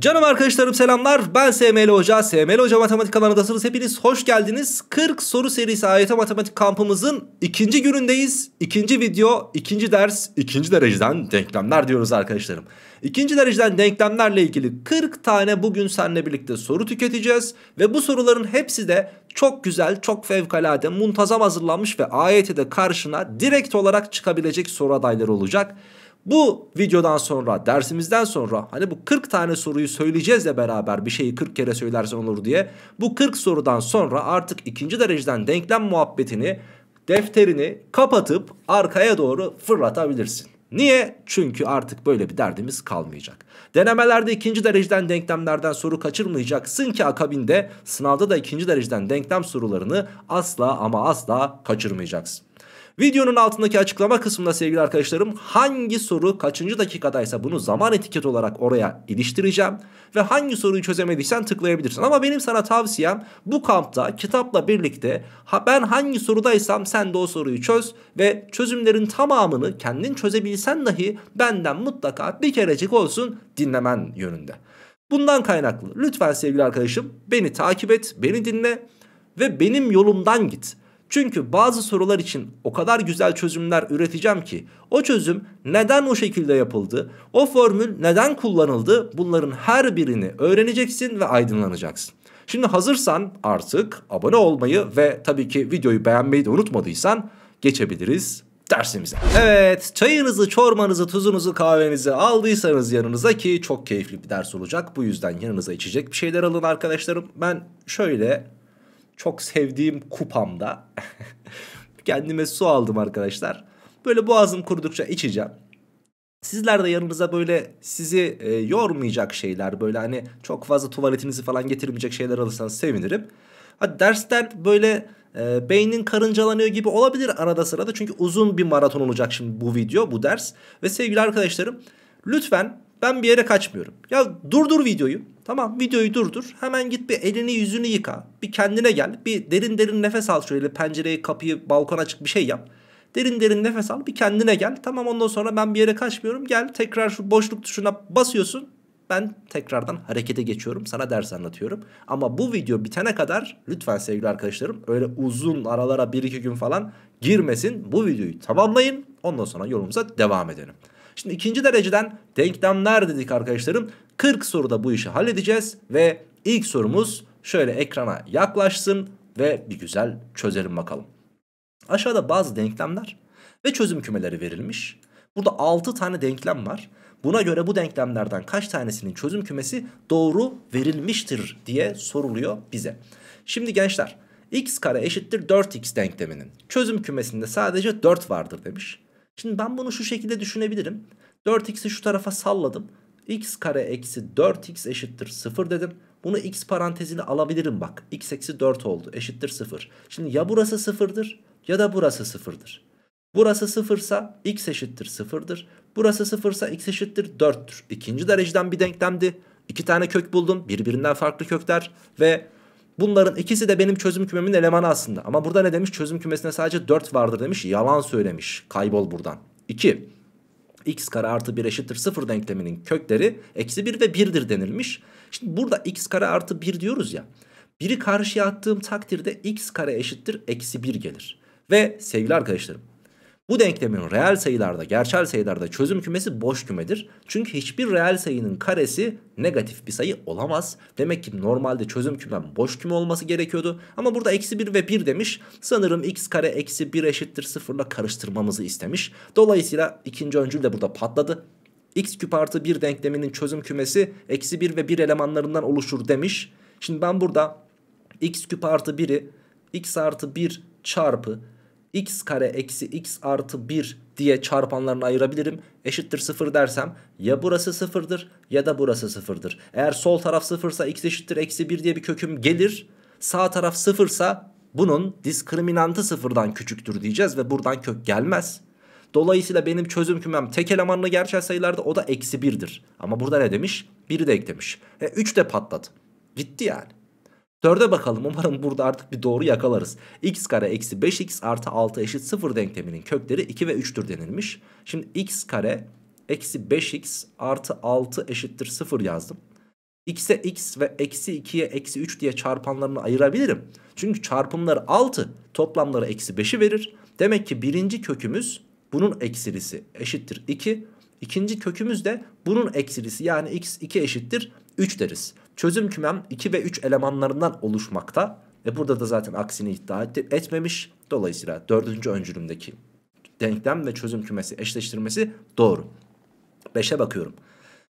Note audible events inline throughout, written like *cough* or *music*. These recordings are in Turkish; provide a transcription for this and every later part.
Canım arkadaşlarım selamlar ben SML Hoca, SML Hoca Matematik kanalındasınız hepiniz hoş geldiniz. 40 soru serisi AYT Matematik kampımızın ikinci günündeyiz. İkinci video, ikinci ders, ikinci dereceden denklemler diyoruz arkadaşlarım. İkinci dereceden denklemlerle ilgili 40 tane bugün seninle birlikte soru tüketeceğiz. Ve bu soruların hepsi de çok güzel, çok fevkalade, muntazam hazırlanmış ve AYT'de karşına direkt olarak çıkabilecek soru adayları olacak. Bu videodan sonra dersimizden sonra hani bu 40 tane soruyu söyleyeceğizle beraber bir şeyi 40 kere söylersen olur diye bu 40 sorudan sonra artık ikinci dereceden denklem muhabbetini defterini kapatıp arkaya doğru fırlatabilirsin. Niye? Çünkü artık böyle bir derdimiz kalmayacak. Denemelerde ikinci dereceden denklemlerden soru kaçırmayacaksın ki akabinde sınavda da ikinci dereceden denklem sorularını asla ama asla kaçırmayacaksın. Videonun altındaki açıklama kısmında sevgili arkadaşlarım hangi soru kaçıncı dakikadaysa bunu zaman etiket olarak oraya iliştireceğim. Ve hangi soruyu çözemediysen tıklayabilirsin. Ama benim sana tavsiyem bu kampta kitapla birlikte ben hangi sorudaysam sen de o soruyu çöz. Ve çözümlerin tamamını kendin çözebilsen dahi benden mutlaka bir kerecik olsun dinlemen yönünde. Bundan kaynaklı lütfen sevgili arkadaşım beni takip et, beni dinle ve benim yolumdan git. Çünkü bazı sorular için o kadar güzel çözümler üreteceğim ki o çözüm neden o şekilde yapıldı, o formül neden kullanıldı bunların her birini öğreneceksin ve aydınlanacaksın. Şimdi hazırsan artık abone olmayı ve tabii ki videoyu beğenmeyi de unutmadıysan geçebiliriz dersimize. Evet çayınızı, çorbanızı, tuzunuzu, kahvenizi aldıysanız yanınıza ki çok keyifli bir ders olacak. Bu yüzden yanınıza içecek bir şeyler alın arkadaşlarım. Ben şöyle çok sevdiğim kupamda *laughs* kendime su aldım arkadaşlar. Böyle boğazım kurudukça içeceğim. Sizler de yanınıza böyle sizi e, yormayacak şeyler böyle hani çok fazla tuvaletinizi falan getirmeyecek şeyler alırsanız sevinirim. Ha, dersler böyle e, beynin karıncalanıyor gibi olabilir arada sırada çünkü uzun bir maraton olacak şimdi bu video bu ders. Ve sevgili arkadaşlarım lütfen ben bir yere kaçmıyorum. Ya durdur videoyu. Tamam videoyu durdur. Hemen git bir elini yüzünü yıka. Bir kendine gel. Bir derin derin nefes al şöyle pencereyi kapıyı balkona açık bir şey yap. Derin derin nefes al bir kendine gel. Tamam ondan sonra ben bir yere kaçmıyorum. Gel tekrar şu boşluk tuşuna basıyorsun. Ben tekrardan harekete geçiyorum. Sana ders anlatıyorum. Ama bu video bitene kadar lütfen sevgili arkadaşlarım öyle uzun aralara 1-2 gün falan girmesin. Bu videoyu tamamlayın. Ondan sonra yolumuza devam edelim. Şimdi ikinci dereceden denklemler dedik arkadaşlarım. 40 soruda bu işi halledeceğiz ve ilk sorumuz şöyle ekrana yaklaşsın ve bir güzel çözelim bakalım. Aşağıda bazı denklemler ve çözüm kümeleri verilmiş. Burada 6 tane denklem var. Buna göre bu denklemlerden kaç tanesinin çözüm kümesi doğru verilmiştir diye soruluyor bize. Şimdi gençler x kare eşittir 4x denkleminin çözüm kümesinde sadece 4 vardır demiş. Şimdi ben bunu şu şekilde düşünebilirim. 4x'i şu tarafa salladım. x kare eksi 4x eşittir 0 dedim. Bunu x parantezini alabilirim bak. x eksi 4 oldu eşittir 0. Şimdi ya burası 0'dır ya da burası 0'dır. Burası 0 x eşittir 0'dır. Burası 0 x eşittir 4'tür. İkinci dereceden bir denklemdi. İki tane kök buldum. Birbirinden farklı kökler ve Bunların ikisi de benim çözüm kümemin elemanı aslında. Ama burada ne demiş? Çözüm kümesinde sadece 4 vardır demiş. Yalan söylemiş. Kaybol buradan. 2 x kare artı 1 eşittir 0 denkleminin kökleri eksi 1 ve 1'dir denilmiş. Şimdi burada x kare artı 1 diyoruz ya. Biri karşıya attığım takdirde x kare eşittir eksi 1 gelir. Ve sevgili arkadaşlarım bu denklemin reel sayılarda, gerçel sayılarda çözüm kümesi boş kümedir. Çünkü hiçbir reel sayının karesi negatif bir sayı olamaz. Demek ki normalde çözüm kümem boş küme olması gerekiyordu. Ama burada eksi 1 ve 1 demiş. Sanırım x kare eksi 1 eşittir 0 ile karıştırmamızı istemiş. Dolayısıyla ikinci öncül de burada patladı x küp artı 1 denkleminin çözüm kümesi eksi 1 ve 1 elemanlarından oluşur demiş. Şimdi ben burada x küp artı 1'i x artı 1 çarpı x kare eksi x artı 1 diye çarpanlarını ayırabilirim. Eşittir 0 dersem ya burası 0'dır ya da burası 0'dır. Eğer sol taraf 0'sa x eşittir eksi 1 diye bir köküm gelir. Sağ taraf 0'sa bunun diskriminantı sıfırdan küçüktür diyeceğiz ve buradan kök gelmez. Dolayısıyla benim çözüm kümem tek elemanlı gerçel sayılarda o da eksi 1'dir. Ama burada ne demiş? 1'i de eklemiş. E 3 de patladı. Gitti yani. 4'e bakalım umarım burada artık bir doğru yakalarız. x kare eksi 5x artı 6 eşit 0 denkleminin kökleri 2 ve 3'tür denilmiş. Şimdi x kare eksi 5x artı 6 eşittir 0 yazdım. x'e x ve eksi 2'ye eksi 3 diye çarpanlarını ayırabilirim. Çünkü çarpımları 6 toplamları eksi 5'i verir. Demek ki birinci kökümüz bunun eksilisi eşittir 2. İkinci kökümüz de bunun eksilisi yani x 2 eşittir 3 deriz. Çözüm kümem 2 ve 3 elemanlarından oluşmakta. ve burada da zaten aksini iddia etmemiş. Dolayısıyla 4. öncülümdeki denklem ve çözüm kümesi eşleştirmesi doğru. 5'e bakıyorum.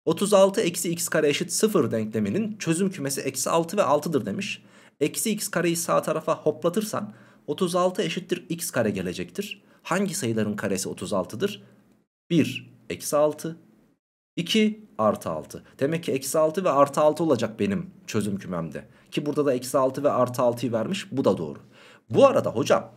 36 eksi x kare eşit 0 denkleminin çözüm kümesi eksi 6 ve 6'dır demiş. Eksi x kareyi sağ tarafa hoplatırsan 36 eşittir x kare gelecektir. Hangi sayıların karesi 36'dır? 1 eksi 6 2 artı 6. Demek ki eksi 6 ve artı 6 olacak benim çözüm kümemde. Ki burada da eksi 6 ve artı 6'yı vermiş. Bu da doğru. Bu arada hocam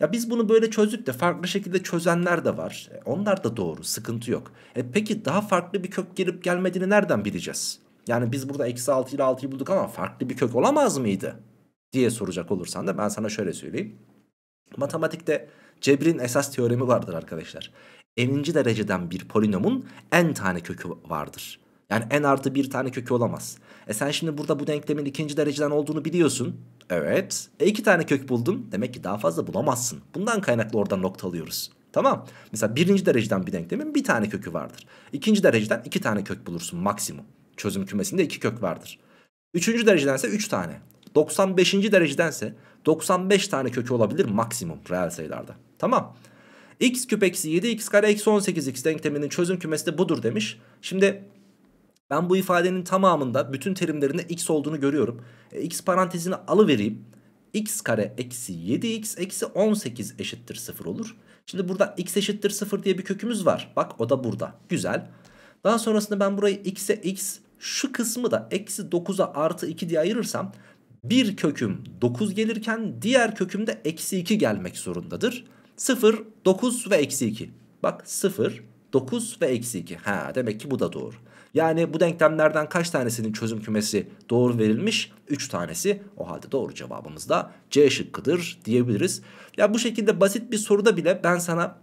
ya biz bunu böyle çözdük de farklı şekilde çözenler de var. E, onlar da doğru sıkıntı yok. E peki daha farklı bir kök girip gelmediğini nereden bileceğiz? Yani biz burada eksi 6 ile 6'yı bulduk ama farklı bir kök olamaz mıydı? Diye soracak olursan da ben sana şöyle söyleyeyim. Matematikte Cebrin esas teoremi vardır arkadaşlar. Eninci dereceden bir polinomun n tane kökü vardır. Yani n artı bir tane kökü olamaz. E sen şimdi burada bu denklemin ikinci dereceden olduğunu biliyorsun. Evet. E iki tane kök buldun. Demek ki daha fazla bulamazsın. Bundan kaynaklı oradan nokta alıyoruz. Tamam. Mesela birinci dereceden bir denklemin bir tane kökü vardır. İkinci dereceden iki tane kök bulursun maksimum. Çözüm kümesinde iki kök vardır. Üçüncü derecedense üç tane. 95. derecedense 95 tane kökü olabilir maksimum reel sayılarda. Tamam x küp eksi 7 x kare eksi 18 x denkleminin çözüm kümesi de budur demiş. Şimdi ben bu ifadenin tamamında bütün terimlerinde x olduğunu görüyorum. E, x parantezini alıvereyim. x kare eksi 7x eksi 18 eşittir 0 olur. Şimdi burada x eşittir 0 diye bir kökümüz var. Bak o da burada. Güzel. Daha sonrasında ben burayı x'e x şu kısmı da eksi 9'a artı 2 diye ayırırsam bir köküm 9 gelirken diğer köküm de eksi 2 gelmek zorundadır. 0, 9 ve eksi 2. Bak 0, 9 ve eksi 2. Ha demek ki bu da doğru. Yani bu denklemlerden kaç tanesinin çözüm kümesi doğru verilmiş? 3 tanesi. O halde doğru cevabımız da C şıkkıdır diyebiliriz. Ya bu şekilde basit bir soruda bile ben sana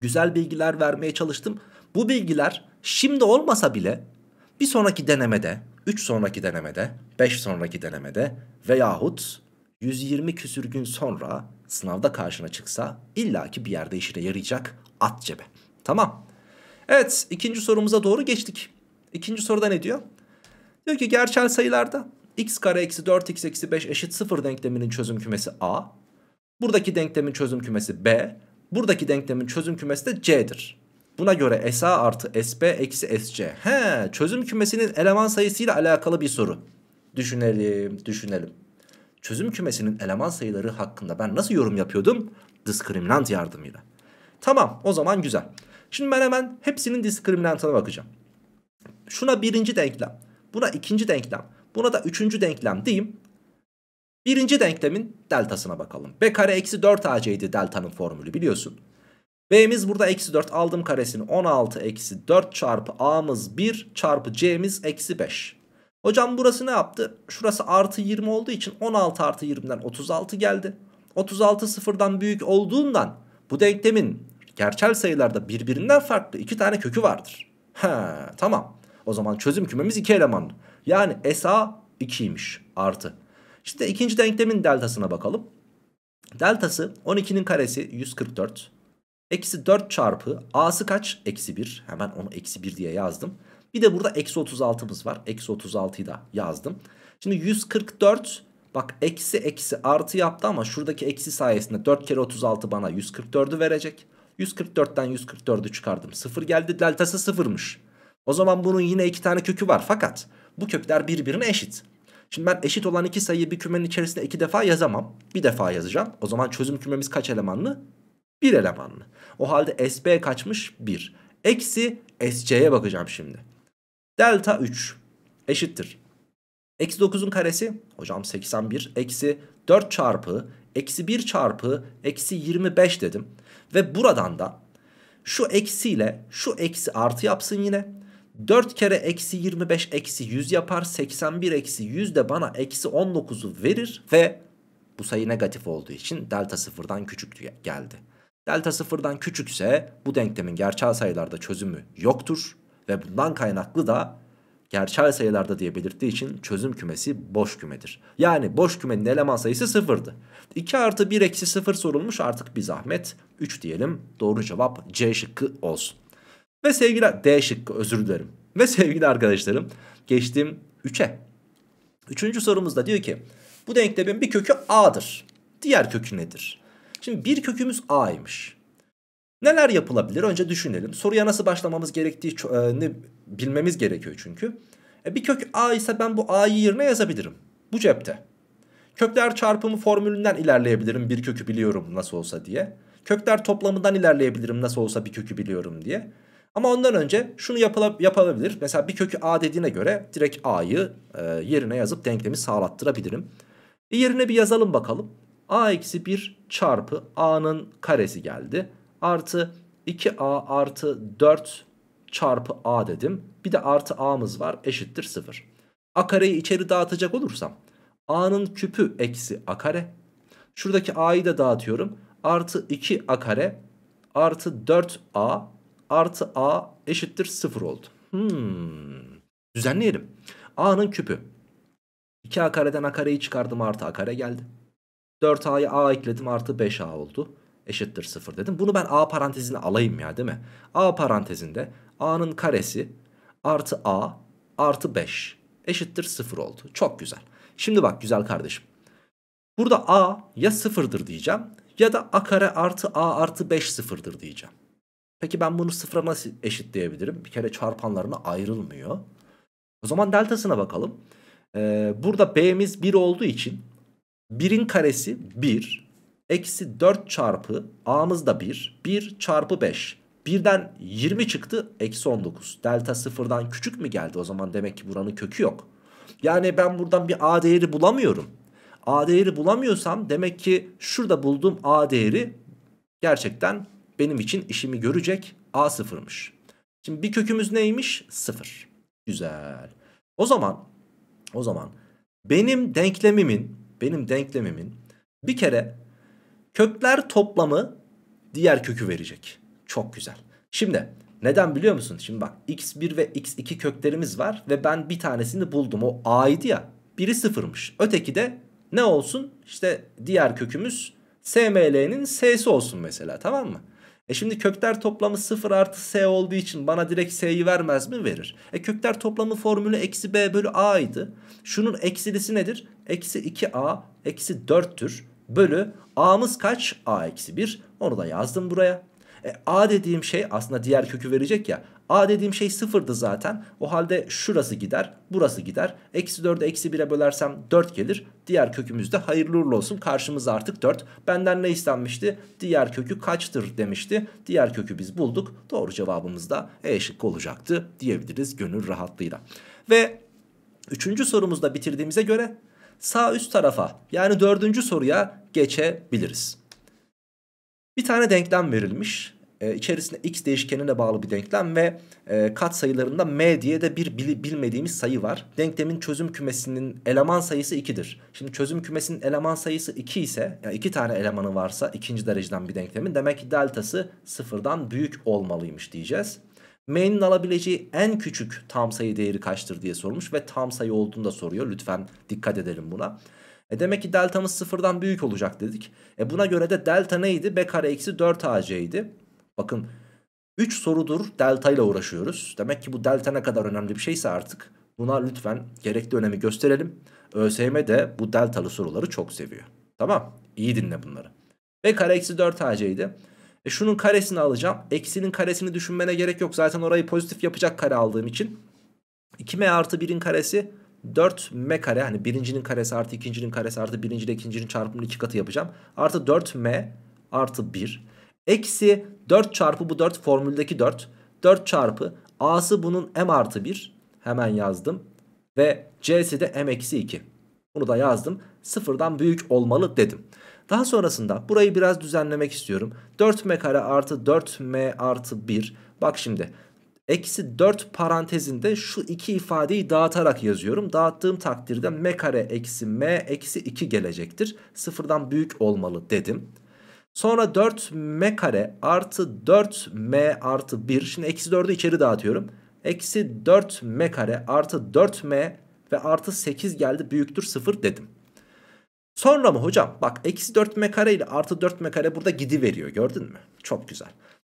güzel bilgiler vermeye çalıştım. Bu bilgiler şimdi olmasa bile bir sonraki denemede, 3 sonraki denemede, 5 sonraki denemede veyahut 120 küsür gün sonra sınavda karşına çıksa illaki bir yerde işine yarayacak at cebe. Tamam. Evet ikinci sorumuza doğru geçtik. İkinci soruda ne diyor? Diyor ki gerçel sayılarda x kare eksi 4x eksi 5 eşit 0 denkleminin çözüm kümesi a. Buradaki denklemin çözüm kümesi b. Buradaki denklemin çözüm kümesi de c'dir. Buna göre SA artı SB eksi SC. He, çözüm kümesinin eleman sayısıyla alakalı bir soru. Düşünelim, düşünelim çözüm kümesinin eleman sayıları hakkında ben nasıl yorum yapıyordum? Diskriminant yardımıyla. Tamam o zaman güzel. Şimdi ben hemen hepsinin diskriminantına bakacağım. Şuna birinci denklem, buna ikinci denklem, buna da üçüncü denklem diyeyim. Birinci denklemin deltasına bakalım. B kare eksi 4 AC'ydi deltanın formülü biliyorsun. B'miz burada eksi 4 aldım karesini 16 eksi 4 çarpı A'mız 1 çarpı C'miz eksi 5. Hocam burası ne yaptı? Şurası artı 20 olduğu için 16 artı 20'den 36 geldi. 36 sıfırdan büyük olduğundan bu denklemin gerçel sayılarda birbirinden farklı iki tane kökü vardır. He tamam. O zaman çözüm kümemiz iki elemanlı. Yani SA 2'ymiş artı. İşte ikinci denklemin deltasına bakalım. Deltası 12'nin karesi 144. Eksi 4 çarpı A'sı kaç? Eksi 1. Hemen onu eksi 1 diye yazdım. Bir de burada eksi 36'mız var. Eksi 36'yı da yazdım. Şimdi 144 bak eksi eksi artı yaptı ama şuradaki eksi sayesinde 4 kere 36 bana 144'ü verecek. 144'ten 144'ü çıkardım. 0 geldi deltası 0'mış. O zaman bunun yine iki tane kökü var fakat bu kökler birbirine eşit. Şimdi ben eşit olan iki sayıyı bir kümenin içerisinde iki defa yazamam. Bir defa yazacağım. O zaman çözüm kümemiz kaç elemanlı? Bir elemanlı. O halde SB kaçmış? Bir. Eksi SC'ye bakacağım şimdi. Delta 3 eşittir. Eksi 9'un karesi hocam 81 eksi 4 çarpı eksi 1 çarpı eksi 25 dedim. Ve buradan da şu eksiyle şu eksi artı yapsın yine. 4 kere eksi 25 eksi 100 yapar. 81 eksi 100 de bana eksi 19'u verir ve bu sayı negatif olduğu için delta sıfırdan küçük geldi. Delta sıfırdan küçükse bu denklemin gerçel sayılarda çözümü yoktur. Ve bundan kaynaklı da gerçel sayılarda diye belirttiği için çözüm kümesi boş kümedir. Yani boş kümenin eleman sayısı sıfırdı. 2 artı 1 eksi 0 sorulmuş artık bir zahmet 3 diyelim doğru cevap C şıkkı olsun. Ve sevgili D şıkkı özür dilerim. Ve sevgili arkadaşlarım geçtim 3'e. Üçüncü sorumuzda diyor ki bu denklemin bir kökü A'dır. Diğer kökü nedir? Şimdi bir kökümüz A'ymış. Neler yapılabilir? Önce düşünelim. Soruya nasıl başlamamız gerektiğini e, bilmemiz gerekiyor çünkü. E bir kök A ise ben bu A'yı yerine yazabilirim. Bu cepte. Kökler çarpımı formülünden ilerleyebilirim bir kökü biliyorum nasıl olsa diye. Kökler toplamından ilerleyebilirim nasıl olsa bir kökü biliyorum diye. Ama ondan önce şunu yapabilir. Mesela bir kökü A dediğine göre direkt A'yı e, yerine yazıp denklemi sağlattırabilirim. E yerine bir yazalım bakalım. A-1 çarpı A'nın karesi geldi artı 2a artı 4 çarpı a dedim. Bir de artı a'mız var eşittir 0. A kareyi içeri dağıtacak olursam a'nın küpü eksi a kare. Şuradaki a'yı da dağıtıyorum. Artı 2 a kare artı 4a artı a eşittir 0 oldu. Hmm. Düzenleyelim. a'nın küpü. 2a kareden a kareyi çıkardım artı a kare geldi. 4 a'yı a ekledim artı 5a oldu eşittir 0 dedim. Bunu ben a parantezine alayım ya değil mi? a parantezinde a'nın karesi artı a artı 5 eşittir 0 oldu. Çok güzel. Şimdi bak güzel kardeşim. Burada a ya 0'dır diyeceğim ya da a kare artı a artı 5 sıfırdır diyeceğim. Peki ben bunu sıfıra nasıl eşitleyebilirim? Bir kere çarpanlarına ayrılmıyor. O zaman deltasına bakalım. Ee, burada b'miz 1 olduğu için 1'in karesi 1 Eksi 4 çarpı a'mız da 1. 1 çarpı 5. 1'den 20 çıktı. Eksi 19. Delta sıfırdan küçük mü geldi? O zaman demek ki buranın kökü yok. Yani ben buradan bir a değeri bulamıyorum. A değeri bulamıyorsam demek ki şurada bulduğum A değeri gerçekten benim için işimi görecek A sıfırmış. Şimdi bir kökümüz neymiş? Sıfır. Güzel. O zaman o zaman benim denklemimin benim denklemimin bir kere Kökler toplamı diğer kökü verecek. Çok güzel. Şimdi neden biliyor musun? Şimdi bak x1 ve x2 köklerimiz var ve ben bir tanesini buldum. O a'ydı ya. Biri sıfırmış. Öteki de ne olsun? İşte diğer kökümüz sml'nin s'si olsun mesela tamam mı? E şimdi kökler toplamı 0 artı s olduğu için bana direkt s'yi vermez mi? Verir. E kökler toplamı formülü eksi b bölü a'ydı. Şunun eksilisi nedir? Eksi 2a eksi 4'tür bölü a'mız kaç? a eksi 1 onu da yazdım buraya. E, a dediğim şey aslında diğer kökü verecek ya. A dediğim şey sıfırdı zaten. O halde şurası gider, burası gider. Eksi 4'ü eksi 1'e bölersem 4 gelir. Diğer kökümüz de hayırlı uğurlu olsun. Karşımız artık 4. Benden ne istenmişti? Diğer kökü kaçtır demişti. Diğer kökü biz bulduk. Doğru cevabımız da E şıkkı olacaktı diyebiliriz gönül rahatlığıyla. Ve üçüncü sorumuzda bitirdiğimize göre sağ üst tarafa yani dördüncü soruya geçebiliriz. Bir tane denklem verilmiş. E, içerisinde x değişkenine bağlı bir denklem ve e, kat sayılarında m diye de bir bil, bilmediğimiz sayı var. Denklemin çözüm kümesinin eleman sayısı 2'dir. Şimdi çözüm kümesinin eleman sayısı 2 ise yani 2 tane elemanı varsa ikinci dereceden bir denklemin demek ki deltası sıfırdan büyük olmalıymış diyeceğiz. M'nin alabileceği en küçük tam sayı değeri kaçtır diye sormuş ve tam sayı olduğunu da soruyor. Lütfen dikkat edelim buna. E demek ki deltamız sıfırdan büyük olacak dedik. E buna göre de delta neydi? B kare eksi 4 AC idi. Bakın 3 sorudur delta ile uğraşıyoruz. Demek ki bu delta ne kadar önemli bir şeyse artık buna lütfen gerekli önemi gösterelim. ÖSYM de bu deltalı soruları çok seviyor. Tamam iyi dinle bunları. B kare eksi 4 AC'ydi. E şunun karesini alacağım. Eksinin karesini düşünmene gerek yok. Zaten orayı pozitif yapacak kare aldığım için. 2m artı 1'in karesi 4m kare. Hani birincinin karesi artı ikincinin karesi artı birinci ile ikincinin çarpımının iki katı yapacağım. Artı 4m artı 1. Eksi 4 çarpı bu 4 formüldeki 4. 4 çarpı a'sı bunun m artı 1. Hemen yazdım. Ve c'si de m eksi 2. Bunu da yazdım. Sıfırdan büyük olmalı dedim. Daha sonrasında burayı biraz düzenlemek istiyorum. 4m kare artı 4m artı 1. Bak şimdi eksi 4 parantezinde şu iki ifadeyi dağıtarak yazıyorum. Dağıttığım takdirde m kare eksi m eksi 2 gelecektir. Sıfırdan büyük olmalı dedim. Sonra 4m kare artı 4m artı 1. Şimdi eksi 4'ü içeri dağıtıyorum. Eksi 4m kare artı 4m ve artı 8 geldi büyüktür 0 dedim. Sonra mı hocam? Bak eksi 4m kare ile artı 4m kare burada gidi veriyor gördün mü? Çok güzel.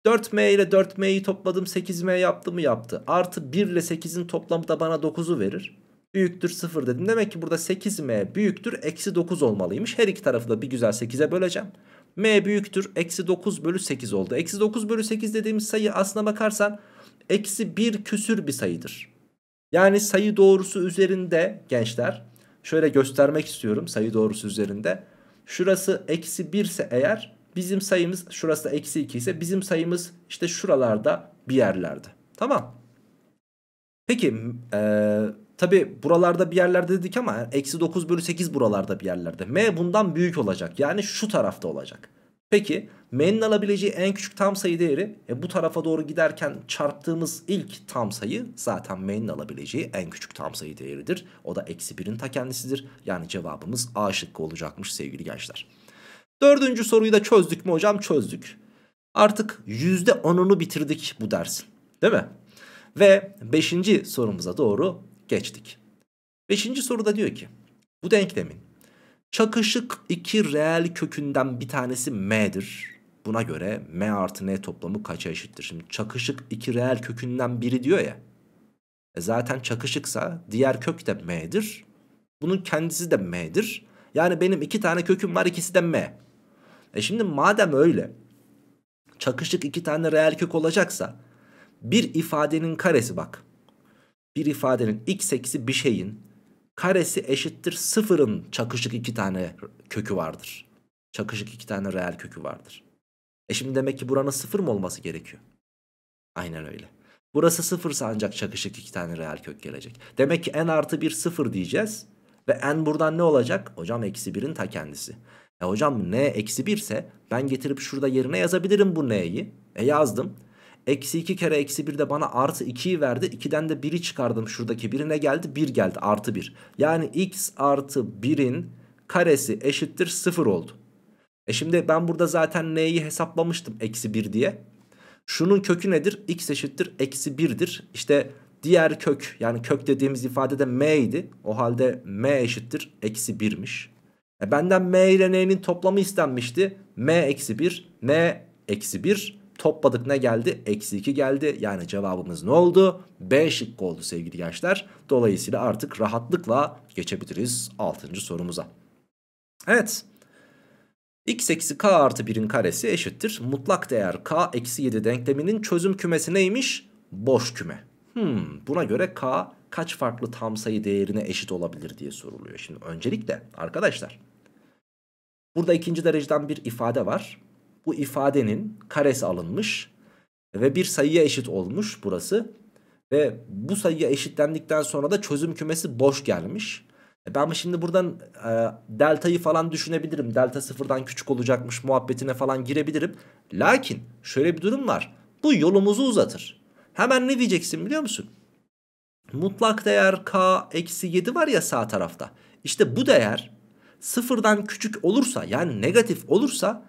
4m ile 4m'yi topladım 8m yaptı mı yaptı. Artı 1 ile 8'in toplamı da bana 9'u verir. Büyüktür 0 dedim. Demek ki burada 8m büyüktür eksi 9 olmalıymış. Her iki tarafı da bir güzel 8'e böleceğim. m büyüktür eksi 9 bölü 8 oldu. Eksi 9 bölü 8 dediğimiz sayı aslına bakarsan eksi 1 küsür bir sayıdır. Yani sayı doğrusu üzerinde gençler şöyle göstermek istiyorum sayı doğrusu üzerinde. Şurası eksi 1 ise eğer bizim sayımız şurası da eksi 2 ise bizim sayımız işte şuralarda bir yerlerde. Tamam. Peki e, tabi buralarda bir yerlerde dedik ama eksi 9 bölü 8 buralarda bir yerlerde. M bundan büyük olacak yani şu tarafta olacak. Peki m'nin alabileceği en küçük tam sayı değeri e, bu tarafa doğru giderken çarptığımız ilk tam sayı zaten m'nin alabileceği en küçük tam sayı değeridir. O da eksi 1'in ta kendisidir. Yani cevabımız A şıkkı olacakmış sevgili gençler. Dördüncü soruyu da çözdük mü hocam? Çözdük. Artık %10'unu bitirdik bu dersin. Değil mi? Ve beşinci sorumuza doğru geçtik. Beşinci soruda diyor ki bu denklemin Çakışık iki reel kökünden bir tanesi m'dir. Buna göre m artı n toplamı kaça eşittir? Şimdi çakışık iki reel kökünden biri diyor ya. E zaten çakışıksa diğer kök de m'dir. Bunun kendisi de m'dir. Yani benim iki tane köküm var ikisi de m. E şimdi madem öyle çakışık iki tane reel kök olacaksa bir ifadenin karesi bak. Bir ifadenin x eksi bir şeyin karesi eşittir sıfırın çakışık iki tane kökü vardır. Çakışık iki tane reel kökü vardır. E şimdi demek ki buranın sıfır mı olması gerekiyor? Aynen öyle. Burası sıfırsa ancak çakışık iki tane reel kök gelecek. Demek ki n artı bir sıfır diyeceğiz. Ve n buradan ne olacak? Hocam eksi birin ta kendisi. E hocam n eksi birse ben getirip şurada yerine yazabilirim bu n'yi. E yazdım. Eksi 2 kere eksi 1 de bana artı 2'yi verdi. 2'den de 1'i çıkardım şuradaki birine geldi 1 geldi artı 1. Yani x artı 1'in karesi eşittir 0 oldu. E şimdi ben burada zaten n'yi hesaplamıştım eksi 1 diye. Şunun kökü nedir? x eşittir eksi 1'dir. İşte diğer kök yani kök dediğimiz ifade de m idi. O halde m eşittir eksi 1'miş. E benden m ile n'nin toplamı istenmişti. m eksi 1, n eksi 1 Topladık ne geldi? Eksi 2 geldi. Yani cevabımız ne oldu? B şıkkı oldu sevgili gençler. Dolayısıyla artık rahatlıkla geçebiliriz 6. sorumuza. Evet. x eksi k artı 1'in karesi eşittir. Mutlak değer k eksi 7 denkleminin çözüm kümesi neymiş? Boş küme. Hmm, buna göre k kaç farklı tam sayı değerine eşit olabilir diye soruluyor. Şimdi öncelikle arkadaşlar burada ikinci dereceden bir ifade var bu ifadenin karesi alınmış ve bir sayıya eşit olmuş burası. Ve bu sayıya eşitlendikten sonra da çözüm kümesi boş gelmiş. E, ben şimdi buradan e, deltayı falan düşünebilirim. Delta sıfırdan küçük olacakmış muhabbetine falan girebilirim. Lakin şöyle bir durum var. Bu yolumuzu uzatır. Hemen ne diyeceksin biliyor musun? Mutlak değer k eksi 7 var ya sağ tarafta. İşte bu değer sıfırdan küçük olursa yani negatif olursa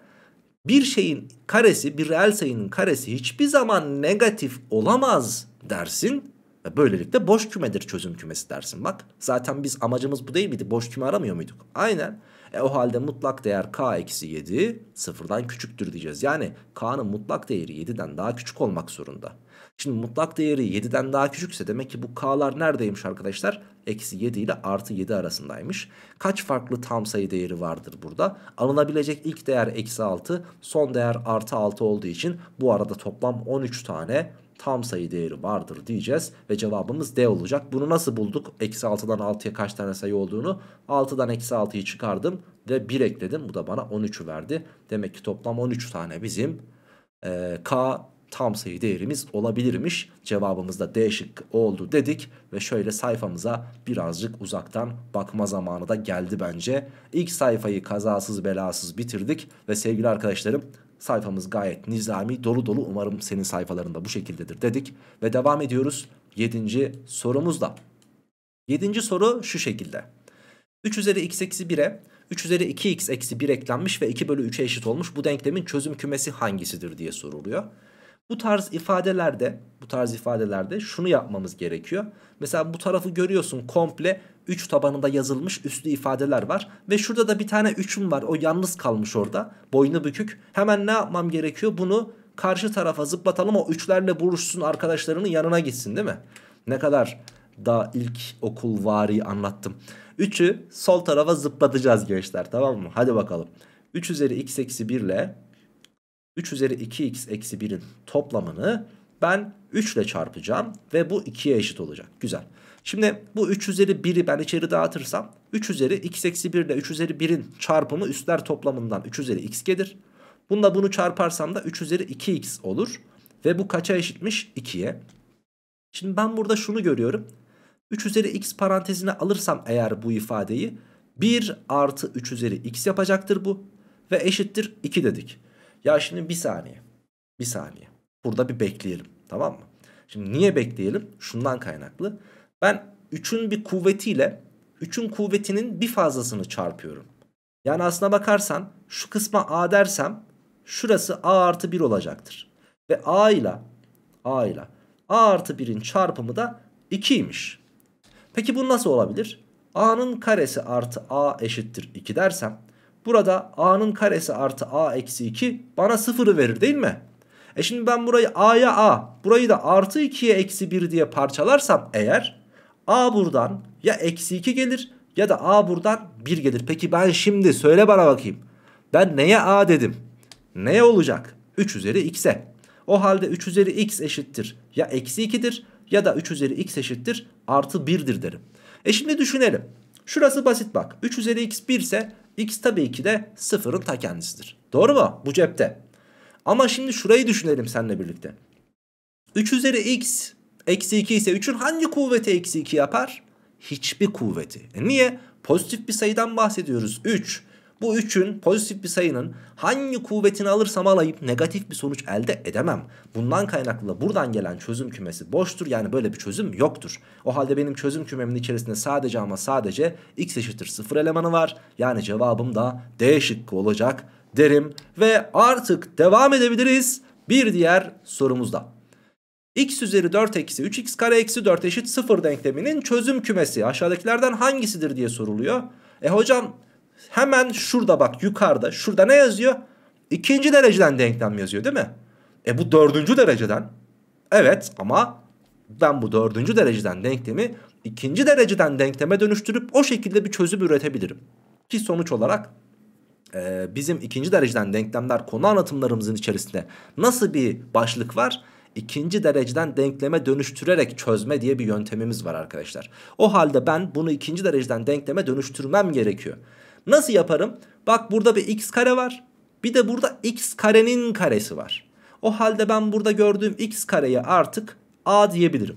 bir şeyin karesi bir reel sayının karesi hiçbir zaman negatif olamaz dersin. Ve böylelikle boş kümedir çözüm kümesi dersin. Bak zaten biz amacımız bu değil miydi? Boş küme aramıyor muyduk? Aynen. E o halde mutlak değer k eksi 7 sıfırdan küçüktür diyeceğiz. Yani k'nın mutlak değeri 7'den daha küçük olmak zorunda. Şimdi mutlak değeri 7'den daha küçükse demek ki bu k'lar neredeymiş arkadaşlar? eksi 7 ile artı 7 arasındaymış. Kaç farklı tam sayı değeri vardır burada? Alınabilecek ilk değer eksi 6, son değer artı 6 olduğu için bu arada toplam 13 tane tam sayı değeri vardır diyeceğiz ve cevabımız D olacak. Bunu nasıl bulduk? Eksi 6'dan 6'ya kaç tane sayı olduğunu 6'dan eksi 6'yı çıkardım ve 1 ekledim. Bu da bana 13'ü verdi. Demek ki toplam 13 tane bizim e, K tam sayı değerimiz olabilirmiş. Cevabımız da D şıkkı oldu dedik ve şöyle sayfamıza birazcık uzaktan bakma zamanı da geldi bence. İlk sayfayı kazasız belasız bitirdik ve sevgili arkadaşlarım sayfamız gayet nizami dolu dolu umarım senin sayfalarında bu şekildedir dedik ve devam ediyoruz 7. sorumuzla. 7. soru şu şekilde. 3 üzeri x eksi 1'e 3 üzeri 2x eksi 1 eklenmiş ve 2 bölü 3'e eşit olmuş. Bu denklemin çözüm kümesi hangisidir diye soruluyor. Bu tarz ifadelerde bu tarz ifadelerde şunu yapmamız gerekiyor. Mesela bu tarafı görüyorsun komple 3 tabanında yazılmış üslü ifadeler var. Ve şurada da bir tane 3'üm var. O yalnız kalmış orada. Boynu bükük. Hemen ne yapmam gerekiyor? Bunu karşı tarafa zıplatalım. O 3'lerle buluşsun arkadaşlarının yanına gitsin değil mi? Ne kadar da ilk okul vari anlattım. 3'ü sol tarafa zıplatacağız gençler tamam mı? Hadi bakalım. 3 üzeri x eksi 1 ile 3 üzeri 2x eksi 1'in toplamını ben 3 ile çarpacağım ve bu 2'ye eşit olacak. Güzel. Şimdi bu 3 üzeri 1'i ben içeri dağıtırsam 3 üzeri x eksi 1 ile 3 üzeri 1'in çarpımı üstler toplamından 3 üzeri x gelir. Bunda bunu çarparsam da 3 üzeri 2x olur. Ve bu kaça eşitmiş? 2'ye. Şimdi ben burada şunu görüyorum. 3 üzeri x parantezine alırsam eğer bu ifadeyi 1 artı 3 üzeri x yapacaktır bu. Ve eşittir 2 dedik. Ya şimdi bir saniye. Bir saniye. Burada bir bekleyelim. Tamam mı? Şimdi niye bekleyelim? Şundan kaynaklı. Ben 3'ün bir kuvvetiyle 3'ün kuvvetinin bir fazlasını çarpıyorum. Yani aslına bakarsan şu kısma a dersem şurası a artı 1 olacaktır. Ve a ile a ile a artı 1'in çarpımı da 2'ymiş. Peki bu nasıl olabilir? a'nın karesi artı a eşittir 2 dersem Burada a'nın karesi artı a eksi 2 bana sıfırı verir değil mi? E şimdi ben burayı a'ya a burayı da artı 2'ye eksi 1 diye parçalarsam eğer a buradan ya eksi 2 gelir ya da a buradan 1 gelir. Peki ben şimdi söyle bana bakayım. Ben neye a dedim? Neye olacak? 3 üzeri x'e. O halde 3 üzeri x eşittir ya eksi 2'dir ya da 3 üzeri x eşittir artı 1'dir derim. E şimdi düşünelim. Şurası basit bak. 3 üzeri x 1 ise X tabii ki de sıfırın ta kendisidir. Doğru mu? Bu cepte. Ama şimdi şurayı düşünelim seninle birlikte. 3 üzeri x eksi 2 ise 3'ün hangi kuvveti eksi 2 yapar? Hiçbir kuvveti. E niye? Pozitif bir sayıdan bahsediyoruz. 3 bu üçün pozitif bir sayının hangi kuvvetini alırsam alayıp negatif bir sonuç elde edemem. Bundan kaynaklı da buradan gelen çözüm kümesi boştur. Yani böyle bir çözüm yoktur. O halde benim çözüm kümemin içerisinde sadece ama sadece x eşittir 0 elemanı var. Yani cevabım da D şıkkı olacak derim. Ve artık devam edebiliriz bir diğer sorumuzda x üzeri 4 eksi 3x kare eksi 4 eşit 0 denkleminin çözüm kümesi aşağıdakilerden hangisidir diye soruluyor. E hocam Hemen şurada bak yukarıda şurada ne yazıyor? İkinci dereceden denklem yazıyor değil mi? E bu dördüncü dereceden. Evet ama ben bu dördüncü dereceden denklemi ikinci dereceden denkleme dönüştürüp o şekilde bir çözüm üretebilirim. Ki sonuç olarak e, bizim ikinci dereceden denklemler konu anlatımlarımızın içerisinde nasıl bir başlık var? İkinci dereceden denkleme dönüştürerek çözme diye bir yöntemimiz var arkadaşlar. O halde ben bunu ikinci dereceden denkleme dönüştürmem gerekiyor. Nasıl yaparım? Bak burada bir x kare var. Bir de burada x karenin karesi var. O halde ben burada gördüğüm x kareye artık a diyebilirim.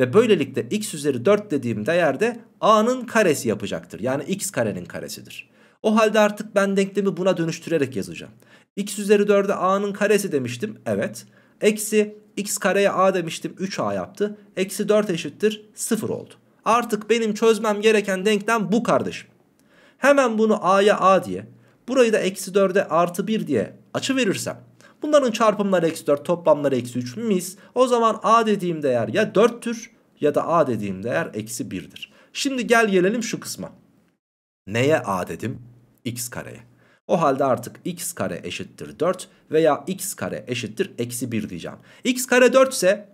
Ve böylelikle x üzeri 4 dediğim değerde a'nın karesi yapacaktır. Yani x karenin karesidir. O halde artık ben denklemi buna dönüştürerek yazacağım. x üzeri 4'e a'nın karesi demiştim. Evet. Eksi x kareye a demiştim. 3a yaptı. Eksi 4 eşittir 0 oldu. Artık benim çözmem gereken denklem bu kardeşim. Hemen bunu a'ya a diye. Burayı da eksi 4'e artı 1 diye açı verirsem. Bunların çarpımları eksi 4 toplamları eksi 3 mis. O zaman a dediğim değer ya 4'tür ya da a dediğim değer eksi 1'dir. Şimdi gel gelelim şu kısma. Neye a dedim? x kareye. O halde artık x kare eşittir 4 veya x kare eşittir eksi 1 diyeceğim. x kare 4 ise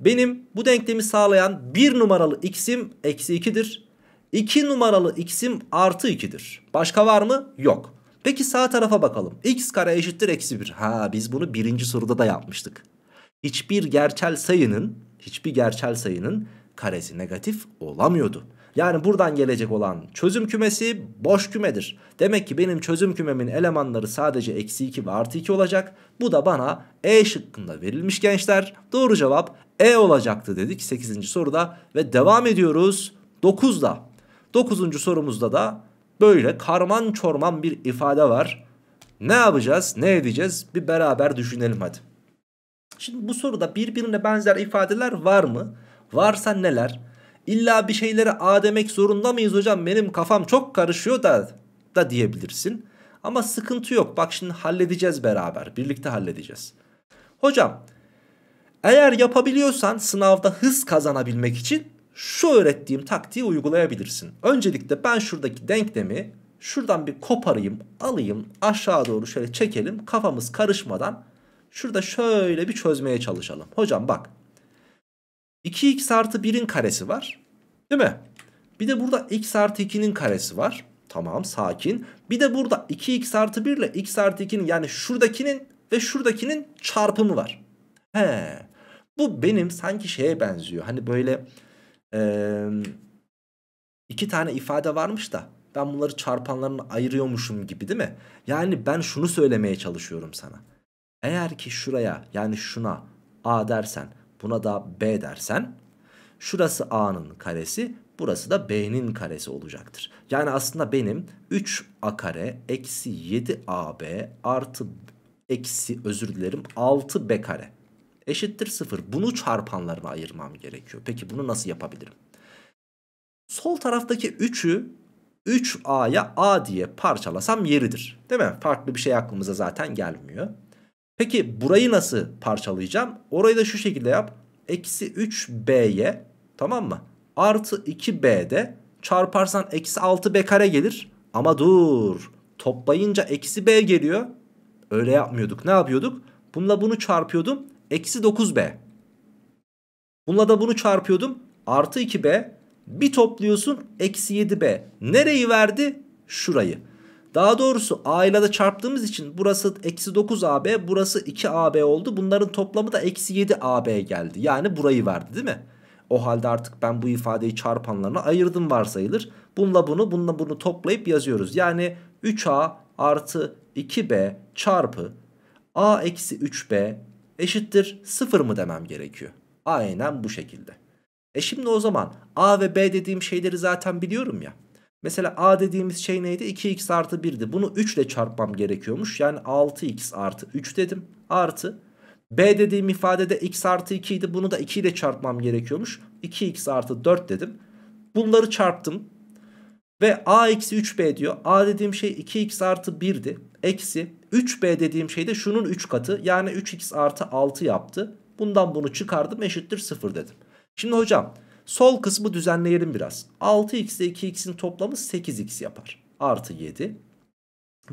benim bu denklemi sağlayan 1 numaralı x'im eksi 2'dir. 2 numaralı x'im artı 2'dir. Başka var mı? Yok. Peki sağ tarafa bakalım. x kare eşittir eksi 1. Ha biz bunu birinci soruda da yapmıştık. Hiçbir gerçel sayının, hiçbir gerçel sayının karesi negatif olamıyordu. Yani buradan gelecek olan çözüm kümesi boş kümedir. Demek ki benim çözüm kümemin elemanları sadece eksi 2 ve artı 2 olacak. Bu da bana E şıkkında verilmiş gençler. Doğru cevap E olacaktı dedik 8. soruda. Ve devam ediyoruz 9'da. Dokuzuncu sorumuzda da böyle karman çorman bir ifade var. Ne yapacağız ne edeceğiz bir beraber düşünelim hadi. Şimdi bu soruda birbirine benzer ifadeler var mı? Varsa neler? İlla bir şeylere A demek zorunda mıyız hocam? Benim kafam çok karışıyor da da diyebilirsin. Ama sıkıntı yok. Bak şimdi halledeceğiz beraber. Birlikte halledeceğiz. Hocam eğer yapabiliyorsan sınavda hız kazanabilmek için şu öğrettiğim taktiği uygulayabilirsin. Öncelikle ben şuradaki denklemi şuradan bir koparayım, alayım, aşağı doğru şöyle çekelim. Kafamız karışmadan şurada şöyle bir çözmeye çalışalım. Hocam bak 2x artı 1'in karesi var değil mi? Bir de burada x artı 2'nin karesi var. Tamam sakin. Bir de burada 2x artı 1 ile x artı 2'nin yani şuradakinin ve şuradakinin çarpımı var. He. Bu benim sanki şeye benziyor. Hani böyle e, iki tane ifade varmış da ben bunları çarpanlarına ayırıyormuşum gibi değil mi? Yani ben şunu söylemeye çalışıyorum sana. Eğer ki şuraya yani şuna a dersen buna da b dersen şurası a'nın karesi burası da b'nin karesi olacaktır. Yani aslında benim 3a kare eksi 7ab artı eksi özür dilerim 6b kare eşittir 0. Bunu çarpanlarına ayırmam gerekiyor. Peki bunu nasıl yapabilirim? Sol taraftaki 3'ü 3A'ya A diye parçalasam yeridir. Değil mi? Farklı bir şey aklımıza zaten gelmiyor. Peki burayı nasıl parçalayacağım? Orayı da şu şekilde yap. Eksi 3B'ye tamam mı? Artı 2B'de çarparsan eksi 6B kare gelir. Ama dur toplayınca eksi B geliyor. Öyle yapmıyorduk. Ne yapıyorduk? Bununla bunu çarpıyordum. Eksi 9b. Bununla da bunu çarpıyordum. Artı 2b. Bir topluyorsun. Eksi 7b. Nereyi verdi? Şurayı. Daha doğrusu a ile de çarptığımız için burası eksi 9ab burası 2ab oldu. Bunların toplamı da eksi 7ab geldi. Yani burayı verdi değil mi? O halde artık ben bu ifadeyi çarpanlarına ayırdım varsayılır. Bununla bunu bununla bunu toplayıp yazıyoruz. Yani 3a artı 2b çarpı a eksi 3b eşittir 0 mı demem gerekiyor. Aynen bu şekilde. E şimdi o zaman A ve B dediğim şeyleri zaten biliyorum ya. Mesela A dediğimiz şey neydi? 2x artı 1'di. Bunu 3 ile çarpmam gerekiyormuş. Yani 6x artı 3 dedim. Artı B dediğim ifadede x artı 2 idi. Bunu da 2 ile çarpmam gerekiyormuş. 2x artı 4 dedim. Bunları çarptım. Ve a eksi 3b diyor. a dediğim şey 2x artı 1'di. Eksi 3b dediğim şey de şunun 3 katı. Yani 3x artı 6 yaptı. Bundan bunu çıkardım eşittir 0 dedim. Şimdi hocam sol kısmı düzenleyelim biraz. 6x ile 2x'in toplamı 8x yapar. Artı 7.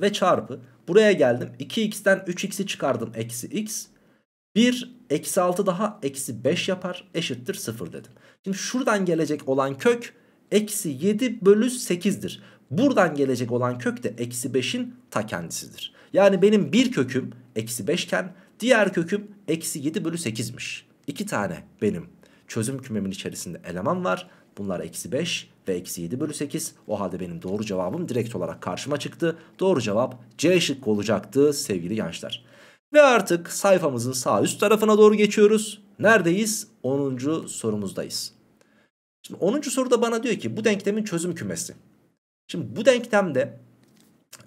Ve çarpı. Buraya geldim. 2x'ten 3x'i çıkardım. Eksi x. 1 eksi 6 daha eksi 5 yapar. Eşittir 0 dedim. Şimdi şuradan gelecek olan kök eksi 7 bölü 8'dir. Buradan gelecek olan kök de eksi 5'in ta kendisidir. Yani benim bir köküm eksi 5 iken diğer köküm eksi 7 bölü 8'miş. İki tane benim çözüm kümemin içerisinde eleman var. Bunlar eksi 5 ve eksi 7 bölü 8. O halde benim doğru cevabım direkt olarak karşıma çıktı. Doğru cevap C şıkkı olacaktı sevgili gençler. Ve artık sayfamızın sağ üst tarafına doğru geçiyoruz. Neredeyiz? 10. sorumuzdayız. Şimdi 10. soruda bana diyor ki bu denklemin çözüm kümesi. Şimdi bu denklemde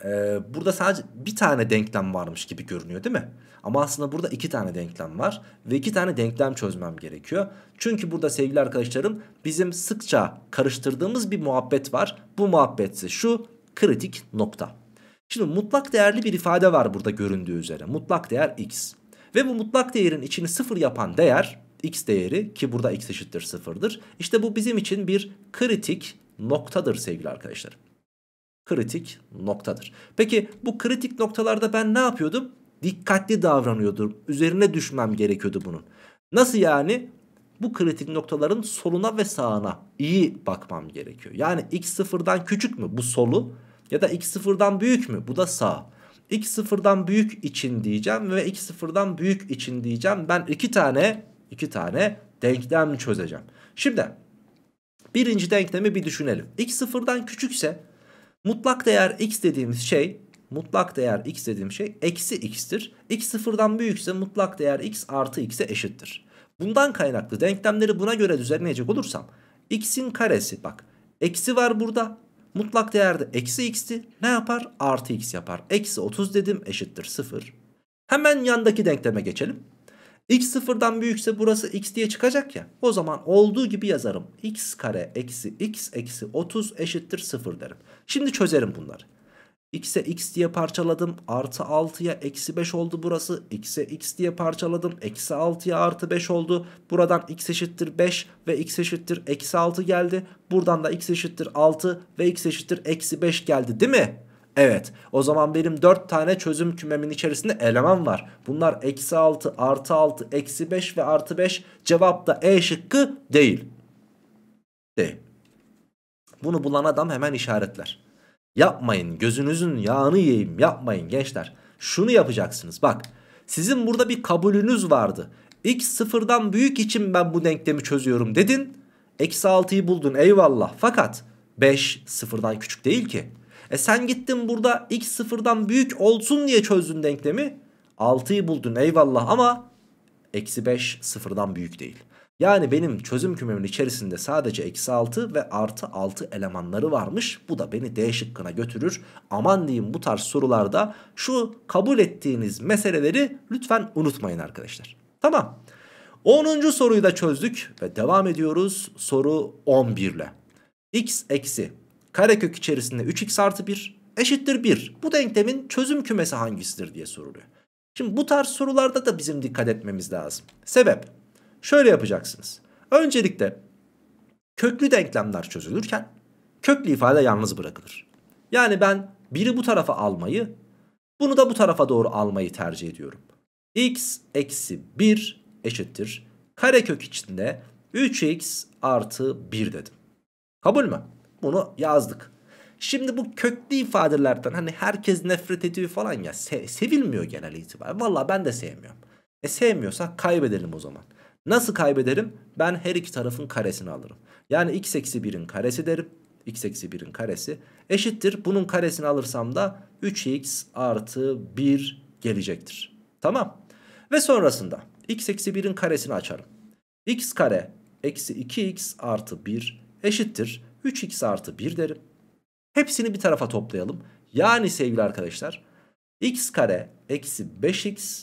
e, burada sadece bir tane denklem varmış gibi görünüyor değil mi? Ama aslında burada iki tane denklem var ve iki tane denklem çözmem gerekiyor. Çünkü burada sevgili arkadaşlarım bizim sıkça karıştırdığımız bir muhabbet var. Bu muhabbetse şu kritik nokta. Şimdi mutlak değerli bir ifade var burada göründüğü üzere. Mutlak değer x. Ve bu mutlak değerin içini sıfır yapan değer x değeri ki burada x eşittir sıfırdır. İşte bu bizim için bir kritik noktadır sevgili arkadaşlar. Kritik noktadır. Peki bu kritik noktalarda ben ne yapıyordum? Dikkatli davranıyordum. Üzerine düşmem gerekiyordu bunun. Nasıl yani? Bu kritik noktaların soluna ve sağına iyi bakmam gerekiyor. Yani x sıfırdan küçük mü bu solu ya da x sıfırdan büyük mü bu da sağ x sıfırdan büyük için diyeceğim ve x sıfırdan büyük için diyeceğim. Ben iki tane iki tane denklem çözeceğim. Şimdi birinci denklemi bir düşünelim. X sıfırdan küçükse mutlak değer x dediğimiz şey mutlak değer x dediğim şey eksi x'tir. X sıfırdan büyükse mutlak değer x artı x'e eşittir. Bundan kaynaklı denklemleri buna göre düzenleyecek olursam x'in karesi bak eksi var burada mutlak değerde eksi x'ti ne yapar artı x yapar. Eksi 30 dedim eşittir 0. Hemen yandaki denkleme geçelim x sıfırdan büyükse burası x diye çıkacak ya. O zaman olduğu gibi yazarım. x kare eksi x eksi 30 eşittir 0 derim. Şimdi çözerim bunları. x'e x diye parçaladım. Artı 6'ya eksi 5 oldu burası. x'e x diye parçaladım. Eksi 6'ya artı 5 oldu. Buradan x eşittir 5 ve x eşittir eksi 6 geldi. Buradan da x eşittir 6 ve x eşittir eksi 5 geldi değil mi? Evet o zaman benim 4 tane çözüm kümemin içerisinde eleman var. Bunlar eksi 6, artı 6, eksi 5 ve artı 5 cevap da E şıkkı değil. Değil. Bunu bulan adam hemen işaretler. Yapmayın gözünüzün yağını yiyeyim yapmayın gençler. Şunu yapacaksınız bak. Sizin burada bir kabulünüz vardı. X sıfırdan büyük için ben bu denklemi çözüyorum dedin. Eksi 6'yı buldun eyvallah. Fakat 5 sıfırdan küçük değil ki. E sen gittin burada x sıfırdan büyük olsun diye çözdün denklemi. 6'yı buldun eyvallah ama eksi 5 sıfırdan büyük değil. Yani benim çözüm kümemin içerisinde sadece eksi 6 ve artı 6 elemanları varmış. Bu da beni D şıkkına götürür. Aman diyeyim bu tarz sorularda şu kabul ettiğiniz meseleleri lütfen unutmayın arkadaşlar. Tamam. 10. soruyu da çözdük ve devam ediyoruz soru 11 ile. x eksi karekök içerisinde 3x artı 1 eşittir 1. Bu denklemin çözüm kümesi hangisidir diye soruluyor. Şimdi bu tarz sorularda da bizim dikkat etmemiz lazım. Sebep şöyle yapacaksınız. Öncelikle köklü denklemler çözülürken köklü ifade yalnız bırakılır. Yani ben biri bu tarafa almayı bunu da bu tarafa doğru almayı tercih ediyorum. x eksi 1 eşittir karekök içinde 3x artı 1 dedim. Kabul mü? Bunu yazdık. Şimdi bu köklü ifadelerden hani herkes nefret ediyor falan ya se sevilmiyor genel itibariyle. Valla ben de sevmiyorum. E sevmiyorsak kaybedelim o zaman. Nasıl kaybederim? Ben her iki tarafın karesini alırım. Yani x eksi 1'in karesi derim. x eksi 1'in karesi eşittir. Bunun karesini alırsam da 3x artı 1 gelecektir. Tamam. Ve sonrasında x eksi 1'in karesini açarım. x kare eksi 2x artı 1 eşittir. 3x artı 1 derim. Hepsini bir tarafa toplayalım. Yani sevgili arkadaşlar x kare eksi 5x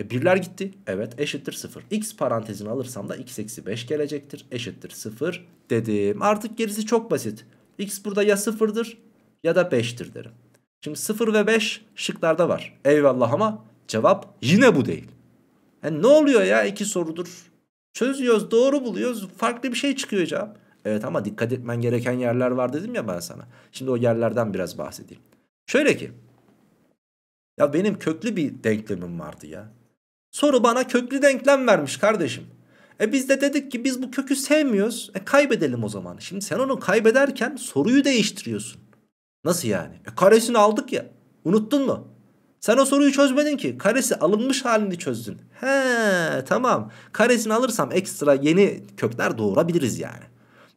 e birler gitti. Evet eşittir 0. X parantezini alırsam da x eksi 5 gelecektir. Eşittir 0 dedim. Artık gerisi çok basit. X burada ya 0'dır ya da 5'tir derim. Şimdi 0 ve 5 şıklarda var. Eyvallah ama cevap yine bu değil. Yani ne oluyor ya iki sorudur. Çözüyoruz doğru buluyoruz farklı bir şey çıkıyor cevap. Evet ama dikkat etmen gereken yerler var dedim ya ben sana. Şimdi o yerlerden biraz bahsedeyim. Şöyle ki. Ya benim köklü bir denklemim vardı ya. Soru bana köklü denklem vermiş kardeşim. E biz de dedik ki biz bu kökü sevmiyoruz. E kaybedelim o zaman. Şimdi sen onu kaybederken soruyu değiştiriyorsun. Nasıl yani? E karesini aldık ya. Unuttun mu? Sen o soruyu çözmedin ki. Karesi alınmış halini çözdün. He tamam. Karesini alırsam ekstra yeni kökler doğurabiliriz yani.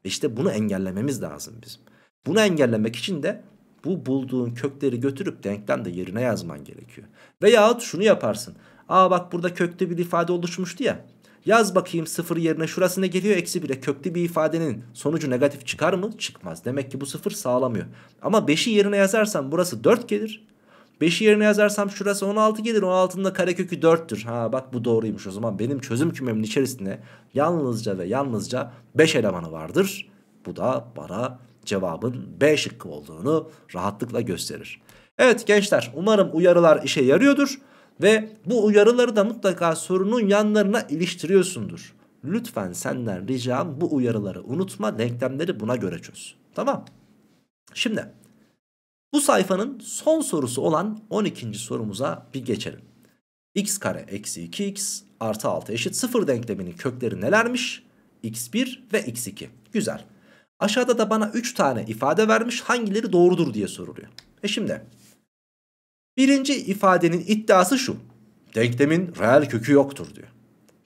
İşte bunu engellememiz lazım bizim. Bunu engellemek için de bu bulduğun kökleri götürüp de yerine yazman gerekiyor. Veyahut şunu yaparsın. Aa bak burada köklü bir ifade oluşmuştu ya. Yaz bakayım sıfır yerine şurasına geliyor eksi 1'e. Köklü bir ifadenin sonucu negatif çıkar mı? Çıkmaz. Demek ki bu sıfır sağlamıyor. Ama 5'i yerine yazarsan burası 4 gelir. 5'i yerine yazarsam şurası 16 gelir. 16'nın da karekökü 4'tür. Ha bak bu doğruymuş o zaman. Benim çözüm kümemin içerisinde yalnızca ve yalnızca 5 elemanı vardır. Bu da bana cevabın B şıkkı olduğunu rahatlıkla gösterir. Evet gençler umarım uyarılar işe yarıyordur. Ve bu uyarıları da mutlaka sorunun yanlarına iliştiriyorsundur. Lütfen senden ricam bu uyarıları unutma. Denklemleri buna göre çöz. Tamam. Şimdi... Bu sayfanın son sorusu olan 12. sorumuza bir geçelim. x kare eksi 2x artı 6 eşit 0 denkleminin kökleri nelermiş? x1 ve x2. Güzel. Aşağıda da bana 3 tane ifade vermiş hangileri doğrudur diye soruluyor. E şimdi birinci ifadenin iddiası şu. Denklemin reel kökü yoktur diyor.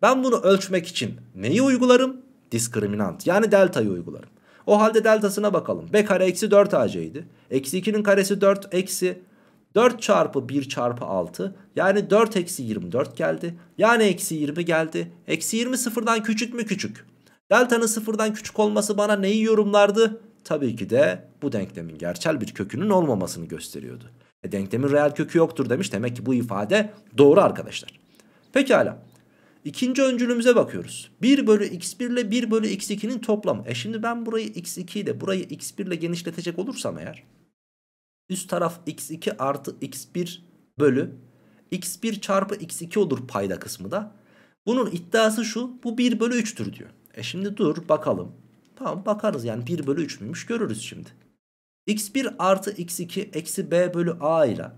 Ben bunu ölçmek için neyi uygularım? Diskriminant yani delta'yı uygularım. O halde deltasına bakalım. B kare eksi 4 AC'ydi. Eksi 2'nin karesi 4 eksi 4 çarpı 1 çarpı 6 yani 4 eksi 24 geldi. Yani eksi 20 geldi. Eksi 20 sıfırdan küçük mü küçük? Delta'nın sıfırdan küçük olması bana neyi yorumlardı? Tabii ki de bu denklemin gerçel bir kökünün olmamasını gösteriyordu. E, denklemin reel kökü yoktur demiş. Demek ki bu ifade doğru arkadaşlar. Pekala. İkinci öncülümüze bakıyoruz. 1 bölü x1 ile 1 bölü x2'nin toplamı. E şimdi ben burayı x2 ile burayı x1 ile genişletecek olursam eğer üst taraf x2 artı x1 bölü x1 çarpı x2 olur payda kısmı da. Bunun iddiası şu bu 1 bölü 3'tür diyor. E şimdi dur bakalım. Tamam bakarız yani 1 bölü 3 müymüş görürüz şimdi. x1 artı x2 eksi b bölü a ile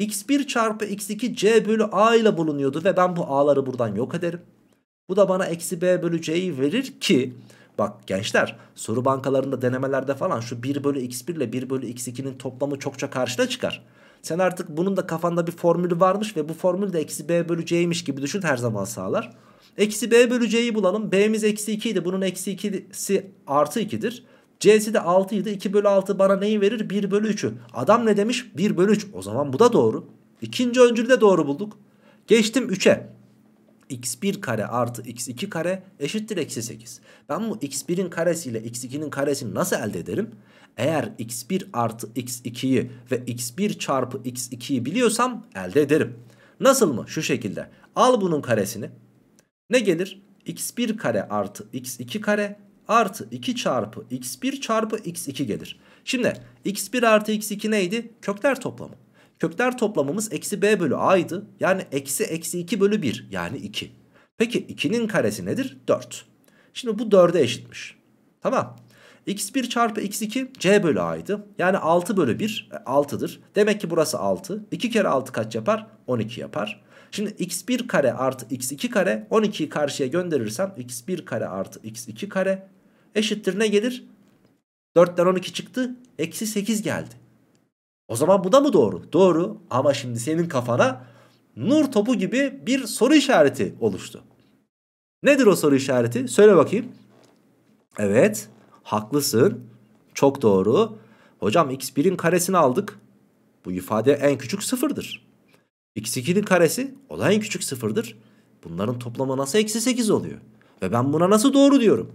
x1 çarpı x2 c bölü a ile bulunuyordu ve ben bu a'ları buradan yok ederim. Bu da bana eksi b bölü c'yi verir ki bak gençler soru bankalarında denemelerde falan şu 1 bölü x1 ile 1 bölü x2'nin toplamı çokça karşına çıkar. Sen artık bunun da kafanda bir formülü varmış ve bu formül de eksi b bölü c'ymiş gibi düşün her zaman sağlar. Eksi b bölü c'yi bulalım. b'miz eksi 2 idi bunun eksi 2'si artı 2'dir. C'si de 6 idi. 2 bölü 6 bana neyi verir? 1 bölü 3'ü. Adam ne demiş? 1 bölü 3. O zaman bu da doğru. İkinci öncülü de doğru bulduk. Geçtim 3'e. x1 kare artı x2 kare eşittir eksi 8. Ben bu x1'in karesiyle x2'nin karesini nasıl elde ederim? Eğer x1 artı x2'yi ve x1 çarpı x2'yi biliyorsam elde ederim. Nasıl mı? Şu şekilde. Al bunun karesini. Ne gelir? x1 kare artı x2 kare artı 2 çarpı x1 çarpı x2 gelir. Şimdi x1 artı x2 neydi? Kökler toplamı. Kökler toplamımız eksi b bölü a'ydı. Yani eksi eksi 2 bölü 1 yani 2. Peki 2'nin karesi nedir? 4. Şimdi bu 4'e eşitmiş. Tamam. x1 çarpı x2 c bölü a'ydı. Yani 6 bölü 1 6'dır. E, Demek ki burası 6. 2 kere 6 kaç yapar? 12 yapar. Şimdi x1 kare artı x2 kare 12'yi karşıya gönderirsem x1 kare artı x2 kare eşittir ne gelir? 4'ten 12 çıktı. Eksi 8 geldi. O zaman bu da mı doğru? Doğru ama şimdi senin kafana nur topu gibi bir soru işareti oluştu. Nedir o soru işareti? Söyle bakayım. Evet haklısın. Çok doğru. Hocam x1'in karesini aldık. Bu ifade en küçük sıfırdır. x2'nin karesi o da en küçük sıfırdır. Bunların toplamı nasıl eksi 8 oluyor? Ve ben buna nasıl doğru diyorum?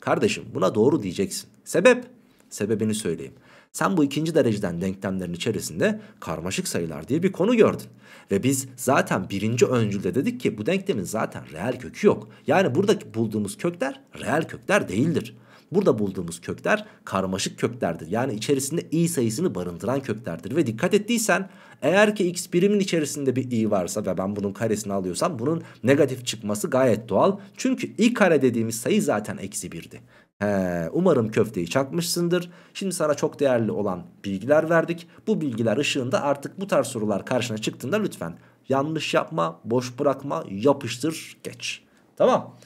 Kardeşim buna doğru diyeceksin. Sebep? Sebebini söyleyeyim. Sen bu ikinci dereceden denklemlerin içerisinde karmaşık sayılar diye bir konu gördün. Ve biz zaten birinci öncülde dedik ki bu denklemin zaten reel kökü yok. Yani buradaki bulduğumuz kökler reel kökler değildir. Burada bulduğumuz kökler karmaşık köklerdir. Yani içerisinde i sayısını barındıran köklerdir. Ve dikkat ettiysen eğer ki x birimin içerisinde bir i varsa ve ben bunun karesini alıyorsam bunun negatif çıkması gayet doğal. Çünkü i kare dediğimiz sayı zaten eksi birdi. He, umarım köfteyi çakmışsındır. Şimdi sana çok değerli olan bilgiler verdik. Bu bilgiler ışığında artık bu tarz sorular karşına çıktığında lütfen yanlış yapma, boş bırakma, yapıştır, geç. Tamam.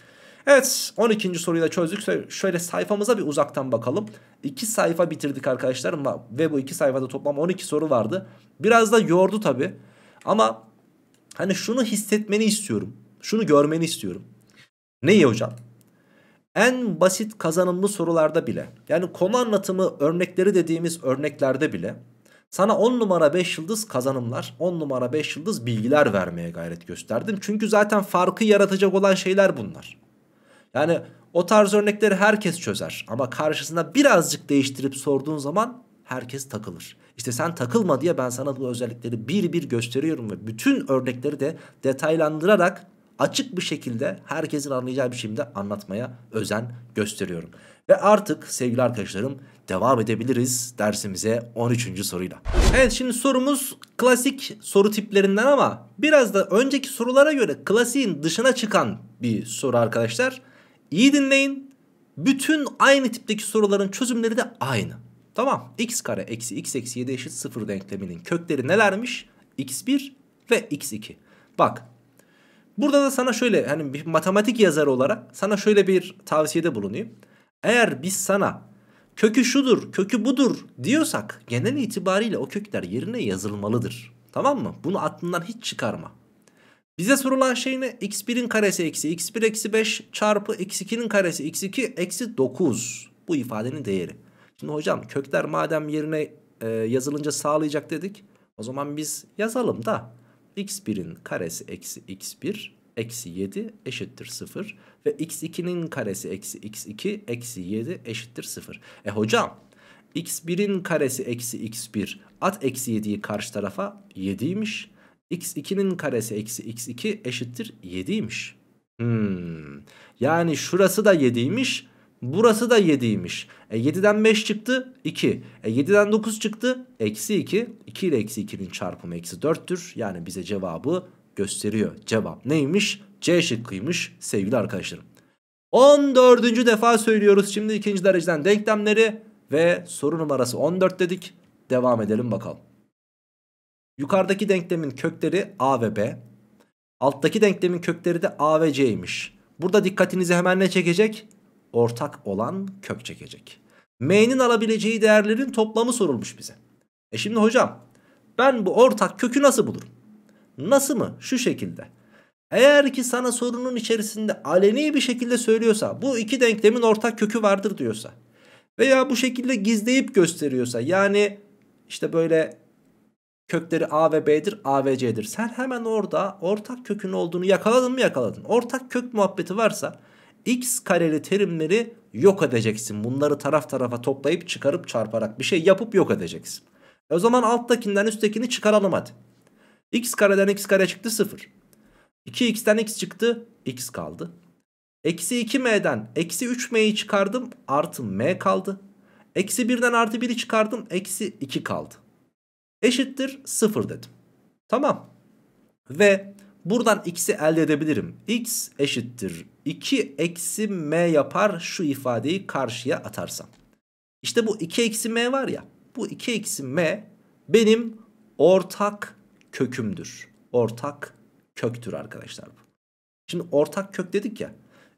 Evet 12. soruyu da çözdük. Şöyle sayfamıza bir uzaktan bakalım. 2 sayfa bitirdik arkadaşlar ve bu 2 sayfada toplam 12 soru vardı. Biraz da yordu tabi. Ama hani şunu hissetmeni istiyorum. Şunu görmeni istiyorum. Neyi hocam? En basit kazanımlı sorularda bile yani konu anlatımı örnekleri dediğimiz örneklerde bile sana 10 numara 5 yıldız kazanımlar, 10 numara 5 yıldız bilgiler vermeye gayret gösterdim. Çünkü zaten farkı yaratacak olan şeyler bunlar. Yani o tarz örnekleri herkes çözer. Ama karşısına birazcık değiştirip sorduğun zaman herkes takılır. İşte sen takılma diye ben sana bu özellikleri bir bir gösteriyorum ve bütün örnekleri de detaylandırarak açık bir şekilde herkesin anlayacağı bir şekilde anlatmaya özen gösteriyorum. Ve artık sevgili arkadaşlarım devam edebiliriz dersimize 13. soruyla. Evet şimdi sorumuz klasik soru tiplerinden ama biraz da önceki sorulara göre klasiğin dışına çıkan bir soru arkadaşlar. İyi dinleyin. Bütün aynı tipteki soruların çözümleri de aynı. Tamam. X kare eksi x eksi 7 eşit 0 denkleminin kökleri nelermiş? X1 ve X2. Bak. Burada da sana şöyle hani bir matematik yazarı olarak sana şöyle bir tavsiyede bulunayım. Eğer biz sana kökü şudur, kökü budur diyorsak genel itibariyle o kökler yerine yazılmalıdır. Tamam mı? Bunu aklından hiç çıkarma. Bize sorulan şey ne? x1'in karesi eksi x1 eksi 5 çarpı x2'nin karesi x2 eksi 9. Bu ifadenin değeri. Şimdi hocam kökler madem yerine e, yazılınca sağlayacak dedik. O zaman biz yazalım da x1'in karesi eksi x1 eksi 7 eşittir 0 ve x2'nin karesi eksi x2 eksi 7 eşittir 0. E hocam x1'in karesi eksi x1 at eksi 7'yi karşı tarafa 7'ymiş x2'nin karesi eksi x2 eşittir 7'ymiş. Hmm. Yani şurası da 7'ymiş. Burası da 7'ymiş. E 7'den 5 çıktı 2. E 7'den 9 çıktı eksi 2. 2 ile eksi 2'nin çarpımı eksi 4'tür. Yani bize cevabı gösteriyor. Cevap neymiş? C şıkkıymış sevgili arkadaşlarım. 14. defa söylüyoruz şimdi ikinci dereceden denklemleri ve soru numarası 14 dedik. Devam edelim bakalım. Yukarıdaki denklemin kökleri a ve b. Alttaki denklemin kökleri de a ve c'ymiş. Burada dikkatinizi hemen ne çekecek? Ortak olan kök çekecek. M'nin alabileceği değerlerin toplamı sorulmuş bize. E şimdi hocam ben bu ortak kökü nasıl bulurum? Nasıl mı? Şu şekilde. Eğer ki sana sorunun içerisinde aleni bir şekilde söylüyorsa bu iki denklemin ortak kökü vardır diyorsa veya bu şekilde gizleyip gösteriyorsa yani işte böyle Kökleri A ve B'dir, A ve C'dir. Sen hemen orada ortak kökün olduğunu yakaladın mı yakaladın. Ortak kök muhabbeti varsa x kareli terimleri yok edeceksin. Bunları taraf tarafa toplayıp çıkarıp çarparak bir şey yapıp yok edeceksin. E o zaman alttakinden üsttekini çıkaralım hadi. x kareden x kare çıktı 0. 2x'ten x çıktı x kaldı. Eksi 2m'den eksi 3m'yi çıkardım artı m kaldı. Eksi 1'den artı 1'i çıkardım eksi 2 kaldı eşittir 0 dedim. Tamam. Ve buradan x'i elde edebilirim. x eşittir 2 eksi m yapar şu ifadeyi karşıya atarsam. İşte bu 2 eksi m var ya. Bu 2 eksi m benim ortak kökümdür. Ortak köktür arkadaşlar bu. Şimdi ortak kök dedik ya.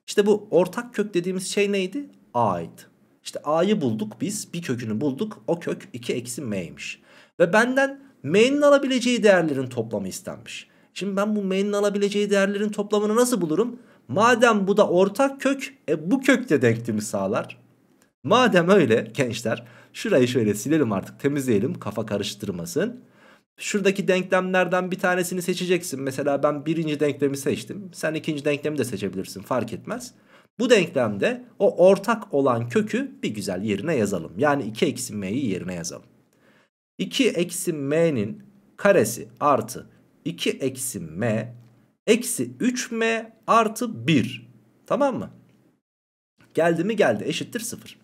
İşte bu ortak kök dediğimiz şey neydi? A'ydı. İşte A'yı bulduk biz. Bir kökünü bulduk. O kök 2 eksi m'ymiş. Ve benden m'nin alabileceği değerlerin toplamı istenmiş. Şimdi ben bu m'nin alabileceği değerlerin toplamını nasıl bulurum? Madem bu da ortak kök, e bu kök de denklemi sağlar. Madem öyle gençler, şurayı şöyle silelim artık temizleyelim kafa karıştırmasın. Şuradaki denklemlerden bir tanesini seçeceksin. Mesela ben birinci denklemi seçtim. Sen ikinci denklemi de seçebilirsin fark etmez. Bu denklemde o ortak olan kökü bir güzel yerine yazalım. Yani 2 eksi m'yi yerine yazalım. 2 eksi m'nin karesi artı 2 eksi m eksi 3m artı 1. Tamam mı? Geldi mi geldi eşittir 0.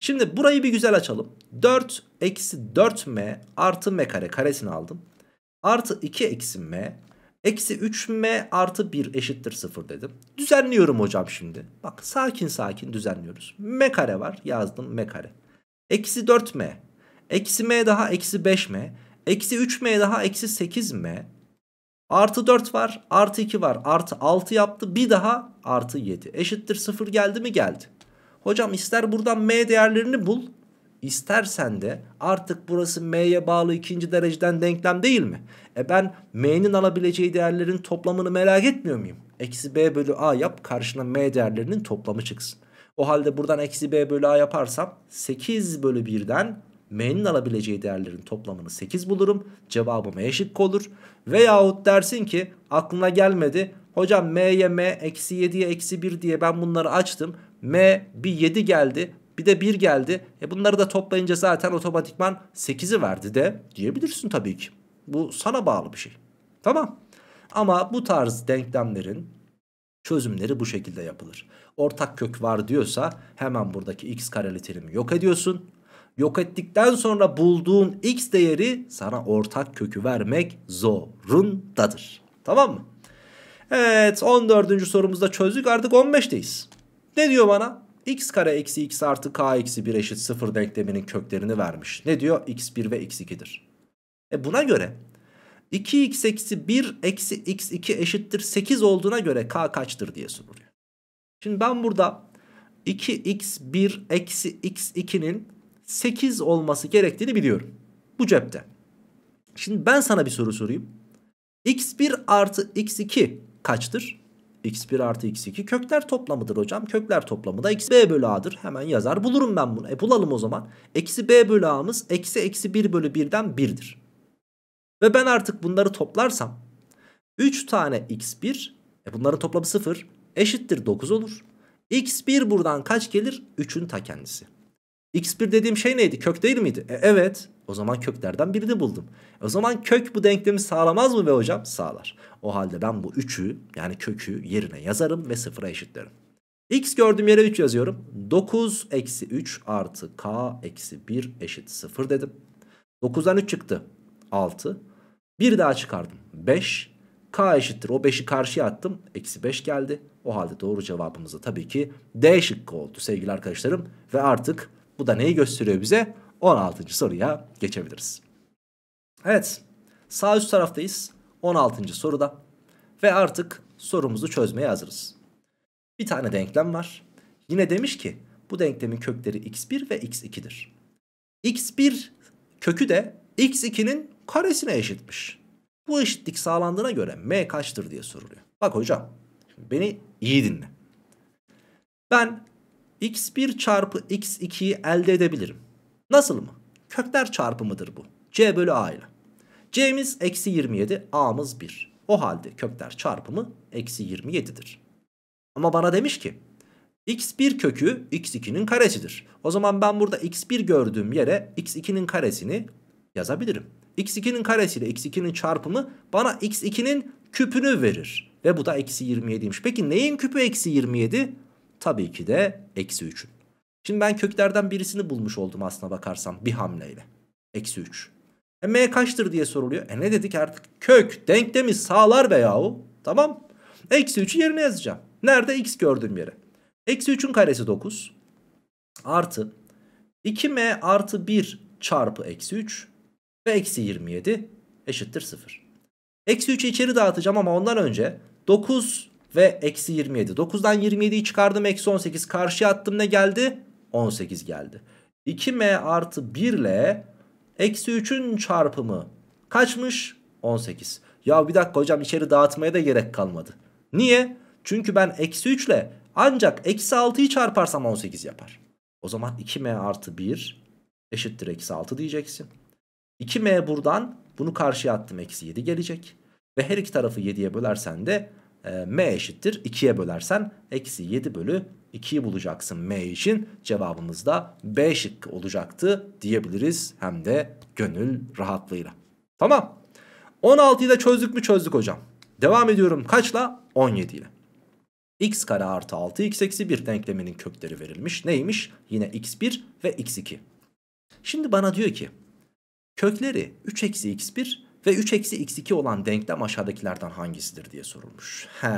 Şimdi burayı bir güzel açalım. 4 eksi 4m artı m kare karesini aldım. Artı 2 eksi m eksi 3m artı 1 eşittir 0 dedim. Düzenliyorum hocam şimdi. Bak sakin sakin düzenliyoruz. m kare var yazdım m kare. Eksi 4m Eksi m daha eksi 5m. Eksi 3m daha eksi 8m. Artı 4 var. Artı 2 var. Artı 6 yaptı. Bir daha artı 7. Eşittir 0 geldi mi geldi. Hocam ister buradan m değerlerini bul. İstersen de artık burası m'ye bağlı ikinci dereceden denklem değil mi? E ben m'nin alabileceği değerlerin toplamını merak etmiyor muyum? Eksi b bölü a yap karşına m değerlerinin toplamı çıksın. O halde buradan eksi b bölü a yaparsam 8 bölü 1'den M'nin alabileceği değerlerin toplamını 8 bulurum. Cevabım E şıkkı olur. Veyahut dersin ki aklına gelmedi. Hocam M'ye M, eksi 7'ye eksi 1 diye ben bunları açtım. M bir 7 geldi. Bir de 1 geldi. E bunları da toplayınca zaten otomatikman 8'i verdi de diyebilirsin tabii ki. Bu sana bağlı bir şey. Tamam. Ama bu tarz denklemlerin çözümleri bu şekilde yapılır. Ortak kök var diyorsa hemen buradaki x kareli terimi yok ediyorsun yok ettikten sonra bulduğun x değeri sana ortak kökü vermek zorundadır. Tamam mı? Evet 14. sorumuzda çözdük artık 15'teyiz. Ne diyor bana? x kare eksi x artı k eksi 1 eşit 0 denkleminin köklerini vermiş. Ne diyor? x1 ve x2'dir. E buna göre 2x eksi 1 eksi x2 eşittir 8 olduğuna göre k kaçtır diye soruluyor. Şimdi ben burada 2x1 eksi x2'nin 8 olması gerektiğini biliyorum. Bu cepte. Şimdi ben sana bir soru sorayım. X1 artı X2 kaçtır? X1 artı X2 kökler toplamıdır hocam. Kökler toplamı da B bölü A'dır. Hemen yazar bulurum ben bunu. E bulalım o zaman. Eksi B bölü A'mız eksi eksi 1 bölü 1'den 1'dir. Ve ben artık bunları toplarsam 3 tane X1 e bunların toplamı 0 eşittir 9 olur. X1 buradan kaç gelir? 3'ün ta kendisi. X1 dediğim şey neydi? Kök değil miydi? E, evet. O zaman köklerden birini buldum. E, o zaman kök bu denklemi sağlamaz mı be hocam? Sağlar. O halde ben bu 3'ü yani kökü yerine yazarım ve sıfıra eşitlerim. X gördüğüm yere 3 yazıyorum. 9 eksi 3 artı K eksi 1 eşit 0 dedim. 9'dan 3 çıktı. 6. Bir daha çıkardım. 5. K eşittir. O 5'i karşıya attım. Eksi 5 geldi. O halde doğru cevabımız da tabii ki D şıkkı oldu sevgili arkadaşlarım. Ve artık bu da neyi gösteriyor bize? 16. soruya geçebiliriz. Evet sağ üst taraftayız 16. soruda ve artık sorumuzu çözmeye hazırız. Bir tane denklem var. Yine demiş ki bu denklemin kökleri x1 ve x2'dir. x1 kökü de x2'nin karesine eşitmiş. Bu eşitlik sağlandığına göre m kaçtır diye soruluyor. Bak hocam beni iyi dinle. Ben x1 çarpı x2'yi elde edebilirim. Nasıl mı? Kökler çarpımıdır bu. c bölü a ile. c'miz eksi 27, a'mız 1. O halde kökler çarpımı eksi 27'dir. Ama bana demiş ki x1 kökü x2'nin karesidir. O zaman ben burada x1 gördüğüm yere x2'nin karesini yazabilirim. x2'nin karesi ile x2'nin çarpımı bana x2'nin küpünü verir. Ve bu da eksi 27'ymiş. Peki neyin küpü eksi 27? Tabii ki de eksi 3'ün. Şimdi ben köklerden birisini bulmuş oldum aslına bakarsam bir hamleyle. Eksi 3. E m kaçtır diye soruluyor. E ne dedik artık? Kök denklemi sağlar be yahu. Tamam. Eksi 3'ü yerine yazacağım. Nerede? X gördüğüm yere. Eksi 3'ün karesi 9. Artı 2m artı 1 çarpı eksi 3 ve eksi 27 eşittir 0. Eksi 3'ü içeri dağıtacağım ama ondan önce 9 ve eksi 27. 9'dan 27'yi çıkardım eksi 18 karşıya attım ne geldi? 18 geldi. 2m artı 1 ile eksi 3'ün çarpımı kaçmış? 18. Ya bir dakika hocam içeri dağıtmaya da gerek kalmadı. Niye? Çünkü ben eksi 3 ile ancak eksi 6'yı çarparsam 18 yapar. O zaman 2m artı 1 eşittir eksi 6 diyeceksin. 2m buradan bunu karşıya attım eksi 7 gelecek. Ve her iki tarafı 7'ye bölersen de ee, m eşittir 2'ye bölersen eksi 7 bölü 2'yi bulacaksın m için. Cevabımız da b şıkkı olacaktı diyebiliriz hem de gönül rahatlığıyla. Tamam 16'yı da çözdük mü çözdük hocam. Devam ediyorum kaçla? 17 ile. x kare artı 6 x eksi 1 denkleminin kökleri verilmiş. Neymiş? Yine x1 ve x2. Şimdi bana diyor ki kökleri 3 eksi x1 ve 3 eksi x2 olan denklem aşağıdakilerden hangisidir diye sorulmuş. He,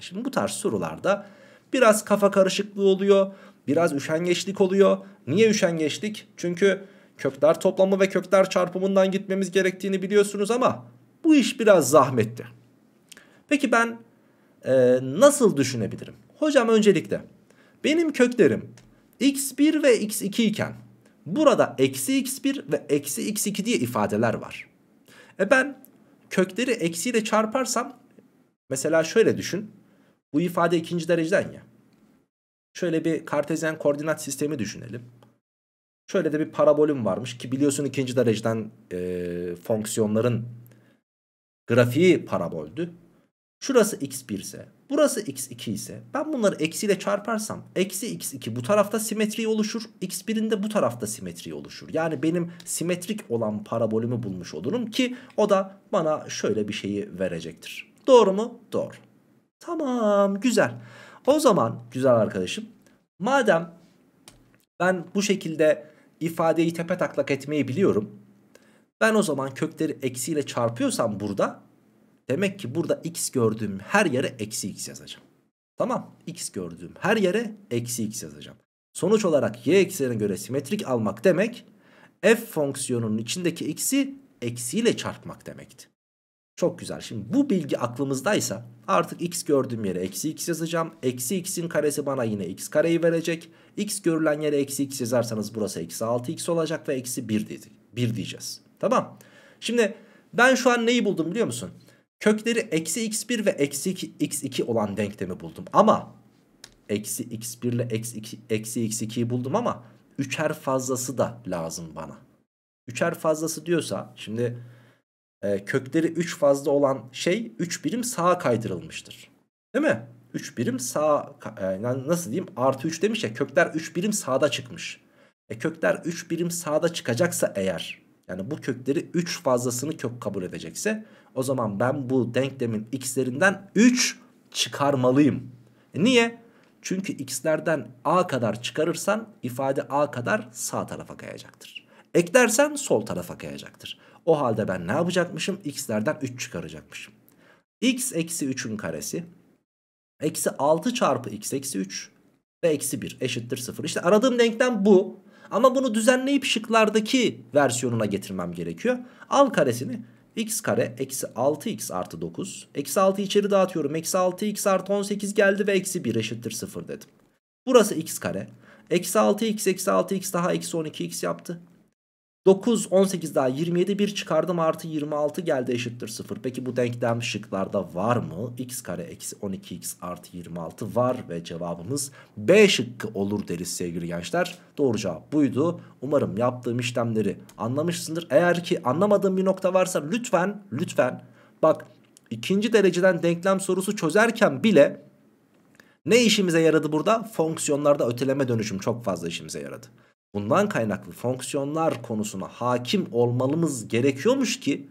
şimdi bu tarz sorularda biraz kafa karışıklığı oluyor. Biraz üşengeçlik oluyor. Niye üşengeçlik? Çünkü kökler toplamı ve kökler çarpımından gitmemiz gerektiğini biliyorsunuz ama bu iş biraz zahmetli. Peki ben e, nasıl düşünebilirim? Hocam öncelikle benim köklerim x1 ve x2 iken burada eksi x1 ve eksi x2 diye ifadeler var. E ben kökleri eksiyle çarparsam mesela şöyle düşün. Bu ifade ikinci dereceden ya. Şöyle bir kartezyen koordinat sistemi düşünelim. Şöyle de bir parabolüm varmış ki biliyorsun ikinci dereceden e, fonksiyonların grafiği paraboldü. Şurası x1 ise Burası x2 ise ben bunları eksiyle çarparsam eksi x2 bu tarafta simetri oluşur. x1'inde bu tarafta simetri oluşur. Yani benim simetrik olan parabolümü bulmuş olurum ki o da bana şöyle bir şeyi verecektir. Doğru mu? Doğru. Tamam güzel. O zaman güzel arkadaşım madem ben bu şekilde ifadeyi tepe taklak etmeyi biliyorum. Ben o zaman kökleri eksiyle çarpıyorsam burada Demek ki burada x gördüğüm her yere eksi x yazacağım. Tamam x gördüğüm her yere eksi x yazacağım. Sonuç olarak y eksenine göre simetrik almak demek f fonksiyonunun içindeki x'i eksiyle çarpmak demekti. Çok güzel. Şimdi bu bilgi aklımızdaysa artık x gördüğüm yere eksi x yazacağım. Eksi x'in karesi bana yine x kareyi verecek. x görülen yere eksi x yazarsanız burası eksi 6x olacak ve eksi 1, dedik. 1 diyeceğiz. Tamam. Şimdi ben şu an neyi buldum biliyor musun? kökleri eksi x1 ve eksi x2 olan denklemi buldum. Ama eksi x1 ile eksi, eksi x2'yi buldum ama üçer fazlası da lazım bana. Üçer fazlası diyorsa şimdi e, kökleri 3 fazla olan şey 3 birim sağa kaydırılmıştır. Değil mi? 3 birim sağ e, nasıl diyeyim artı 3 demiş ya kökler 3 birim sağda çıkmış. E kökler 3 birim sağda çıkacaksa eğer yani bu kökleri 3 fazlasını kök kabul edecekse o zaman ben bu denklemin x'lerinden 3 çıkarmalıyım. E niye? Çünkü x'lerden a kadar çıkarırsan ifade a kadar sağ tarafa kayacaktır. Eklersen sol tarafa kayacaktır. O halde ben ne yapacakmışım? x'lerden 3 çıkaracakmışım. x eksi 3'ün karesi. Eksi 6 çarpı x eksi 3 ve eksi 1 eşittir 0. İşte aradığım denklem bu. Ama bunu düzenleyip şıklardaki versiyonuna getirmem gerekiyor. Al karesini x kare eksi 6x artı 9. Eksi 6 içeri dağıtıyorum. Eksi 6x artı 18 geldi ve eksi 1 eşittir 0 dedim. Burası x kare. Eksi 6x eksi 6x daha eksi 12x yaptı. 9, 18 daha 27 1 çıkardım artı 26 geldi eşittir 0. Peki bu denklem şıklarda var mı? x kare eksi 12x artı 26 var ve cevabımız B şıkkı olur deriz sevgili gençler. Doğru cevap buydu. Umarım yaptığım işlemleri anlamışsındır. Eğer ki anlamadığım bir nokta varsa lütfen lütfen bak ikinci dereceden denklem sorusu çözerken bile ne işimize yaradı burada? Fonksiyonlarda öteleme dönüşüm çok fazla işimize yaradı bundan kaynaklı fonksiyonlar konusuna hakim olmalımız gerekiyormuş ki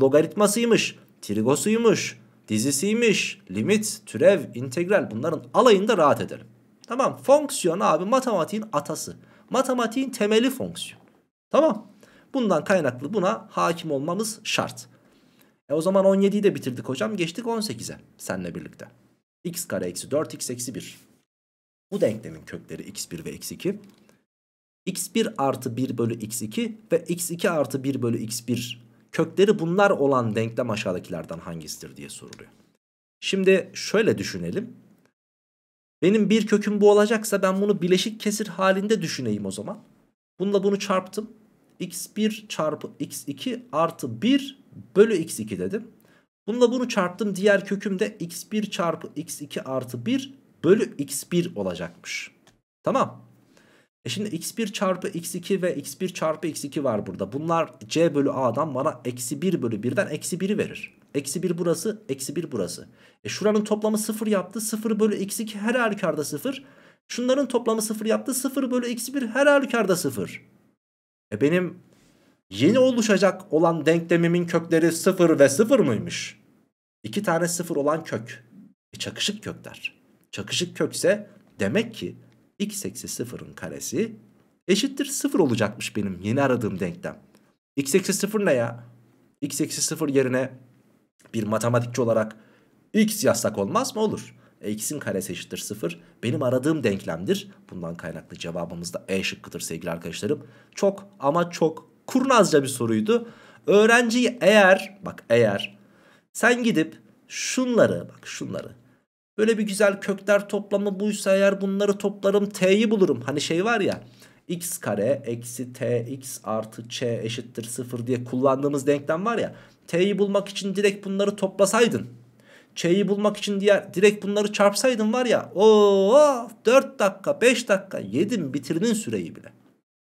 logaritmasıymış, trigosuymuş, dizisiymiş, limit, türev, integral bunların alayında rahat edelim. Tamam fonksiyon abi matematiğin atası. Matematiğin temeli fonksiyon. Tamam. Bundan kaynaklı buna hakim olmamız şart. E o zaman 17'yi de bitirdik hocam. Geçtik 18'e seninle birlikte. x kare eksi 4 x eksi 1. Bu denklemin kökleri x1 ve x2 x1 artı 1 bölü x2 ve x2 artı 1 bölü x1 kökleri bunlar olan denklem aşağıdakilerden hangisidir diye soruluyor. Şimdi şöyle düşünelim. Benim bir köküm bu olacaksa ben bunu bileşik kesir halinde düşüneyim o zaman. Bununla bunu çarptım. x1 çarpı x2 artı 1 bölü x2 dedim. Bununla bunu çarptım. Diğer köküm de x1 çarpı x2 artı 1 bölü x1 olacakmış. Tamam. E şimdi x1 çarpı x2 ve x1 çarpı x2 var burada. Bunlar c bölü a'dan bana eksi 1 bölü 1'den eksi 1'i verir. Eksi 1 burası, eksi 1 burası. E şuranın toplamı 0 yaptı. 0 bölü x2 her halükarda 0. Şunların toplamı 0 yaptı. 0 bölü x1 her halükarda 0. E benim yeni oluşacak olan denklemimin kökleri 0 ve 0 mıymış? İki tane 0 olan kök. E çakışık kökler. Çakışık kökse demek ki x eksi sıfırın karesi eşittir sıfır olacakmış benim yeni aradığım denklem. x eksi sıfır ne ya? x eksi sıfır yerine bir matematikçi olarak x yazsak olmaz mı? Olur. E, x'in karesi eşittir 0. Benim aradığım denklemdir. Bundan kaynaklı cevabımız da E şıkkıdır sevgili arkadaşlarım. Çok ama çok kurnazca bir soruydu. Öğrenciyi eğer bak eğer sen gidip şunları bak şunları Böyle bir güzel kökler toplamı buysa eğer bunları toplarım t'yi bulurum. Hani şey var ya x kare eksi tx artı ç eşittir 0 diye kullandığımız denklem var ya. T'yi bulmak için direkt bunları toplasaydın. Ç'yi bulmak için diğer direkt bunları çarpsaydın var ya. o 4 dakika 5 dakika yedim bitirdin süreyi bile.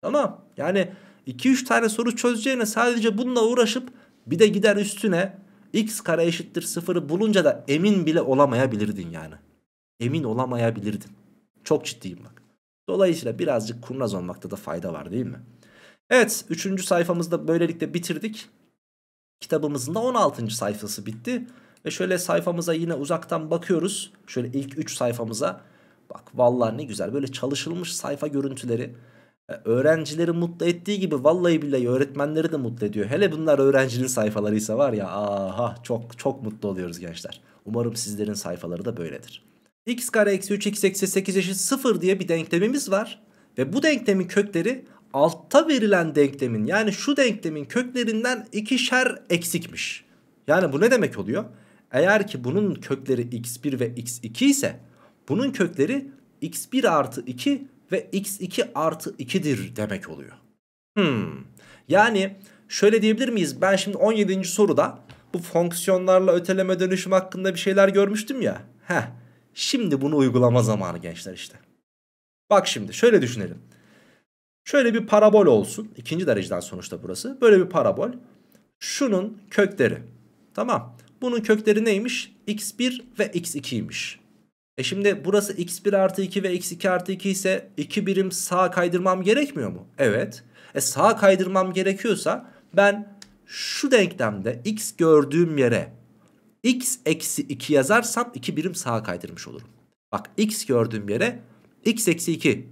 Tamam yani 2-3 tane soru çözeceğine sadece bununla uğraşıp bir de gider üstüne x kare eşittir sıfırı bulunca da emin bile olamayabilirdin yani. Emin olamayabilirdin. Çok ciddiyim bak. Dolayısıyla birazcık kurnaz olmakta da fayda var değil mi? Evet 3. sayfamızda böylelikle bitirdik. Kitabımızın da 16. sayfası bitti. Ve şöyle sayfamıza yine uzaktan bakıyoruz. Şöyle ilk 3 sayfamıza. Bak vallahi ne güzel böyle çalışılmış sayfa görüntüleri. E, öğrencileri mutlu ettiği gibi vallahi billahi öğretmenleri de mutlu ediyor. Hele bunlar öğrencinin sayfalarıysa var ya aha çok çok mutlu oluyoruz gençler. Umarım sizlerin sayfaları da böyledir. x kare eksi 3 x eksi 8 eşit 0 diye bir denklemimiz var. Ve bu denklemin kökleri altta verilen denklemin yani şu denklemin köklerinden ikişer eksikmiş. Yani bu ne demek oluyor? Eğer ki bunun kökleri x1 ve x2 ise bunun kökleri x1 artı 2 ve x2 artı 2'dir demek oluyor. Hmm. Yani şöyle diyebilir miyiz? Ben şimdi 17. soruda bu fonksiyonlarla öteleme dönüşüm hakkında bir şeyler görmüştüm ya. Heh. Şimdi bunu uygulama zamanı gençler işte. Bak şimdi şöyle düşünelim. Şöyle bir parabol olsun. ikinci dereceden sonuçta burası. Böyle bir parabol. Şunun kökleri. Tamam. Bunun kökleri neymiş? x1 ve x2'ymiş. E şimdi burası x1 artı 2 ve x2 artı 2 ise 2 birim sağa kaydırmam gerekmiyor mu? Evet. E sağa kaydırmam gerekiyorsa ben şu denklemde x gördüğüm yere x eksi 2 yazarsam 2 birim sağa kaydırmış olurum. Bak x gördüğüm yere x eksi 2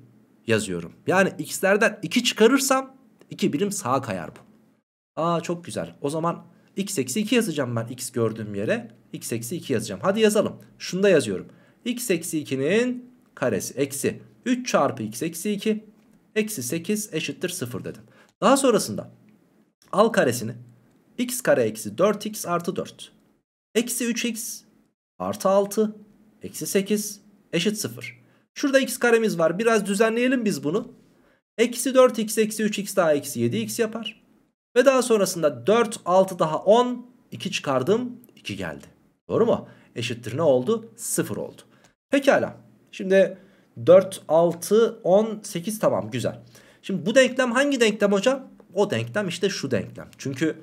yazıyorum. Yani x'lerden 2 çıkarırsam 2 birim sağa kayar bu. Aa çok güzel. O zaman x eksi 2 yazacağım ben x gördüğüm yere. x eksi 2 yazacağım. Hadi yazalım. Şunu da yazıyorum x eksi 2'nin karesi eksi 3 çarpı x eksi 2 eksi 8 eşittir 0 dedim. Daha sonrasında al karesini x kare eksi 4x artı 4 eksi 3x artı 6 eksi 8 eşit 0. Şurada x karemiz var biraz düzenleyelim biz bunu. Eksi 4x eksi 3x daha eksi 7x yapar. Ve daha sonrasında 4 6 daha 10 2 çıkardım 2 geldi. Doğru mu? Eşittir ne oldu? 0 oldu. Pekala. Şimdi 4, 6, 10, 8 tamam güzel. Şimdi bu denklem hangi denklem hocam? O denklem işte şu denklem. Çünkü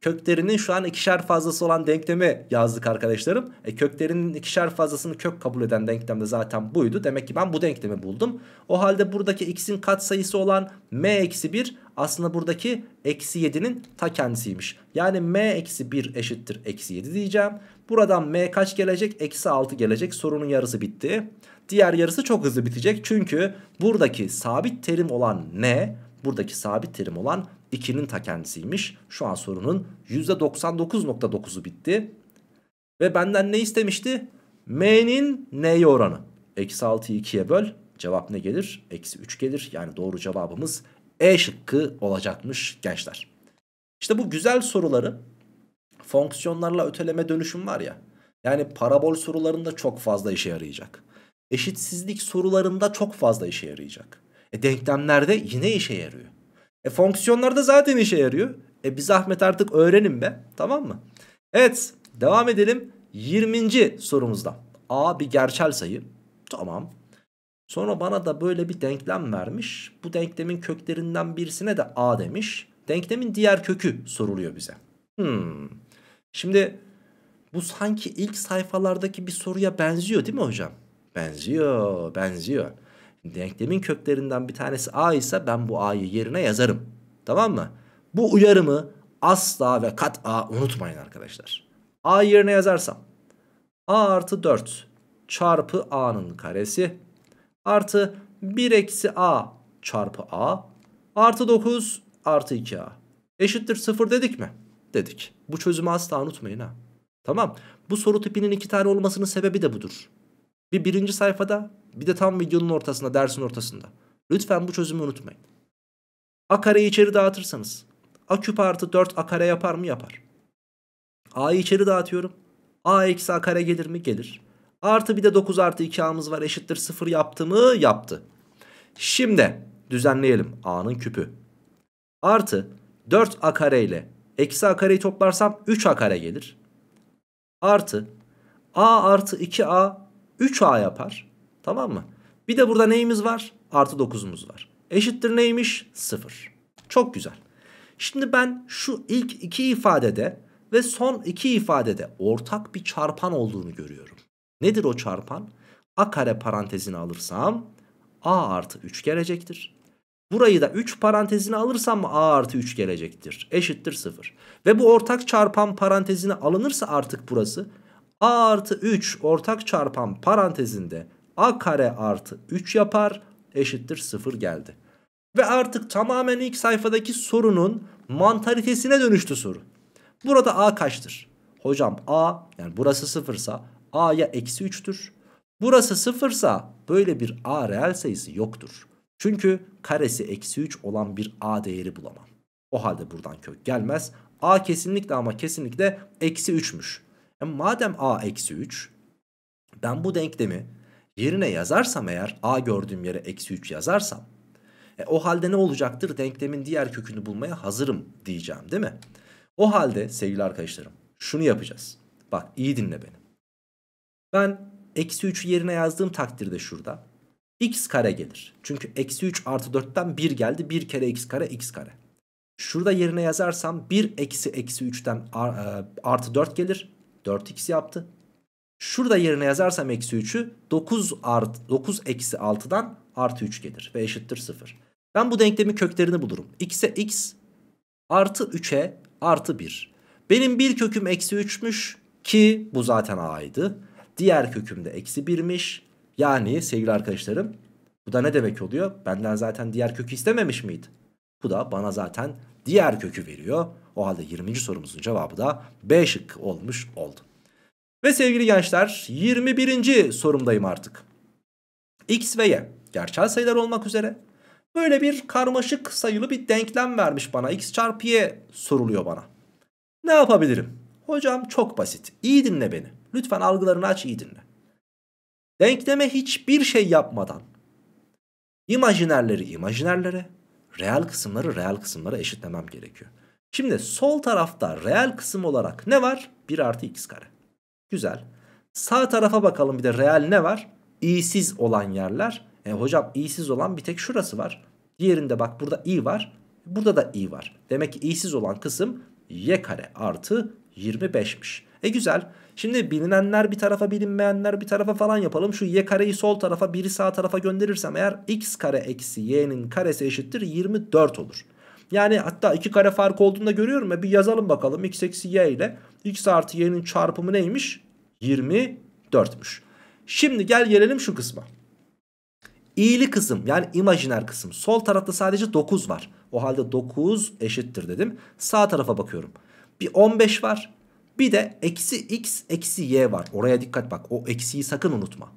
köklerinin şu an ikişer fazlası olan denklemi yazdık arkadaşlarım. E, köklerinin ikişer fazlasını kök kabul eden denklem de zaten buydu. Demek ki ben bu denklemi buldum. O halde buradaki x'in katsayısı olan m-1 aslında buradaki eksi 7'nin ta kendisiymiş. Yani m eksi 1 eşittir eksi 7 diyeceğim. Buradan m kaç gelecek? Eksi 6 gelecek. Sorunun yarısı bitti. Diğer yarısı çok hızlı bitecek. Çünkü buradaki sabit terim olan n buradaki sabit terim olan 2'nin ta kendisiymiş. Şu an sorunun %99.9'u bitti. Ve benden ne istemişti? M'nin n'ye oranı. Eksi 6'yı 2'ye böl. Cevap ne gelir? Eksi 3 gelir. Yani doğru cevabımız e şıkkı olacakmış gençler. İşte bu güzel soruları fonksiyonlarla öteleme dönüşüm var ya. Yani parabol sorularında çok fazla işe yarayacak. Eşitsizlik sorularında çok fazla işe yarayacak. E denklemlerde yine işe yarıyor. E fonksiyonlarda zaten işe yarıyor. E bir zahmet artık öğrenin be. Tamam mı? Evet devam edelim 20. sorumuzda. A bir gerçel sayı. Tamam. Sonra bana da böyle bir denklem vermiş. Bu denklemin köklerinden birisine de a demiş. Denklemin diğer kökü soruluyor bize. Hmm. Şimdi bu sanki ilk sayfalardaki bir soruya benziyor değil mi hocam? Benziyor, benziyor. Denklemin köklerinden bir tanesi a ise ben bu a'yı yerine yazarım. Tamam mı? Bu uyarımı asla ve kat a unutmayın arkadaşlar. a yerine yazarsam a artı 4 çarpı a'nın karesi artı 1 eksi a çarpı a artı 9 artı 2a eşittir 0 dedik mi? Dedik. Bu çözümü asla unutmayın ha. Tamam. Bu soru tipinin iki tane olmasının sebebi de budur. Bir birinci sayfada bir de tam videonun ortasında dersin ortasında. Lütfen bu çözümü unutmayın. A kareyi içeri dağıtırsanız A küp artı 4 A kare yapar mı? Yapar. A'yı içeri dağıtıyorum. A eksi A kare gelir mi? Gelir. Artı bir de 9 artı 2A'mız var eşittir 0 yaptı mı? Yaptı. Şimdi düzenleyelim. A'nın küpü. Artı 4A kare ile eksi A kareyi toplarsam 3A kare gelir. Artı A artı 2A 3A yapar. Tamam mı? Bir de burada neyimiz var? Artı 9'umuz var. Eşittir neymiş? 0. Çok güzel. Şimdi ben şu ilk iki ifadede ve son iki ifadede ortak bir çarpan olduğunu görüyorum. Nedir o çarpan? A kare parantezini alırsam A artı 3 gelecektir. Burayı da 3 parantezine alırsam a artı 3 gelecektir. Eşittir 0. Ve bu ortak çarpan parantezine alınırsa artık burası a artı 3 ortak çarpan parantezinde a kare artı 3 yapar. Eşittir 0 geldi. Ve artık tamamen ilk sayfadaki sorunun mantalitesine dönüştü soru. Burada a kaçtır? Hocam a yani burası sıfırsa a'ya eksi 3'tür. Burası sıfırsa böyle bir a reel sayısı yoktur. Çünkü karesi eksi 3 olan bir a değeri bulamam. O halde buradan kök gelmez. a kesinlikle ama kesinlikle eksi 3'müş. E madem a eksi 3 ben bu denklemi yerine yazarsam eğer a gördüğüm yere eksi 3 yazarsam e, o halde ne olacaktır? Denklemin diğer kökünü bulmaya hazırım diyeceğim değil mi? O halde sevgili arkadaşlarım şunu yapacağız. Bak iyi dinle beni. Ben eksi 3'ü yerine yazdığım takdirde şurada x kare gelir. Çünkü eksi 3 artı 4'ten 1 geldi. 1 kere x kare x kare. Şurada yerine yazarsam 1 eksi eksi 3'ten e, artı 4 gelir. 4x yaptı. Şurada yerine yazarsam eksi 3'ü 9, artı 9 eksi 6'dan artı 3 gelir ve eşittir 0. Ben bu denklemin köklerini bulurum. x'e x artı 3'e artı 1. Benim bir köküm eksi 3'müş ki bu zaten a'ydı. Diğer kökümde eksi 1'miş. Yani sevgili arkadaşlarım bu da ne demek oluyor? Benden zaten diğer kökü istememiş miydi? Bu da bana zaten diğer kökü veriyor. O halde 20. sorumuzun cevabı da B şık olmuş oldu. Ve sevgili gençler 21. sorumdayım artık. X ve Y gerçel sayılar olmak üzere böyle bir karmaşık sayılı bir denklem vermiş bana. X çarpı Y soruluyor bana. Ne yapabilirim? Hocam çok basit. İyi dinle beni. Lütfen algılarını aç iyi dinle. Denkleme hiçbir şey yapmadan imajinerleri imajinerlere, real kısımları real kısımlara eşitlemem gerekiyor. Şimdi sol tarafta real kısım olarak ne var? 1 artı x kare. Güzel. Sağ tarafa bakalım bir de real ne var? i'siz olan yerler. E hocam i'siz olan bir tek şurası var. Diğerinde bak burada i var. Burada da i var. Demek ki i'siz olan kısım y kare artı 25'miş. E güzel. Şimdi bilinenler bir tarafa bilinmeyenler bir tarafa falan yapalım. Şu y kareyi sol tarafa biri sağ tarafa gönderirsem eğer x kare eksi y'nin karesi eşittir 24 olur. Yani hatta iki kare fark olduğunda görüyorum ya bir yazalım bakalım x eksi y ile x artı y'nin çarpımı neymiş? 24'müş. Şimdi gel gelelim şu kısma. İyili kısım yani imajiner kısım. Sol tarafta sadece 9 var. O halde 9 eşittir dedim. Sağ tarafa bakıyorum. Bir 15 var. Bir de eksi x eksi y var. Oraya dikkat bak. O eksiyi sakın unutma.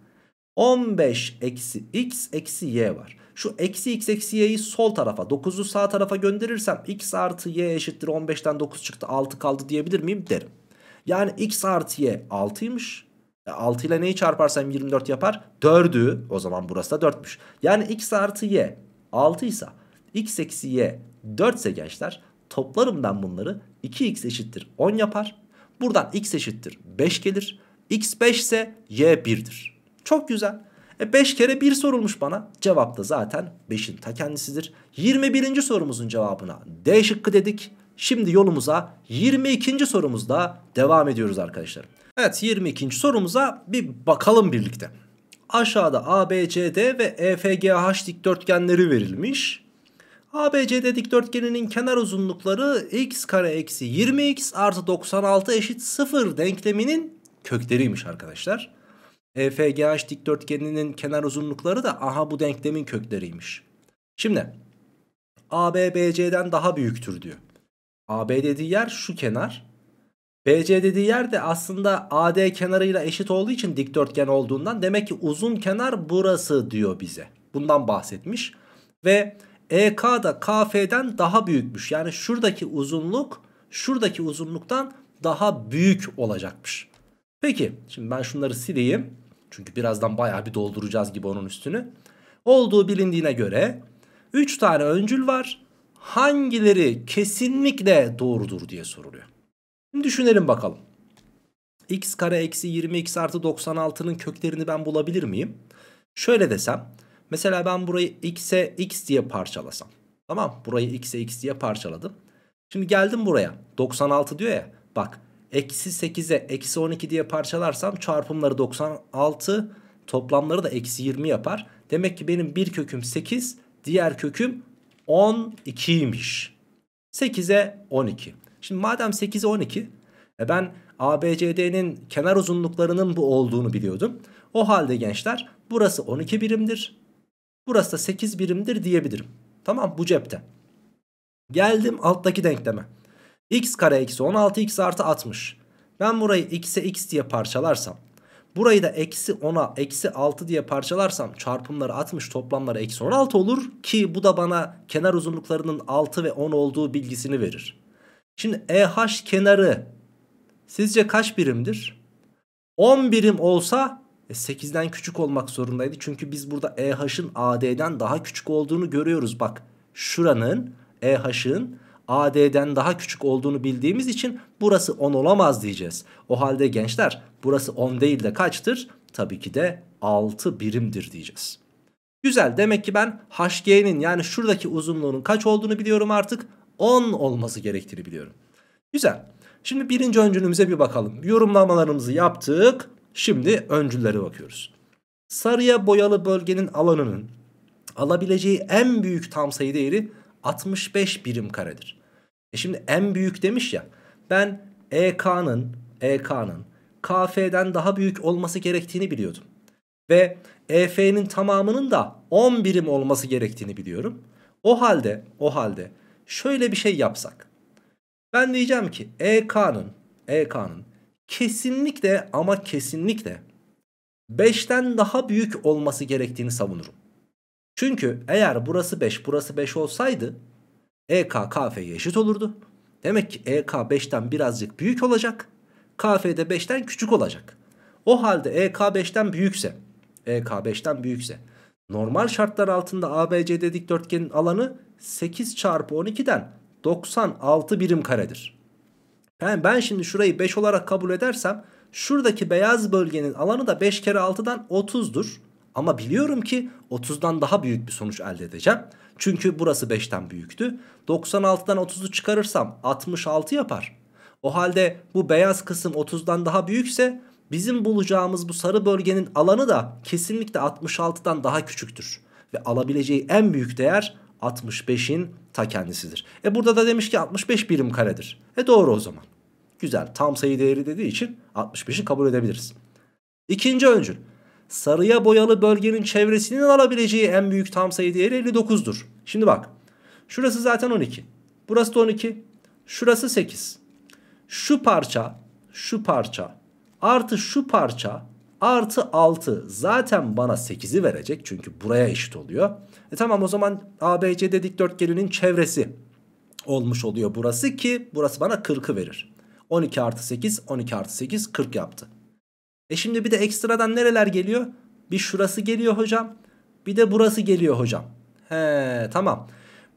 15 eksi x eksi y var. Şu eksi x eksi y'yi sol tarafa 9'u sağ tarafa gönderirsem x artı y eşittir 15'ten 9 çıktı 6 kaldı diyebilir miyim derim. Yani x artı y 6'ymış. 6 e, ile neyi çarparsam 24 yapar 4'ü o zaman burası da 4'müş. Yani x artı y 6 ise x eksi y 4 ise gençler toplarımdan bunları 2x eşittir 10 yapar. Buradan x eşittir 5 gelir. x 5 ise y 1'dir. Çok güzel. E 5 kere 1 sorulmuş bana. Cevap da zaten 5'in ta kendisidir. 21. sorumuzun cevabına D şıkkı dedik. Şimdi yolumuza 22. sorumuzda devam ediyoruz arkadaşlar. Evet 22. sorumuza bir bakalım birlikte. Aşağıda ABCD ve EFGH dikdörtgenleri verilmiş. ABCD dikdörtgeninin kenar uzunlukları x kare eksi 20x artı 96 eşit 0 denkleminin kökleriymiş arkadaşlar. EFGH dikdörtgeninin kenar uzunlukları da aha bu denklemin kökleriymiş. Şimdi ABBC'den daha büyüktür diyor. AB dediği yer şu kenar. BC dediği yer de aslında AD kenarıyla eşit olduğu için dikdörtgen olduğundan demek ki uzun kenar burası diyor bize. Bundan bahsetmiş. Ve EK da KF'den daha büyükmüş. Yani şuradaki uzunluk şuradaki uzunluktan daha büyük olacakmış. Peki şimdi ben şunları sileyim. Çünkü birazdan bayağı bir dolduracağız gibi onun üstünü. Olduğu bilindiğine göre 3 tane öncül var. Hangileri kesinlikle doğrudur diye soruluyor. Şimdi düşünelim bakalım. x kare eksi 20x artı 96'nın köklerini ben bulabilir miyim? Şöyle desem Mesela ben burayı x'e x diye parçalasam. Tamam burayı x'e x diye parçaladım. Şimdi geldim buraya 96 diyor ya bak eksi 8'e eksi 12 diye parçalarsam çarpımları 96 toplamları da eksi 20 yapar. Demek ki benim bir köküm 8 diğer köküm 12'ymiş. 8'e 12. Şimdi madem 8'e 12 e ben ABCD'nin kenar uzunluklarının bu olduğunu biliyordum. O halde gençler burası 12 birimdir. Burası da 8 birimdir diyebilirim. Tamam bu cepte. Geldim alttaki denkleme. x kare eksi 16 x artı 60. Ben burayı x'e x diye parçalarsam. Burayı da eksi 10'a eksi 6 diye parçalarsam çarpımları 60 toplamları eksi 16 olur. Ki bu da bana kenar uzunluklarının 6 ve 10 olduğu bilgisini verir. Şimdi EH kenarı sizce kaç birimdir? 10 birim olsa 8'den e, küçük olmak zorundaydı. Çünkü biz burada EH'ın AD'den daha küçük olduğunu görüyoruz. Bak şuranın EH'ın AD'den daha küçük olduğunu bildiğimiz için burası 10 olamaz diyeceğiz. O halde gençler burası 10 değil de kaçtır? Tabii ki de 6 birimdir diyeceğiz. Güzel demek ki ben HG'nin yani şuradaki uzunluğunun kaç olduğunu biliyorum artık 10 olması gerektiğini biliyorum. Güzel. Şimdi birinci öncülümüze bir bakalım. Yorumlamalarımızı yaptık. Şimdi öncüllere bakıyoruz. Sarıya boyalı bölgenin alanının alabileceği en büyük tam sayı değeri 65 birim karedir. E şimdi en büyük demiş ya. Ben EK'nın EK'nın KF'den daha büyük olması gerektiğini biliyordum. Ve EF'nin tamamının da 10 birim olması gerektiğini biliyorum. O halde o halde şöyle bir şey yapsak. Ben diyeceğim ki EK'nın EK'nın kesinlikle ama kesinlikle 5'ten daha büyük olması gerektiğini savunurum. Çünkü eğer burası 5 burası 5 olsaydı EK KF'ye eşit olurdu. Demek ki EK 5'ten birazcık büyük olacak. KF de 5'ten küçük olacak. O halde EK 5'ten büyükse EK 5'ten büyükse normal şartlar altında ABCD dikdörtgenin alanı 8 çarpı 12'den 96 birim karedir. Yani ben şimdi şurayı 5 olarak kabul edersem şuradaki beyaz bölgenin alanı da 5 kere 6'dan 30'dur. Ama biliyorum ki 30'dan daha büyük bir sonuç elde edeceğim. Çünkü burası 5'ten büyüktü. 96'dan 30'u çıkarırsam 66 yapar. O halde bu beyaz kısım 30'dan daha büyükse bizim bulacağımız bu sarı bölgenin alanı da kesinlikle 66'dan daha küçüktür. Ve alabileceği en büyük değer 65'in ta kendisidir. E burada da demiş ki 65 birim karedir. E doğru o zaman. Güzel. Tam sayı değeri dediği için 65'i kabul edebiliriz. İkinci öncül. Sarıya boyalı bölgenin çevresinin alabileceği en büyük tam sayı değeri 59'dur. Şimdi bak. Şurası zaten 12. Burası da 12. Şurası 8. Şu parça, şu parça artı şu parça artı 6 zaten bana 8'i verecek. Çünkü buraya eşit oluyor. E tamam o zaman ABCD dikdörtgeninin çevresi olmuş oluyor burası ki burası bana 40'ı verir. 12 artı 8 12 artı 8 40 yaptı. E şimdi bir de ekstradan nereler geliyor? Bir şurası geliyor hocam. Bir de burası geliyor hocam. He tamam.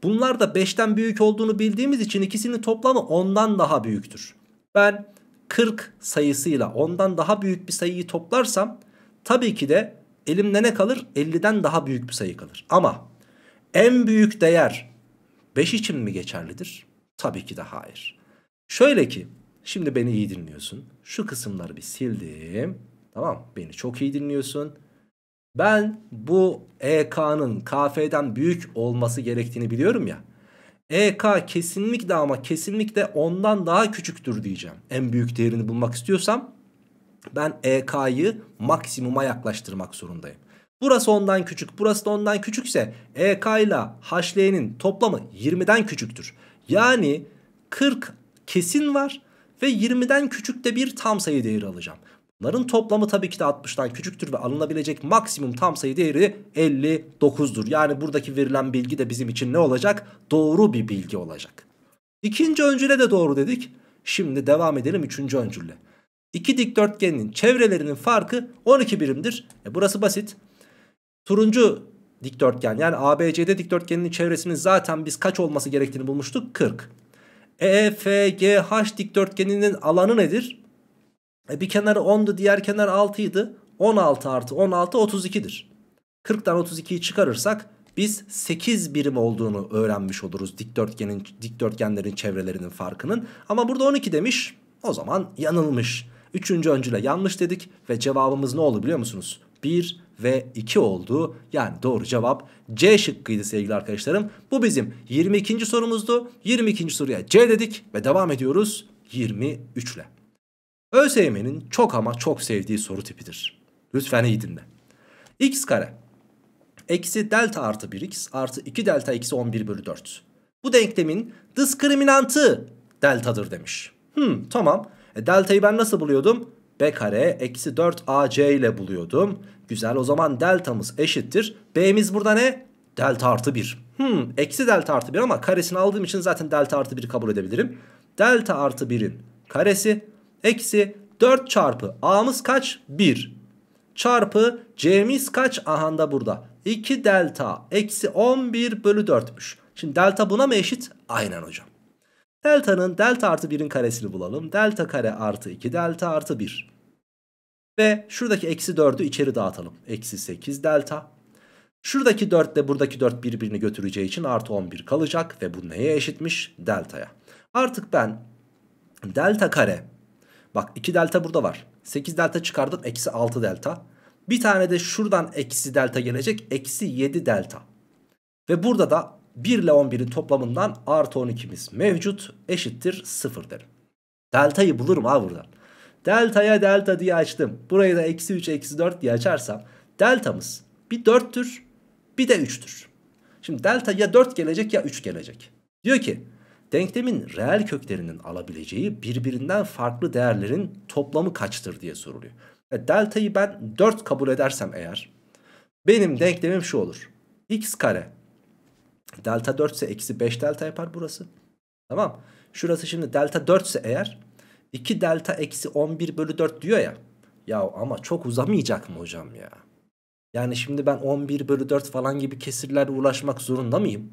Bunlar da 5'ten büyük olduğunu bildiğimiz için ikisinin toplamı 10'dan daha büyüktür. Ben 40 sayısıyla 10'dan daha büyük bir sayıyı toplarsam tabii ki de elimde ne kalır? 50'den daha büyük bir sayı kalır. Ama en büyük değer 5 için mi geçerlidir? Tabii ki de hayır. Şöyle ki Şimdi beni iyi dinliyorsun. Şu kısımları bir sildim. Tamam beni çok iyi dinliyorsun. Ben bu EK'nın KF'den büyük olması gerektiğini biliyorum ya. EK kesinlikle ama kesinlikle ondan daha küçüktür diyeceğim. En büyük değerini bulmak istiyorsam ben EK'yı maksimuma yaklaştırmak zorundayım. Burası ondan küçük burası da ondan küçükse EK ile HL'nin toplamı 20'den küçüktür. Yani 40 kesin var ve 20'den küçük de bir tam sayı değeri alacağım. Bunların toplamı tabii ki de 60'tan küçüktür ve alınabilecek maksimum tam sayı değeri 59'dur. Yani buradaki verilen bilgi de bizim için ne olacak? Doğru bir bilgi olacak. İkinci öncüle de doğru dedik. Şimdi devam edelim üçüncü öncüle. İki dikdörtgenin çevrelerinin farkı 12 birimdir. E burası basit. Turuncu dikdörtgen yani ABCD dikdörtgeninin çevresinin zaten biz kaç olması gerektiğini bulmuştuk? 40. EFGH dikdörtgeninin alanı nedir? E, bir kenarı 10'du diğer kenar 6'ydı. 16 artı 16 32'dir. 40'tan 32'yi çıkarırsak biz 8 birim olduğunu öğrenmiş oluruz dikdörtgenin dikdörtgenlerin çevrelerinin farkının. Ama burada 12 demiş. O zaman yanılmış. Üçüncü öncüle yanlış dedik ve cevabımız ne oldu biliyor musunuz? 1 ve 2 oldu. Yani doğru cevap C şıkkıydı sevgili arkadaşlarım. Bu bizim 22. sorumuzdu. 22. soruya C dedik ve devam ediyoruz 23 ile. ÖSYM'nin çok ama çok sevdiği soru tipidir. Lütfen iyi dinle. X kare eksi delta artı 1x artı 2 delta eksi 11 bölü 4. Bu denklemin diskriminantı deltadır demiş. Hmm tamam. E, delta'yı ben nasıl buluyordum? b kare eksi 4ac ile buluyordum. Güzel o zaman deltamız eşittir. B'miz burada ne? Delta artı 1. Hmm, eksi delta artı 1 ama karesini aldığım için zaten delta artı 1 kabul edebilirim. Delta artı 1'in karesi eksi 4 çarpı a'mız kaç? 1 çarpı c'miz kaç? Aha da burada. 2 delta eksi 11 bölü 4'müş. Şimdi delta buna mı eşit? Aynen hocam. Delta'nın delta artı 1'in karesini bulalım. Delta kare artı 2 delta artı 1. Ve şuradaki eksi 4'ü içeri dağıtalım. Eksi 8 delta. Şuradaki 4 ile buradaki 4 birbirini götüreceği için artı 11 kalacak. Ve bu neye eşitmiş? Delta'ya. Artık ben delta kare. Bak 2 delta burada var. 8 delta çıkardım. Eksi 6 delta. Bir tane de şuradan eksi delta gelecek. Eksi 7 delta. Ve burada da 1 ile 11'in toplamından artı 12'miz mevcut eşittir 0 derim. Delta'yı bulurum ha buradan. Delta'ya delta diye açtım. Burayı da eksi 3 eksi 4 diye açarsam deltamız bir 4'tür bir de 3'tür. Şimdi delta ya 4 gelecek ya 3 gelecek. Diyor ki denklemin reel köklerinin alabileceği birbirinden farklı değerlerin toplamı kaçtır diye soruluyor. E, delta'yı ben 4 kabul edersem eğer benim denklemim şu olur. x kare Delta 4 ise eksi 5 delta yapar burası. Tamam. Şurası şimdi delta 4 ise eğer 2 delta eksi 11 bölü 4 diyor ya. Ya ama çok uzamayacak mı hocam ya? Yani şimdi ben 11 bölü 4 falan gibi kesirlerle ulaşmak zorunda mıyım?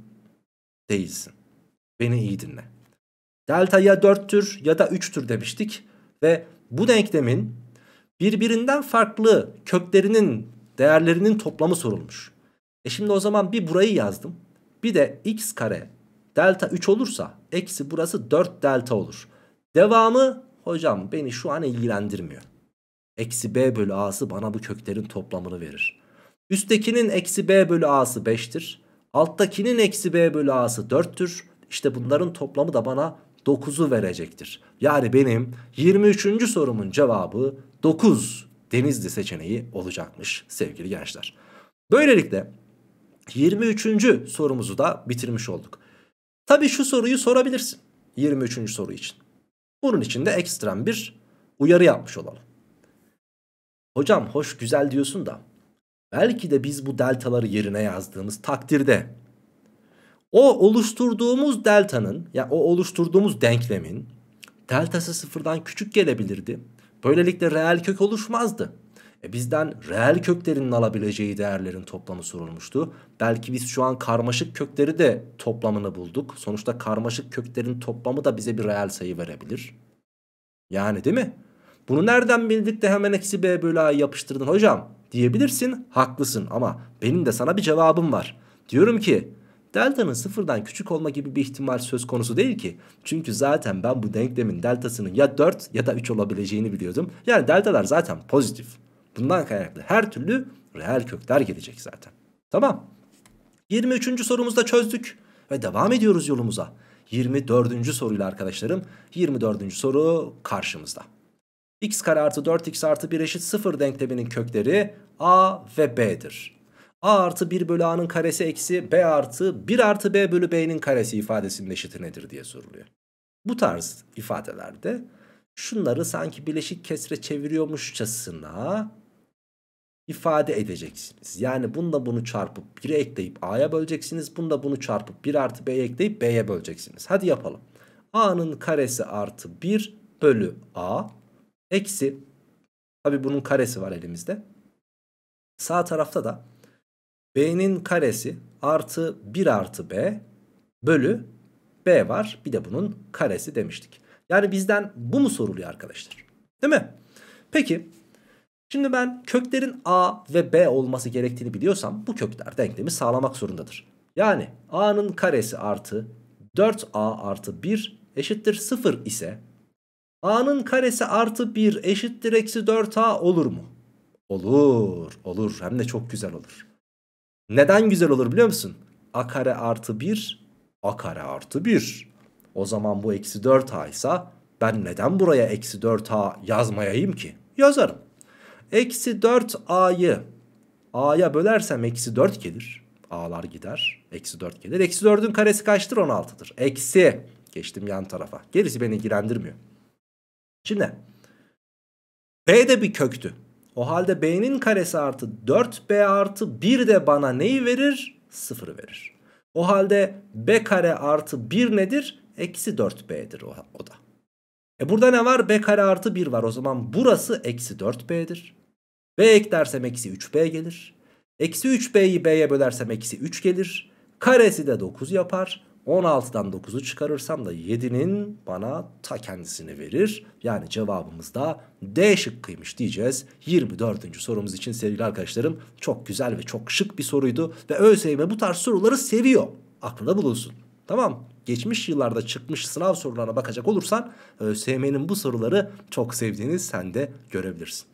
Değilsin. Beni iyi dinle. Delta ya 4'tür ya da 3'tür demiştik. Ve bu denklemin birbirinden farklı köklerinin değerlerinin toplamı sorulmuş. E şimdi o zaman bir burayı yazdım. Bir de x kare delta 3 olursa eksi burası 4 delta olur. Devamı hocam beni şu an ilgilendirmiyor. Eksi b bölü a'sı bana bu köklerin toplamını verir. Üsttekinin eksi b bölü a'sı 5'tir. Alttakinin eksi b bölü a'sı 4'tür. İşte bunların toplamı da bana 9'u verecektir. Yani benim 23. sorumun cevabı 9 denizli seçeneği olacakmış sevgili gençler. Böylelikle 23. sorumuzu da bitirmiş olduk. Tabi şu soruyu sorabilirsin 23. soru için. Bunun için de ekstrem bir uyarı yapmış olalım. Hocam hoş güzel diyorsun da belki de biz bu deltaları yerine yazdığımız takdirde o oluşturduğumuz deltanın ya yani o oluşturduğumuz denklemin deltası sıfırdan küçük gelebilirdi. Böylelikle reel kök oluşmazdı. E bizden reel köklerinin alabileceği değerlerin toplamı sorulmuştu. Belki biz şu an karmaşık kökleri de toplamını bulduk. Sonuçta karmaşık köklerin toplamı da bize bir reel sayı verebilir. Yani değil mi? Bunu nereden bildik de hemen eksi b bölü a'yı yapıştırdın hocam diyebilirsin. Haklısın ama benim de sana bir cevabım var. Diyorum ki delta'nın sıfırdan küçük olma gibi bir ihtimal söz konusu değil ki. Çünkü zaten ben bu denklemin deltasının ya 4 ya da 3 olabileceğini biliyordum. Yani deltalar zaten pozitif. Bundan kaynaklı her türlü reel kökler gelecek zaten. Tamam. 23. sorumuzda çözdük ve devam ediyoruz yolumuza. 24. soruyla arkadaşlarım 24. soru karşımızda. x kare artı 4x artı 1 eşit 0 denkleminin kökleri a ve b'dir. a artı 1 bölü a'nın karesi eksi b artı 1 artı b bölü b'nin karesi ifadesinin eşiti nedir diye soruluyor. Bu tarz ifadelerde şunları sanki bileşik kesre çeviriyormuşçasına ifade edeceksiniz. Yani bununla bunu çarpıp 1'e ekleyip a'ya böleceksiniz. Bununla bunu çarpıp 1 artı b'ye ekleyip b'ye böleceksiniz. Hadi yapalım. a'nın karesi artı 1 bölü a eksi tabi bunun karesi var elimizde. Sağ tarafta da b'nin karesi artı 1 artı b bölü b var. Bir de bunun karesi demiştik. Yani bizden bu mu soruluyor arkadaşlar? Değil mi? Peki Şimdi ben köklerin a ve b olması gerektiğini biliyorsam bu kökler denklemi sağlamak zorundadır. Yani a'nın karesi artı 4a artı 1 eşittir 0 ise a'nın karesi artı 1 eşittir eksi 4a olur mu? Olur olur hem de çok güzel olur. Neden güzel olur biliyor musun? a kare artı 1 a kare artı 1 o zaman bu eksi 4a ise ben neden buraya eksi 4a yazmayayım ki? Yazarım. Eksi 4a'yı a'ya bölersem eksi 4 gelir. A'lar gider. Eksi 4 gelir. Eksi 4'ün karesi kaçtır? 16'dır. Eksi. Geçtim yan tarafa. Gerisi beni ilgilendirmiyor. Şimdi. B de bir köktü. O halde B'nin karesi artı 4B artı 1 de bana neyi verir? 0 verir. O halde B kare artı 1 nedir? Eksi 4B'dir o, o da. E burada ne var? B kare artı 1 var. O zaman burası eksi 4B'dir. B eklersem eksi 3B gelir. Eksi 3B'yi B'ye bölersem eksi 3 gelir. Karesi de 9 yapar. 16'dan 9'u çıkarırsam da 7'nin bana ta kendisini verir. Yani cevabımız da D şıkkıymış diyeceğiz. 24. sorumuz için sevgili arkadaşlarım çok güzel ve çok şık bir soruydu. Ve ÖSYM bu tarz soruları seviyor. Aklında bulunsun. Tamam geçmiş yıllarda çıkmış sınav sorularına bakacak olursan ÖSYM'nin bu soruları çok sevdiğini sen de görebilirsin.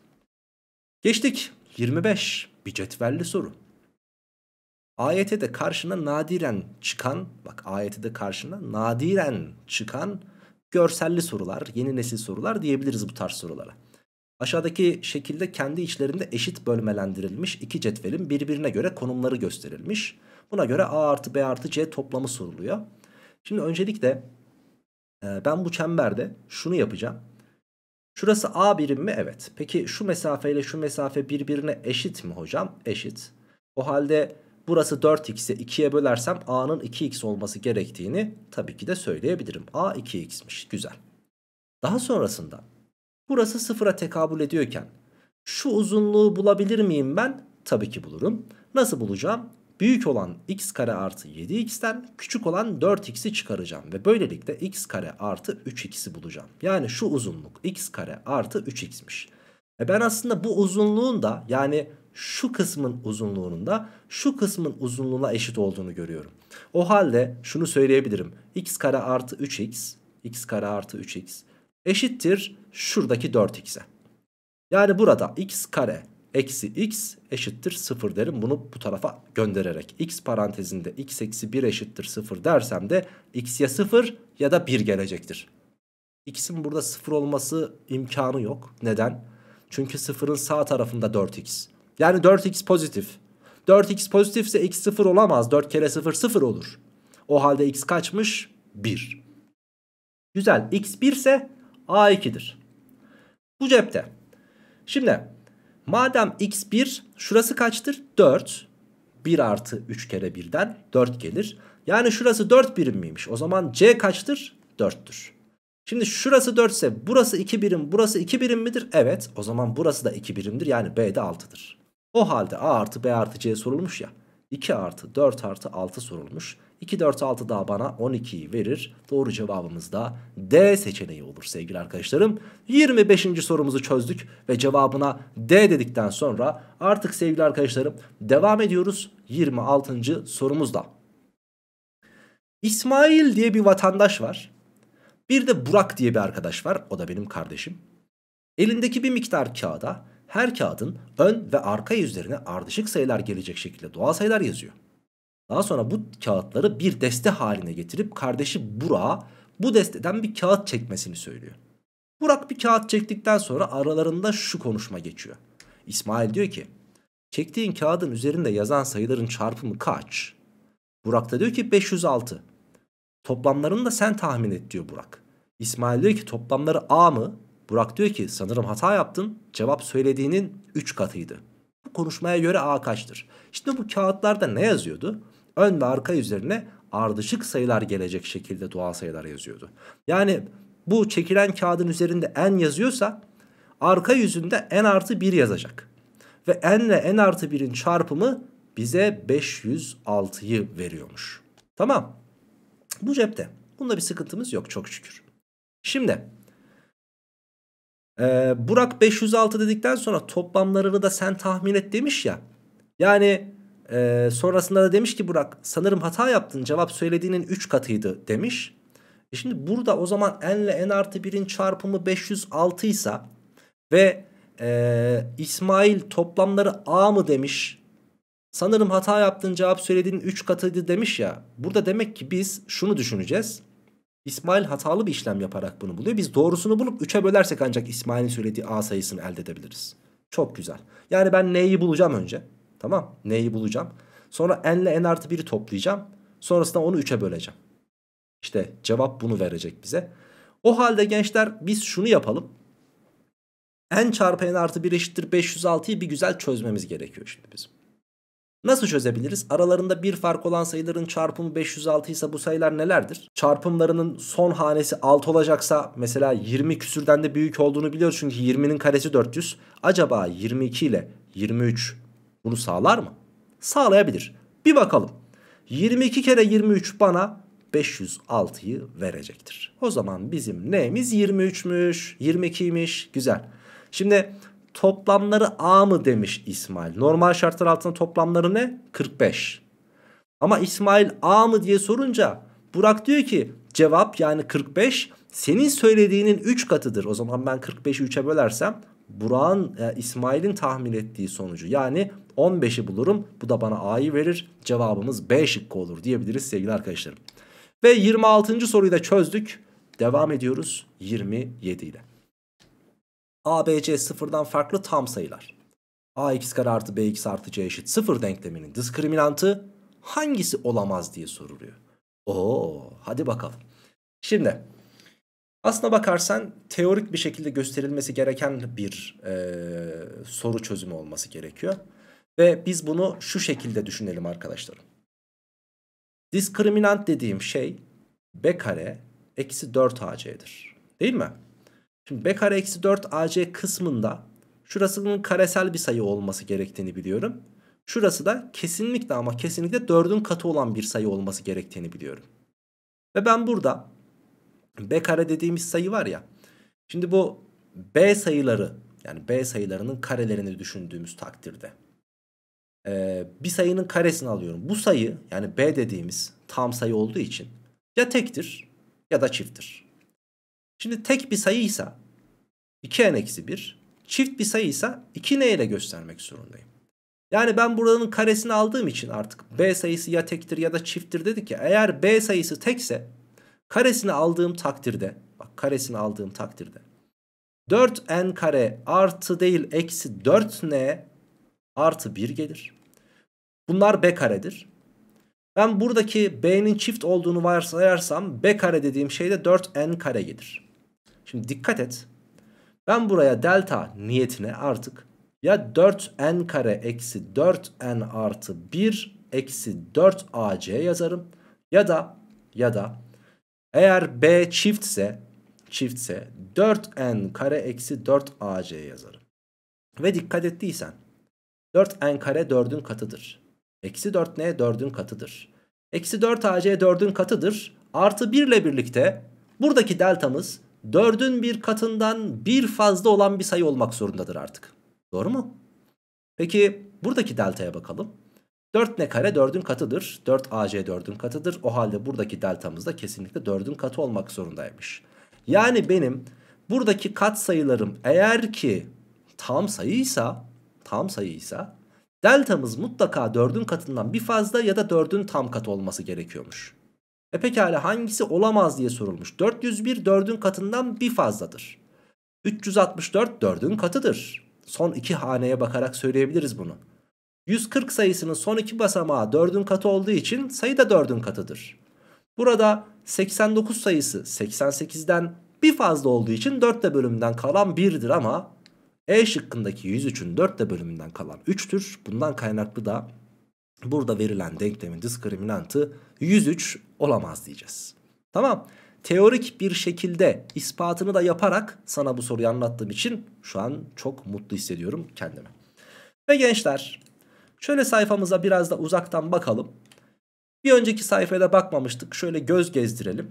Geçtik 25 bir cetvelli soru. Ayete de karşına nadiren çıkan bak ayete de karşına nadiren çıkan görselli sorular yeni nesil sorular diyebiliriz bu tarz sorulara. Aşağıdaki şekilde kendi içlerinde eşit bölmelendirilmiş iki cetvelin birbirine göre konumları gösterilmiş. Buna göre A artı B artı C toplamı soruluyor. Şimdi öncelikle e, ben bu çemberde şunu yapacağım. Şurası A birim mi? Evet. Peki şu mesafe ile şu mesafe birbirine eşit mi hocam? Eşit. O halde burası 4x'e 2'ye bölersem A'nın 2x olması gerektiğini tabii ki de söyleyebilirim. A 2x'miş. Güzel. Daha sonrasında burası sıfıra tekabül ediyorken şu uzunluğu bulabilir miyim ben? Tabii ki bulurum. Nasıl bulacağım? büyük olan x kare artı 7x'ten küçük olan 4x'i çıkaracağım. Ve böylelikle x kare artı 3x'i bulacağım. Yani şu uzunluk x kare artı 3x'miş. E ben aslında bu uzunluğun da yani şu kısmın uzunluğunun da şu kısmın uzunluğuna eşit olduğunu görüyorum. O halde şunu söyleyebilirim. x kare artı 3x x kare artı 3x eşittir şuradaki 4x'e. Yani burada x kare eksi x eşittir 0 derim. Bunu bu tarafa göndererek x parantezinde x eksi 1 eşittir 0 dersem de x ya 0 ya da 1 gelecektir. X'in burada 0 olması imkanı yok. Neden? Çünkü 0'ın sağ tarafında 4x. Yani 4x pozitif. 4x pozitifse x 0 olamaz. 4 kere 0 0 olur. O halde x kaçmış? 1. Güzel. x 1 ise a 2'dir. Bu cepte. Şimdi Madem x1 şurası kaçtır? 4. 1 artı 3 kere 1'den 4 gelir. Yani şurası 4 birim miymiş? O zaman c kaçtır? 4'tür. Şimdi şurası 4 ise burası 2 birim burası 2 birim midir? Evet o zaman burası da 2 birimdir yani b de 6'dır. O halde a artı b artı c sorulmuş ya 2 artı 4 artı 6 sorulmuş. 2, 4, 6 daha bana 12'yi verir. Doğru cevabımız da D seçeneği olur sevgili arkadaşlarım. 25. sorumuzu çözdük ve cevabına D dedikten sonra artık sevgili arkadaşlarım devam ediyoruz 26. sorumuzda. İsmail diye bir vatandaş var. Bir de Burak diye bir arkadaş var. O da benim kardeşim. Elindeki bir miktar kağıda her kağıdın ön ve arka yüzlerine ardışık sayılar gelecek şekilde doğal sayılar yazıyor. Daha sonra bu kağıtları bir deste haline getirip kardeşi Burak'a bu desteden bir kağıt çekmesini söylüyor. Burak bir kağıt çektikten sonra aralarında şu konuşma geçiyor. İsmail diyor ki çektiğin kağıdın üzerinde yazan sayıların çarpımı kaç? Burak da diyor ki 506. Toplamlarını da sen tahmin et diyor Burak. İsmail diyor ki toplamları A mı? Burak diyor ki sanırım hata yaptın. Cevap söylediğinin 3 katıydı. Bu konuşmaya göre A kaçtır? Şimdi bu kağıtlarda ne yazıyordu? ön ve arka üzerine ardışık sayılar gelecek şekilde doğal sayılar yazıyordu. Yani bu çekilen kağıdın üzerinde n yazıyorsa arka yüzünde n artı 1 yazacak. Ve n ile n artı 1'in çarpımı bize 506'yı veriyormuş. Tamam. Bu cepte. Bunda bir sıkıntımız yok çok şükür. Şimdi e, Burak 506 dedikten sonra toplamlarını da sen tahmin et demiş ya. Yani ee, sonrasında da demiş ki Burak sanırım hata yaptın cevap söylediğinin 3 katıydı demiş. E şimdi burada o zaman n ile n artı 1'in çarpımı 506 ise ve e, İsmail toplamları a mı demiş. Sanırım hata yaptın cevap söylediğinin 3 katıydı demiş ya. Burada demek ki biz şunu düşüneceğiz. İsmail hatalı bir işlem yaparak bunu buluyor. Biz doğrusunu bulup 3'e bölersek ancak İsmail'in söylediği a sayısını elde edebiliriz. Çok güzel. Yani ben n'yi bulacağım önce. Tamam n'yi bulacağım. Sonra n ile n artı 1'i toplayacağım. Sonrasında onu 3'e böleceğim. İşte cevap bunu verecek bize. O halde gençler biz şunu yapalım. n çarpı n artı 1 eşittir 506'yı bir güzel çözmemiz gerekiyor şimdi bizim. Nasıl çözebiliriz? Aralarında bir fark olan sayıların çarpımı 506 ise bu sayılar nelerdir? Çarpımlarının son hanesi 6 olacaksa mesela 20 küsürden de büyük olduğunu biliyoruz çünkü 20'nin karesi 400. Acaba 22 ile 23 bunu sağlar mı? Sağlayabilir. Bir bakalım. 22 kere 23 bana 506'yı verecektir. O zaman bizim neyimiz 23'müş, 22'ymiş. Güzel. Şimdi toplamları A mı demiş İsmail. Normal şartlar altında toplamları ne? 45. Ama İsmail A mı diye sorunca Burak diyor ki cevap yani 45 senin söylediğinin 3 katıdır. O zaman ben 45'i 3'e bölersem Burak'ın e, İsmail'in tahmin ettiği sonucu yani 15'i bulurum. Bu da bana A'yı verir. Cevabımız B şıkkı olur diyebiliriz sevgili arkadaşlarım. Ve 26. soruyu da çözdük. Devam ediyoruz 27 ile. A, B, C sıfırdan farklı tam sayılar. A x kare artı B x artı C eşit sıfır denkleminin diskriminantı hangisi olamaz diye soruluyor. Oo, hadi bakalım. Şimdi aslına bakarsan teorik bir şekilde gösterilmesi gereken bir e, soru çözümü olması gerekiyor. Ve biz bunu şu şekilde düşünelim arkadaşlar. Diskriminant dediğim şey b kare eksi 4 ac'dir. Değil mi? Şimdi b kare eksi 4 ac kısmında şurasının karesel bir sayı olması gerektiğini biliyorum. Şurası da kesinlikle ama kesinlikle 4'ün katı olan bir sayı olması gerektiğini biliyorum. Ve ben burada b kare dediğimiz sayı var ya. Şimdi bu b sayıları yani b sayılarının karelerini düşündüğümüz takdirde e, bir sayının karesini alıyorum. Bu sayı yani B dediğimiz tam sayı olduğu için ya tektir ya da çifttir. Şimdi tek bir sayıysa 2n-1 çift bir sayıysa 2n ile göstermek zorundayım. Yani ben buranın karesini aldığım için artık B sayısı ya tektir ya da çifttir dedik ya. Eğer B sayısı tekse karesini aldığım takdirde bak karesini aldığım takdirde 4n kare artı değil eksi 4n artı 1 gelir. Bunlar B karedir. Ben buradaki B'nin çift olduğunu varsayarsam B kare dediğim şey de 4N kare gelir. Şimdi dikkat et. Ben buraya delta niyetine artık ya 4N kare eksi 4N artı 1 eksi 4AC yazarım. Ya da ya da eğer B çiftse çiftse 4N kare eksi 4AC yazarım. Ve dikkat ettiysen 4 n kare 4'ün katıdır. Eksi 4 n 4'ün katıdır. Eksi 4 ac 4'ün katıdır. Artı 1 ile birlikte buradaki deltamız 4'ün bir katından bir fazla olan bir sayı olmak zorundadır artık. Doğru mu? Peki buradaki deltaya bakalım. 4 ne kare 4'ün katıdır. 4 ac 4'ün katıdır. O halde buradaki deltamız da kesinlikle 4'ün katı olmak zorundaymış. Yani benim buradaki kat sayılarım eğer ki tam sayıysa tam sayıysa deltamız mutlaka 4'ün katından bir fazla ya da 4'ün tam katı olması gerekiyormuş. E pekala hangisi olamaz diye sorulmuş. 401 4'ün katından bir fazladır. 364 4'ün katıdır. Son iki haneye bakarak söyleyebiliriz bunu. 140 sayısının son iki basamağı 4'ün katı olduğu için sayı da 4'ün katıdır. Burada 89 sayısı 88'den bir fazla olduğu için 4 de bölümden kalan 1'dir ama e şıkkındaki 103'ün 4'te bölümünden kalan 3'tür. Bundan kaynaklı da burada verilen denklemin diskriminantı 103 olamaz diyeceğiz. Tamam. Teorik bir şekilde ispatını da yaparak sana bu soruyu anlattığım için şu an çok mutlu hissediyorum kendimi. Ve gençler şöyle sayfamıza biraz da uzaktan bakalım. Bir önceki sayfaya da bakmamıştık. Şöyle göz gezdirelim.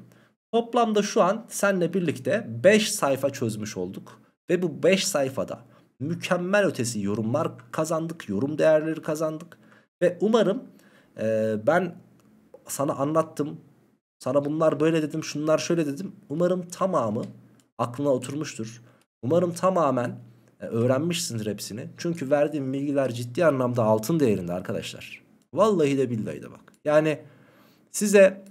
Toplamda şu an senle birlikte 5 sayfa çözmüş olduk. Ve bu 5 sayfada mükemmel ötesi yorumlar kazandık, yorum değerleri kazandık. Ve umarım e, ben sana anlattım, sana bunlar böyle dedim, şunlar şöyle dedim. Umarım tamamı aklına oturmuştur. Umarım tamamen e, öğrenmişsindir hepsini. Çünkü verdiğim bilgiler ciddi anlamda altın değerinde arkadaşlar. Vallahi de billahi de bak. Yani size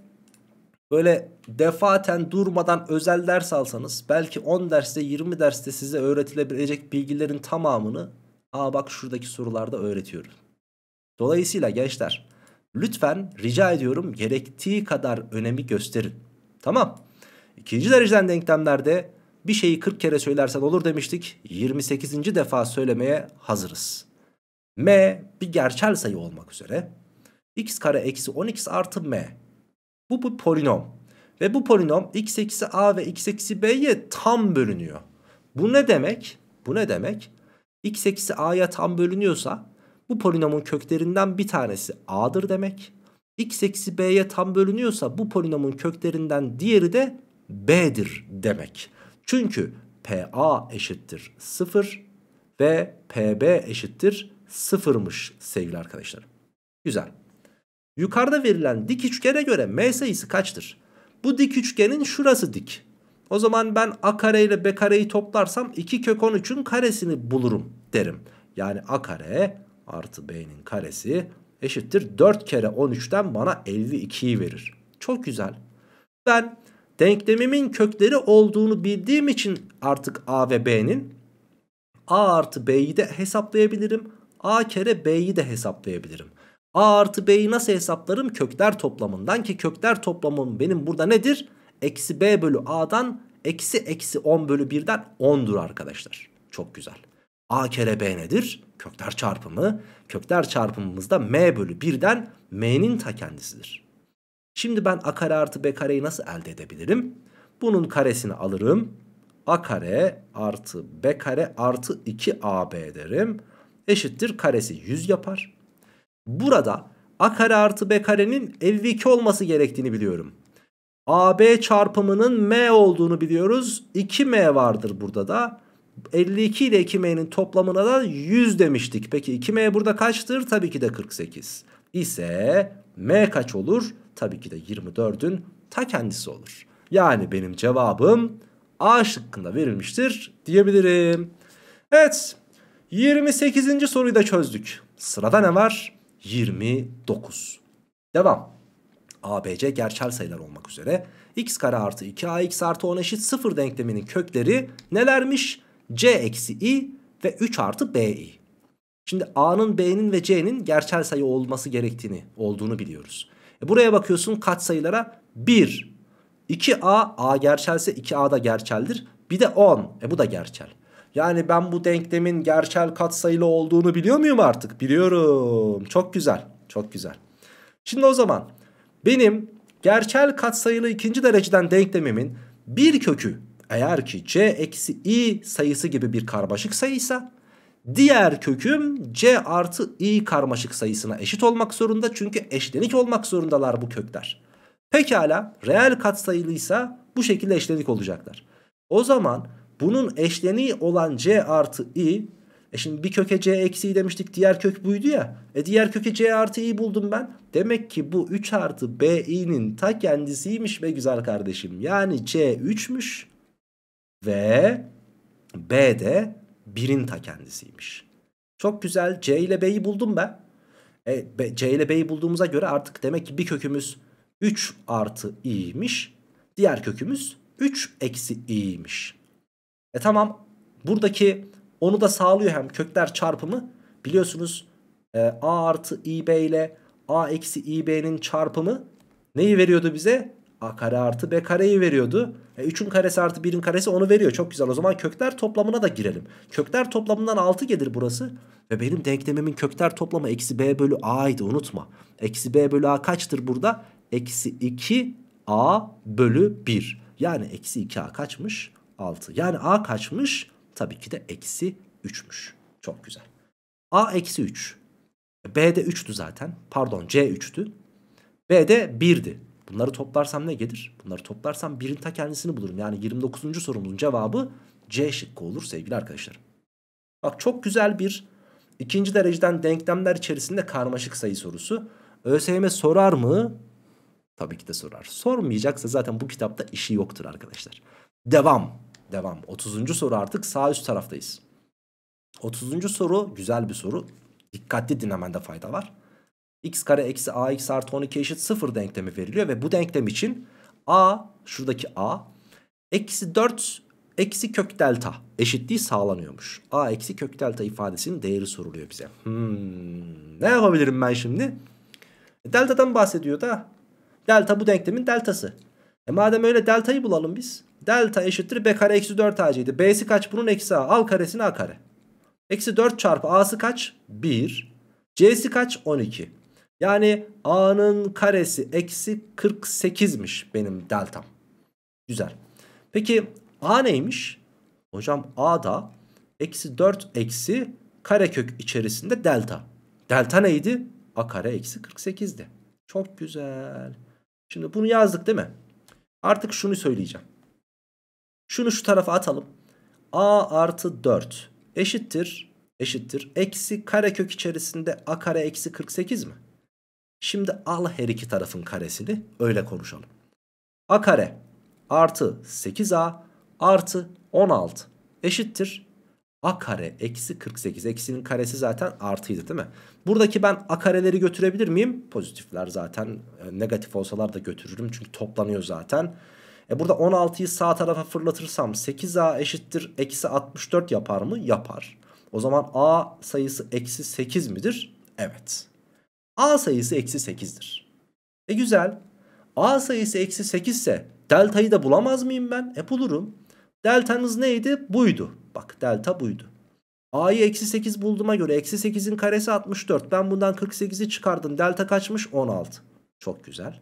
böyle defaten durmadan özel ders alsanız belki 10 derste 20 derste size öğretilebilecek bilgilerin tamamını aa bak şuradaki sorularda öğretiyoruz. Dolayısıyla gençler lütfen rica ediyorum gerektiği kadar önemi gösterin. Tamam. İkinci dereceden denklemlerde bir şeyi 40 kere söylersen olur demiştik. 28. defa söylemeye hazırız. M bir gerçel sayı olmak üzere. x kare eksi x artı m bu bu polinom. Ve bu polinom x eksi a ve x eksi b'ye tam bölünüyor. Bu ne demek? Bu ne demek? x eksi a'ya tam bölünüyorsa bu polinomun köklerinden bir tanesi a'dır demek. x eksi b'ye tam bölünüyorsa bu polinomun köklerinden diğeri de b'dir demek. Çünkü PA eşittir 0 ve PB eşittir 0'mış sevgili arkadaşlarım. Güzel. Yukarıda verilen dik üçgene göre M sayısı kaçtır? Bu dik üçgenin şurası dik. O zaman ben A kare ile B kareyi toplarsam 2 kök 13'ün karesini bulurum derim. Yani A kare artı B'nin karesi eşittir 4 kere 13'ten bana 52'yi verir. Çok güzel. Ben denklemimin kökleri olduğunu bildiğim için artık A ve B'nin A artı B'yi de hesaplayabilirim. A kere B'yi de hesaplayabilirim. A artı B'yi nasıl hesaplarım? Kökler toplamından ki kökler toplamım benim burada nedir? Eksi B bölü A'dan eksi eksi 10 bölü 1'den 10'dur arkadaşlar. Çok güzel. A kere B nedir? Kökler çarpımı. Kökler çarpımımızda M bölü 1'den M'nin ta kendisidir. Şimdi ben A kare artı B kareyi nasıl elde edebilirim? Bunun karesini alırım. A kare artı B kare artı 2AB derim. Eşittir karesi 100 yapar. Burada a kare artı b karenin ev 2 olması gerektiğini biliyorum. AB çarpımının M olduğunu biliyoruz. 2M vardır burada da. 52 ile 2M'nin toplamına da 100 demiştik. Peki 2M burada kaçtır? Tabii ki de 48. İse M kaç olur? Tabii ki de 24'ün ta kendisi olur. Yani benim cevabım A şıkkında verilmiştir diyebilirim. Evet 28. soruyu da çözdük. Sırada ne var? 29. Devam. ABC gerçel sayılar olmak üzere. x kare artı 2ax artı 10 eşit 0 denkleminin kökleri nelermiş? c eksi i ve 3 artı bi. Şimdi a'nın b'nin ve c'nin gerçel sayı olması gerektiğini olduğunu biliyoruz. E buraya bakıyorsun kaç sayılara? 1, 2a, a gerçelse 2a da gerçeldir. Bir de 10, e bu da gerçel. Yani ben bu denklemin gerçel katsayılı olduğunu biliyor muyum artık? Biliyorum. Çok güzel. Çok güzel. Şimdi o zaman benim gerçel katsayılı ikinci dereceden denklemimin bir kökü eğer ki c eksi i sayısı gibi bir karmaşık sayıysa diğer köküm c artı i karmaşık sayısına eşit olmak zorunda. Çünkü eşlenik olmak zorundalar bu kökler. Pekala reel katsayılıysa bu şekilde eşlenik olacaklar. O zaman bunun eşleniği olan c artı i. E şimdi bir köke c eksi i demiştik. Diğer kök buydu ya. E diğer köke c artı i buldum ben. Demek ki bu 3 artı b i'nin ta kendisiymiş be güzel kardeşim. Yani c 3'müş. Ve b de 1'in ta kendisiymiş. Çok güzel. c ile b'yi buldum ben. E, B, C ile B'yi bulduğumuza göre artık demek ki bir kökümüz 3 artı i'ymiş. Diğer kökümüz 3 eksi i'ymiş. E tamam buradaki onu da sağlıyor hem kökler çarpımı biliyorsunuz e, a artı ib ile a eksi ib'nin çarpımı neyi veriyordu bize? a kare artı b kareyi veriyordu. E 3'ün karesi artı 1'in karesi onu veriyor. Çok güzel. O zaman kökler toplamına da girelim. Kökler toplamından 6 gelir burası. Ve benim denklemimin kökler toplamı eksi b bölü a idi unutma. Eksi b bölü a kaçtır burada? Eksi 2 a bölü 1. Yani eksi 2a kaçmış? 6. Yani A kaçmış? Tabii ki de eksi 3'müş. Çok güzel. A eksi 3. E, B'de 3'tü zaten. Pardon C 3'tü. B'de 1'di. Bunları toplarsam ne gelir? Bunları toplarsam 1'in ta kendisini bulurum. Yani 29. sorumuzun cevabı C şıkkı olur sevgili arkadaşlar. Bak çok güzel bir ikinci dereceden denklemler içerisinde karmaşık sayı sorusu. ÖSYM sorar mı? Tabii ki de sorar. Sormayacaksa zaten bu kitapta işi yoktur arkadaşlar. Devam devam. 30. soru artık sağ üst taraftayız. 30. soru güzel bir soru. Dikkatli dinlemende fayda var. x kare eksi ax artı 12 eşit 0 denklemi veriliyor ve bu denklem için a şuradaki a eksi 4 eksi kök delta eşitliği sağlanıyormuş. A eksi kök delta ifadesinin değeri soruluyor bize. Hmm, ne yapabilirim ben şimdi? E, delta'dan bahsediyor da. Delta bu denklemin deltası. E madem öyle deltayı bulalım biz delta eşittir b kare eksi 4 ac'ydi. B'si kaç bunun eksi a. Al karesini a kare. Eksi 4 çarpı a'sı kaç? 1. C'si kaç? 12. Yani a'nın karesi eksi 48'miş benim deltam. Güzel. Peki a neymiş? Hocam a da eksi 4 eksi karekök içerisinde delta. Delta neydi? A kare eksi 48'di. Çok güzel. Şimdi bunu yazdık değil mi? Artık şunu söyleyeceğim. Şunu şu tarafa atalım. A artı 4 eşittir. Eşittir. Eksi karekök içerisinde A kare eksi 48 mi? Şimdi al her iki tarafın karesini öyle konuşalım. A kare artı 8A artı 16 eşittir. A kare eksi 48. Eksinin karesi zaten artıydı değil mi? Buradaki ben A kareleri götürebilir miyim? Pozitifler zaten e, negatif olsalar da götürürüm. Çünkü toplanıyor zaten. E burada 16'yı sağ tarafa fırlatırsam 8a eşittir eksi 64 yapar mı? Yapar. O zaman a sayısı eksi 8 midir? Evet. a sayısı eksi 8'dir. E güzel. a sayısı eksi 8 ise deltayı da bulamaz mıyım ben? E bulurum. Deltanız neydi? Buydu. Bak delta buydu. A'yı eksi 8 bulduğuma göre eksi 8'in karesi 64. Ben bundan 48'i çıkardım. Delta kaçmış? 16. Çok güzel.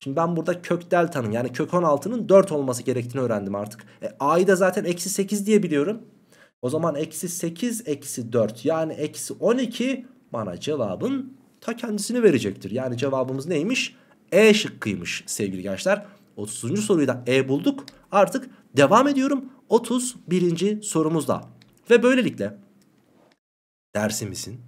Şimdi ben burada kök delta'nın yani kök 16'nın 4 olması gerektiğini öğrendim artık. E, a'yı da zaten eksi 8 diye biliyorum. O zaman eksi 8 eksi 4 yani eksi 12 bana cevabın ta kendisini verecektir. Yani cevabımız neymiş? E şıkkıymış sevgili gençler. 30. soruyu da E bulduk. Artık devam ediyorum 31. sorumuzla. Ve böylelikle dersimizin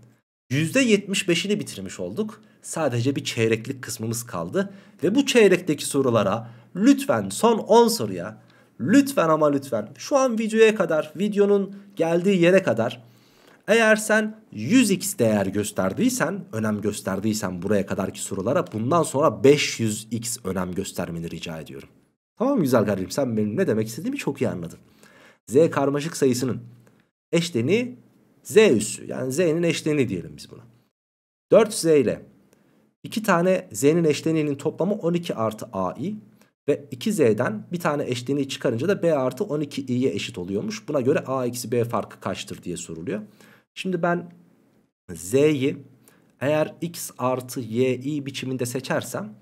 %75'ini bitirmiş olduk. Sadece bir çeyreklik kısmımız kaldı ve bu çeyrekteki sorulara lütfen son 10 soruya lütfen ama lütfen şu an videoya kadar videonun geldiği yere kadar eğer sen 100x değer gösterdiysen, önem gösterdiysen buraya kadarki sorulara bundan sonra 500x önem göstermeni rica ediyorum. Tamam güzel kardeşim sen benim ne demek istediğimi çok iyi anladın. Z karmaşık sayısının eşleni Z üssü yani Z'nin eşleni diyelim biz buna. 4Z ile 2 tane z'nin eşleniğinin toplamı 12 artı ai ve 2z'den bir tane eşleniği çıkarınca da b artı 12i'ye eşit oluyormuş. Buna göre a eksi b farkı kaçtır diye soruluyor. Şimdi ben z'yi eğer x artı yi biçiminde seçersem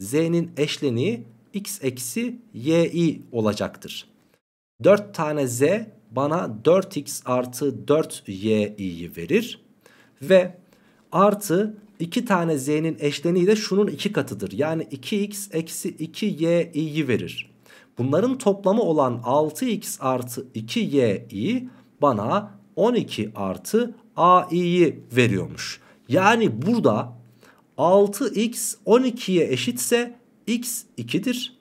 z'nin eşleniği x eksi yi olacaktır. 4 tane z bana 4x artı 4yi'yi verir ve artı 2 tane z'nin eşleniği de şunun 2 katıdır. Yani 2x eksi 2y verir. Bunların toplamı olan 6x artı 2y bana 12 artı a veriyormuş. Yani burada 6x 12'ye eşitse x 2'dir.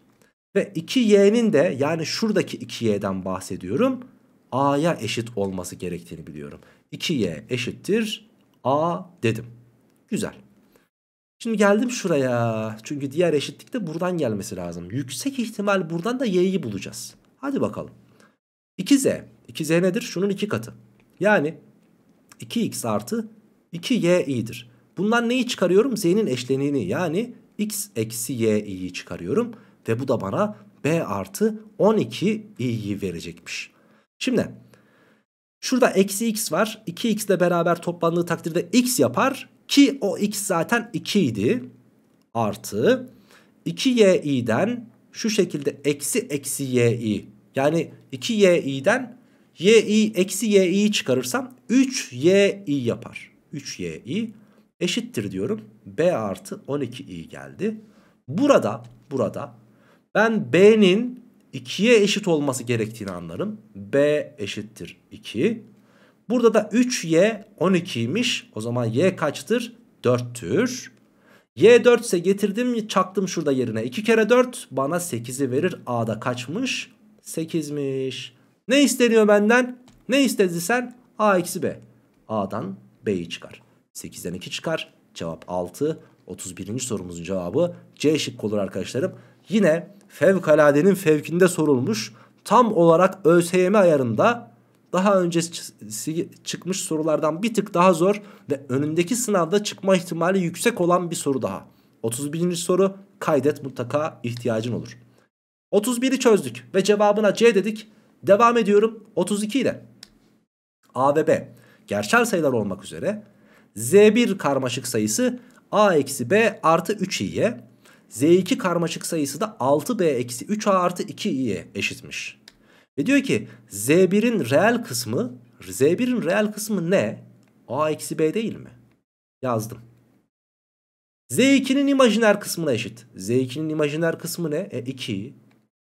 Ve 2y'nin de yani şuradaki 2y'den bahsediyorum. a'ya eşit olması gerektiğini biliyorum. 2y eşittir a dedim. Güzel. Şimdi geldim şuraya. Çünkü diğer eşitlik de buradan gelmesi lazım. Yüksek ihtimal buradan da y'yi bulacağız. Hadi bakalım. 2z. 2z nedir? Şunun iki katı. Yani 2x artı 2y i'dir. Bundan neyi çıkarıyorum? Z'nin eşleniğini yani x eksi y çıkarıyorum. Ve bu da bana b artı 12 i'yi verecekmiş. Şimdi şurada eksi x var. 2x ile beraber toplandığı takdirde x yapar. Ki o x zaten 2 idi. Artı 2yi'den şu şekilde eksi eksi yi. Yani 2yi'den yi eksi yi'yi çıkarırsam 3yi yapar. 3yi eşittir diyorum. B artı 12i geldi. Burada, burada ben b'nin 2'ye eşit olması gerektiğini anlarım. B eşittir 2. Burada da 3y 12'ymiş. O zaman y kaçtır? 4'tür. Y 4 ise getirdim çaktım şurada yerine. 2 kere 4 bana 8'i verir. A'da kaçmış? 8'miş. Ne isteniyor benden? Ne istedi sen? A eksi B. A'dan B'yi çıkar. 8'den 2 çıkar. Cevap 6. 31. sorumuzun cevabı C şıkkı olur arkadaşlarım. Yine fevkaladenin fevkinde sorulmuş. Tam olarak ÖSYM ayarında daha önce çıkmış sorulardan bir tık daha zor ve önündeki sınavda çıkma ihtimali yüksek olan bir soru daha. 31. soru kaydet mutlaka ihtiyacın olur. 31'i çözdük ve cevabına C dedik. Devam ediyorum 32 ile. A ve B gerçel sayılar olmak üzere Z1 karmaşık sayısı A eksi B artı 3i'ye Z2 karmaşık sayısı da 6B eksi 3A artı 2i'ye eşitmiş. Ve diyor ki Z1'in reel kısmı Z1'in reel kısmı ne? A eksi B değil mi? Yazdım. Z2'nin imajiner kısmına eşit. Z2'nin imajiner kısmı ne? E 2.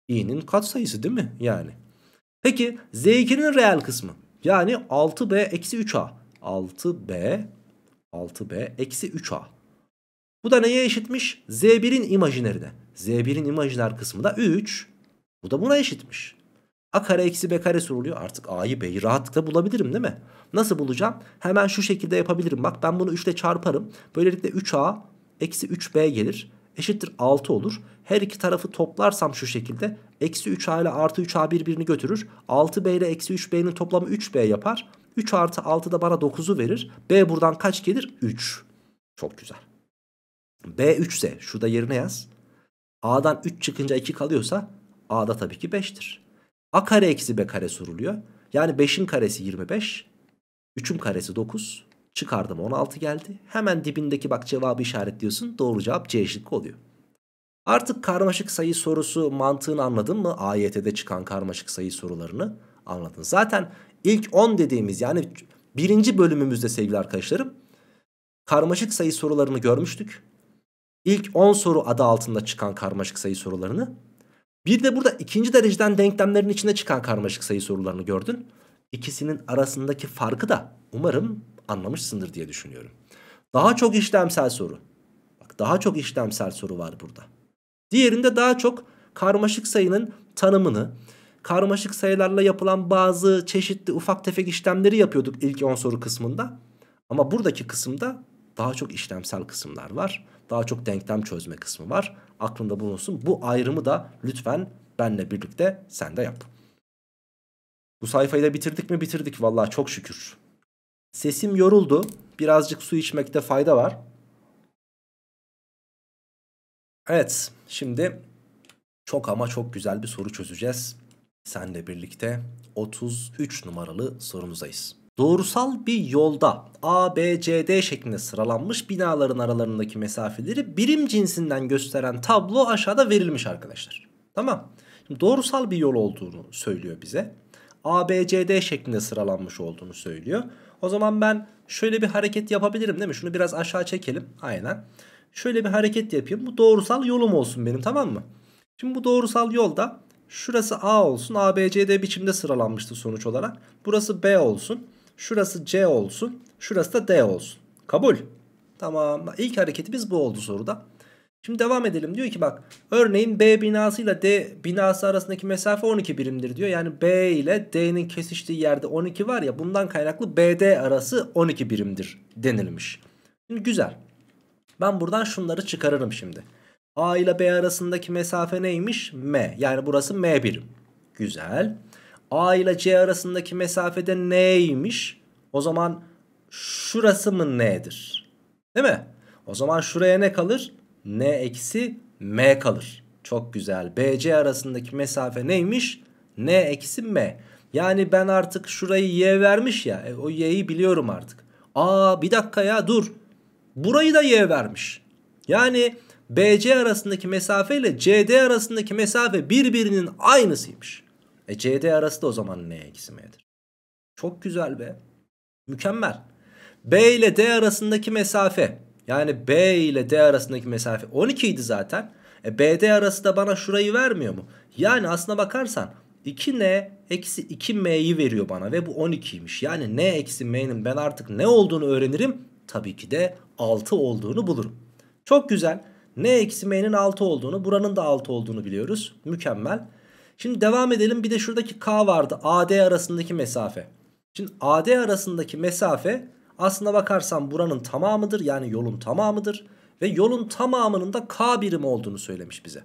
i'nin sayısı değil mi? Yani. Peki Z2'nin reel kısmı. Yani 6B eksi 3A. 6B 6B eksi 3A. Bu da neye eşitmiş? Z1'in imajinerine. Z1'in imajiner kısmı da 3. Bu da buna eşitmiş. A kare eksi B kare soruluyor. Artık A'yı B'yi rahatlıkla bulabilirim değil mi? Nasıl bulacağım? Hemen şu şekilde yapabilirim. Bak ben bunu 3 ile çarparım. Böylelikle 3A eksi 3B gelir. Eşittir 6 olur. Her iki tarafı toplarsam şu şekilde. Eksi 3A ile artı 3A birbirini götürür. 6B ile eksi 3B'nin toplamı 3B yapar. 3 artı 6 da bana 9'u verir. B buradan kaç gelir? 3. Çok güzel. B 3 ise şurada yerine yaz. A'dan 3 çıkınca 2 kalıyorsa A'da tabii ki 5'tir. A kare eksi B kare soruluyor. Yani 5'in karesi 25. 3'ün karesi 9. Çıkardım 16 geldi. Hemen dibindeki bak cevabı işaretliyorsun. Doğru cevap C şıkkı oluyor. Artık karmaşık sayı sorusu mantığını anladın mı? AYT'de çıkan karmaşık sayı sorularını anladın. Zaten ilk 10 dediğimiz yani birinci bölümümüzde sevgili arkadaşlarım karmaşık sayı sorularını görmüştük. İlk 10 soru adı altında çıkan karmaşık sayı sorularını bir de burada ikinci dereceden denklemlerin içine çıkan karmaşık sayı sorularını gördün. İkisinin arasındaki farkı da umarım anlamışsındır diye düşünüyorum. Daha çok işlemsel soru. Bak daha çok işlemsel soru var burada. Diğerinde daha çok karmaşık sayının tanımını, karmaşık sayılarla yapılan bazı çeşitli ufak tefek işlemleri yapıyorduk ilk 10 soru kısmında. Ama buradaki kısımda daha çok işlemsel kısımlar var. Daha çok denklem çözme kısmı var aklında bulunsun. Bu ayrımı da lütfen benle birlikte sen de yap. Bu sayfayı da bitirdik mi? Bitirdik vallahi çok şükür. Sesim yoruldu. Birazcık su içmekte fayda var. Evet şimdi çok ama çok güzel bir soru çözeceğiz. Senle birlikte 33 numaralı sorumuzdayız doğrusal bir yolda A, B, C, D şeklinde sıralanmış binaların aralarındaki mesafeleri birim cinsinden gösteren tablo aşağıda verilmiş arkadaşlar. Tamam. Şimdi doğrusal bir yol olduğunu söylüyor bize. A, B, C, D şeklinde sıralanmış olduğunu söylüyor. O zaman ben şöyle bir hareket yapabilirim değil mi? Şunu biraz aşağı çekelim. Aynen. Şöyle bir hareket yapayım. Bu doğrusal yolum olsun benim tamam mı? Şimdi bu doğrusal yolda şurası A olsun. A, B, C, D biçimde sıralanmıştı sonuç olarak. Burası B olsun. Şurası C olsun. Şurası da D olsun. Kabul. Tamam. İlk hareketimiz bu oldu soruda. Şimdi devam edelim. Diyor ki bak örneğin B binasıyla D binası arasındaki mesafe 12 birimdir diyor. Yani B ile D'nin kesiştiği yerde 12 var ya bundan kaynaklı BD arası 12 birimdir denilmiş. Şimdi güzel. Ben buradan şunları çıkarırım şimdi. A ile B arasındaki mesafe neymiş? M. Yani burası M birim. Güzel. A ile C arasındaki mesafede neymiş? O zaman şurası mı N'dir? Değil mi? O zaman şuraya ne kalır? N eksi M kalır. Çok güzel. BC arasındaki mesafe neymiş? N eksi M. Yani ben artık şurayı Y vermiş ya. E, o Y'yi biliyorum artık. Aa bir dakika ya dur. Burayı da Y vermiş. Yani BC arasındaki mesafe ile CD arasındaki mesafe birbirinin aynısıymış. E CD arası da o zaman N eksi M'dir. Çok güzel be. Mükemmel. B ile D arasındaki mesafe. Yani B ile D arasındaki mesafe 12 idi zaten. E BD arası da bana şurayı vermiyor mu? Yani aslına bakarsan 2N eksi 2M'yi veriyor bana ve bu 12'ymiş. Yani N eksi M'nin ben artık ne olduğunu öğrenirim. Tabii ki de 6 olduğunu bulurum. Çok güzel. N eksi M'nin 6 olduğunu buranın da 6 olduğunu biliyoruz. Mükemmel. Şimdi devam edelim. Bir de şuradaki K vardı. AD arasındaki mesafe. Şimdi AD arasındaki mesafe aslında bakarsan buranın tamamıdır. Yani yolun tamamıdır. Ve yolun tamamının da K birimi olduğunu söylemiş bize.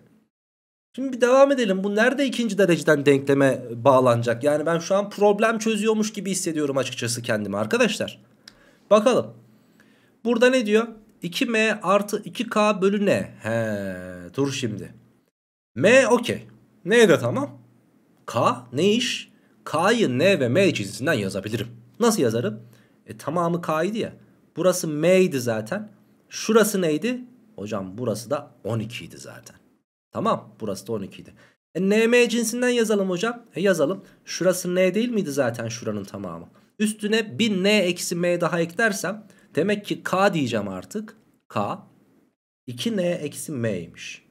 Şimdi bir devam edelim. Bu nerede ikinci dereceden denkleme bağlanacak? Yani ben şu an problem çözüyormuş gibi hissediyorum açıkçası kendimi arkadaşlar. Bakalım. Burada ne diyor? 2m artı 2k bölü n. He, dur şimdi. m okey. N de tamam. K ne iş? K'yı N ve M çizgisinden yazabilirim. Nasıl yazarım? E, tamamı K'ydı ya. Burası M'ydi zaten. Şurası neydi? Hocam burası da 12 idi zaten. Tamam burası da 12 idi. E, NM cinsinden yazalım hocam. E, yazalım. Şurası N değil miydi zaten şuranın tamamı? Üstüne bir N eksi M daha eklersem demek ki K diyeceğim artık. K 2N eksi M'ymiş.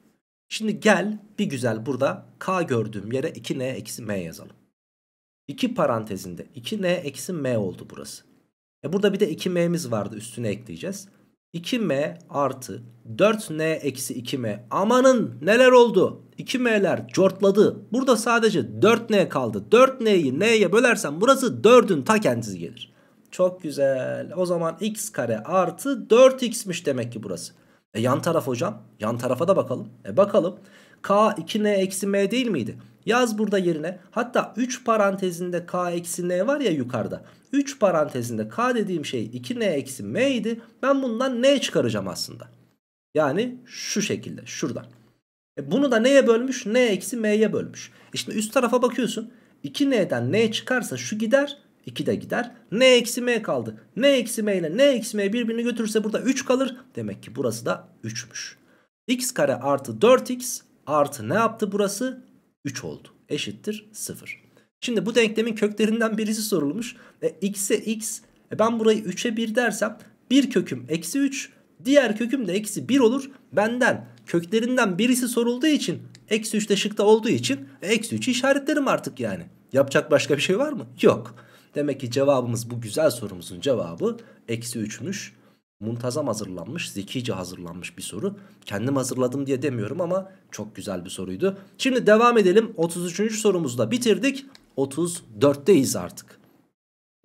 Şimdi gel bir güzel burada k gördüğüm yere 2n eksi m yazalım. 2 parantezinde 2n eksi m oldu burası. E burada bir de 2m'miz vardı üstüne ekleyeceğiz. 2m artı 4n eksi 2m. Amanın neler oldu? 2m'ler cortladı. Burada sadece 4n kaldı. 4n'yi n'ye bölersen, burası 4'ün ta kendisi gelir. Çok güzel. O zaman x kare artı 4x'miş demek ki burası. E yan taraf hocam. Yan tarafa da bakalım. E bakalım. K 2N eksi M değil miydi? Yaz burada yerine. Hatta 3 parantezinde K eksi N var ya yukarıda. 3 parantezinde K dediğim şey 2N eksi M idi. Ben bundan N çıkaracağım aslında. Yani şu şekilde. Şuradan. E bunu da neye bölmüş? N eksi M'ye bölmüş. E şimdi üst tarafa bakıyorsun. 2N'den N çıkarsa şu gider. 2 de gider. N eksi m kaldı. N eksi m ile n eksi m birbirini götürürse burada 3 kalır. Demek ki burası da 3'müş. x kare artı 4x artı ne yaptı burası? 3 oldu. Eşittir 0. Şimdi bu denklemin köklerinden birisi sorulmuş. E, x'e x e ben burayı 3'e 1 dersem bir köküm eksi 3 diğer köküm de eksi 1 olur. Benden köklerinden birisi sorulduğu için eksi 3 de şıkta olduğu için e, eksi 3'ü işaretlerim artık yani. Yapacak başka bir şey var mı? Yok. Demek ki cevabımız bu güzel sorumuzun cevabı eksi 3'müş. Muntazam hazırlanmış, zekice hazırlanmış bir soru. Kendim hazırladım diye demiyorum ama çok güzel bir soruydu. Şimdi devam edelim. 33. sorumuzu da bitirdik. 34'teyiz artık.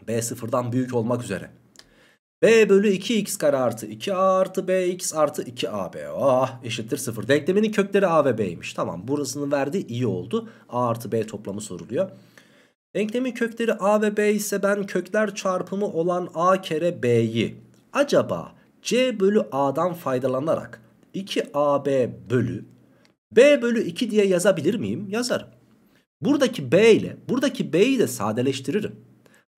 B sıfırdan büyük olmak üzere. B bölü 2x kare artı 2a artı bx artı 2ab ah, eşittir 0. Denkleminin kökleri a ve b'ymiş. Tamam burasını verdi iyi oldu. a artı b toplamı soruluyor. Denklemin kökleri a ve b ise ben kökler çarpımı olan a kere b'yi acaba c bölü a'dan faydalanarak 2ab bölü b bölü 2 diye yazabilir miyim? Yazarım. Buradaki b ile buradaki b'yi de sadeleştiririm.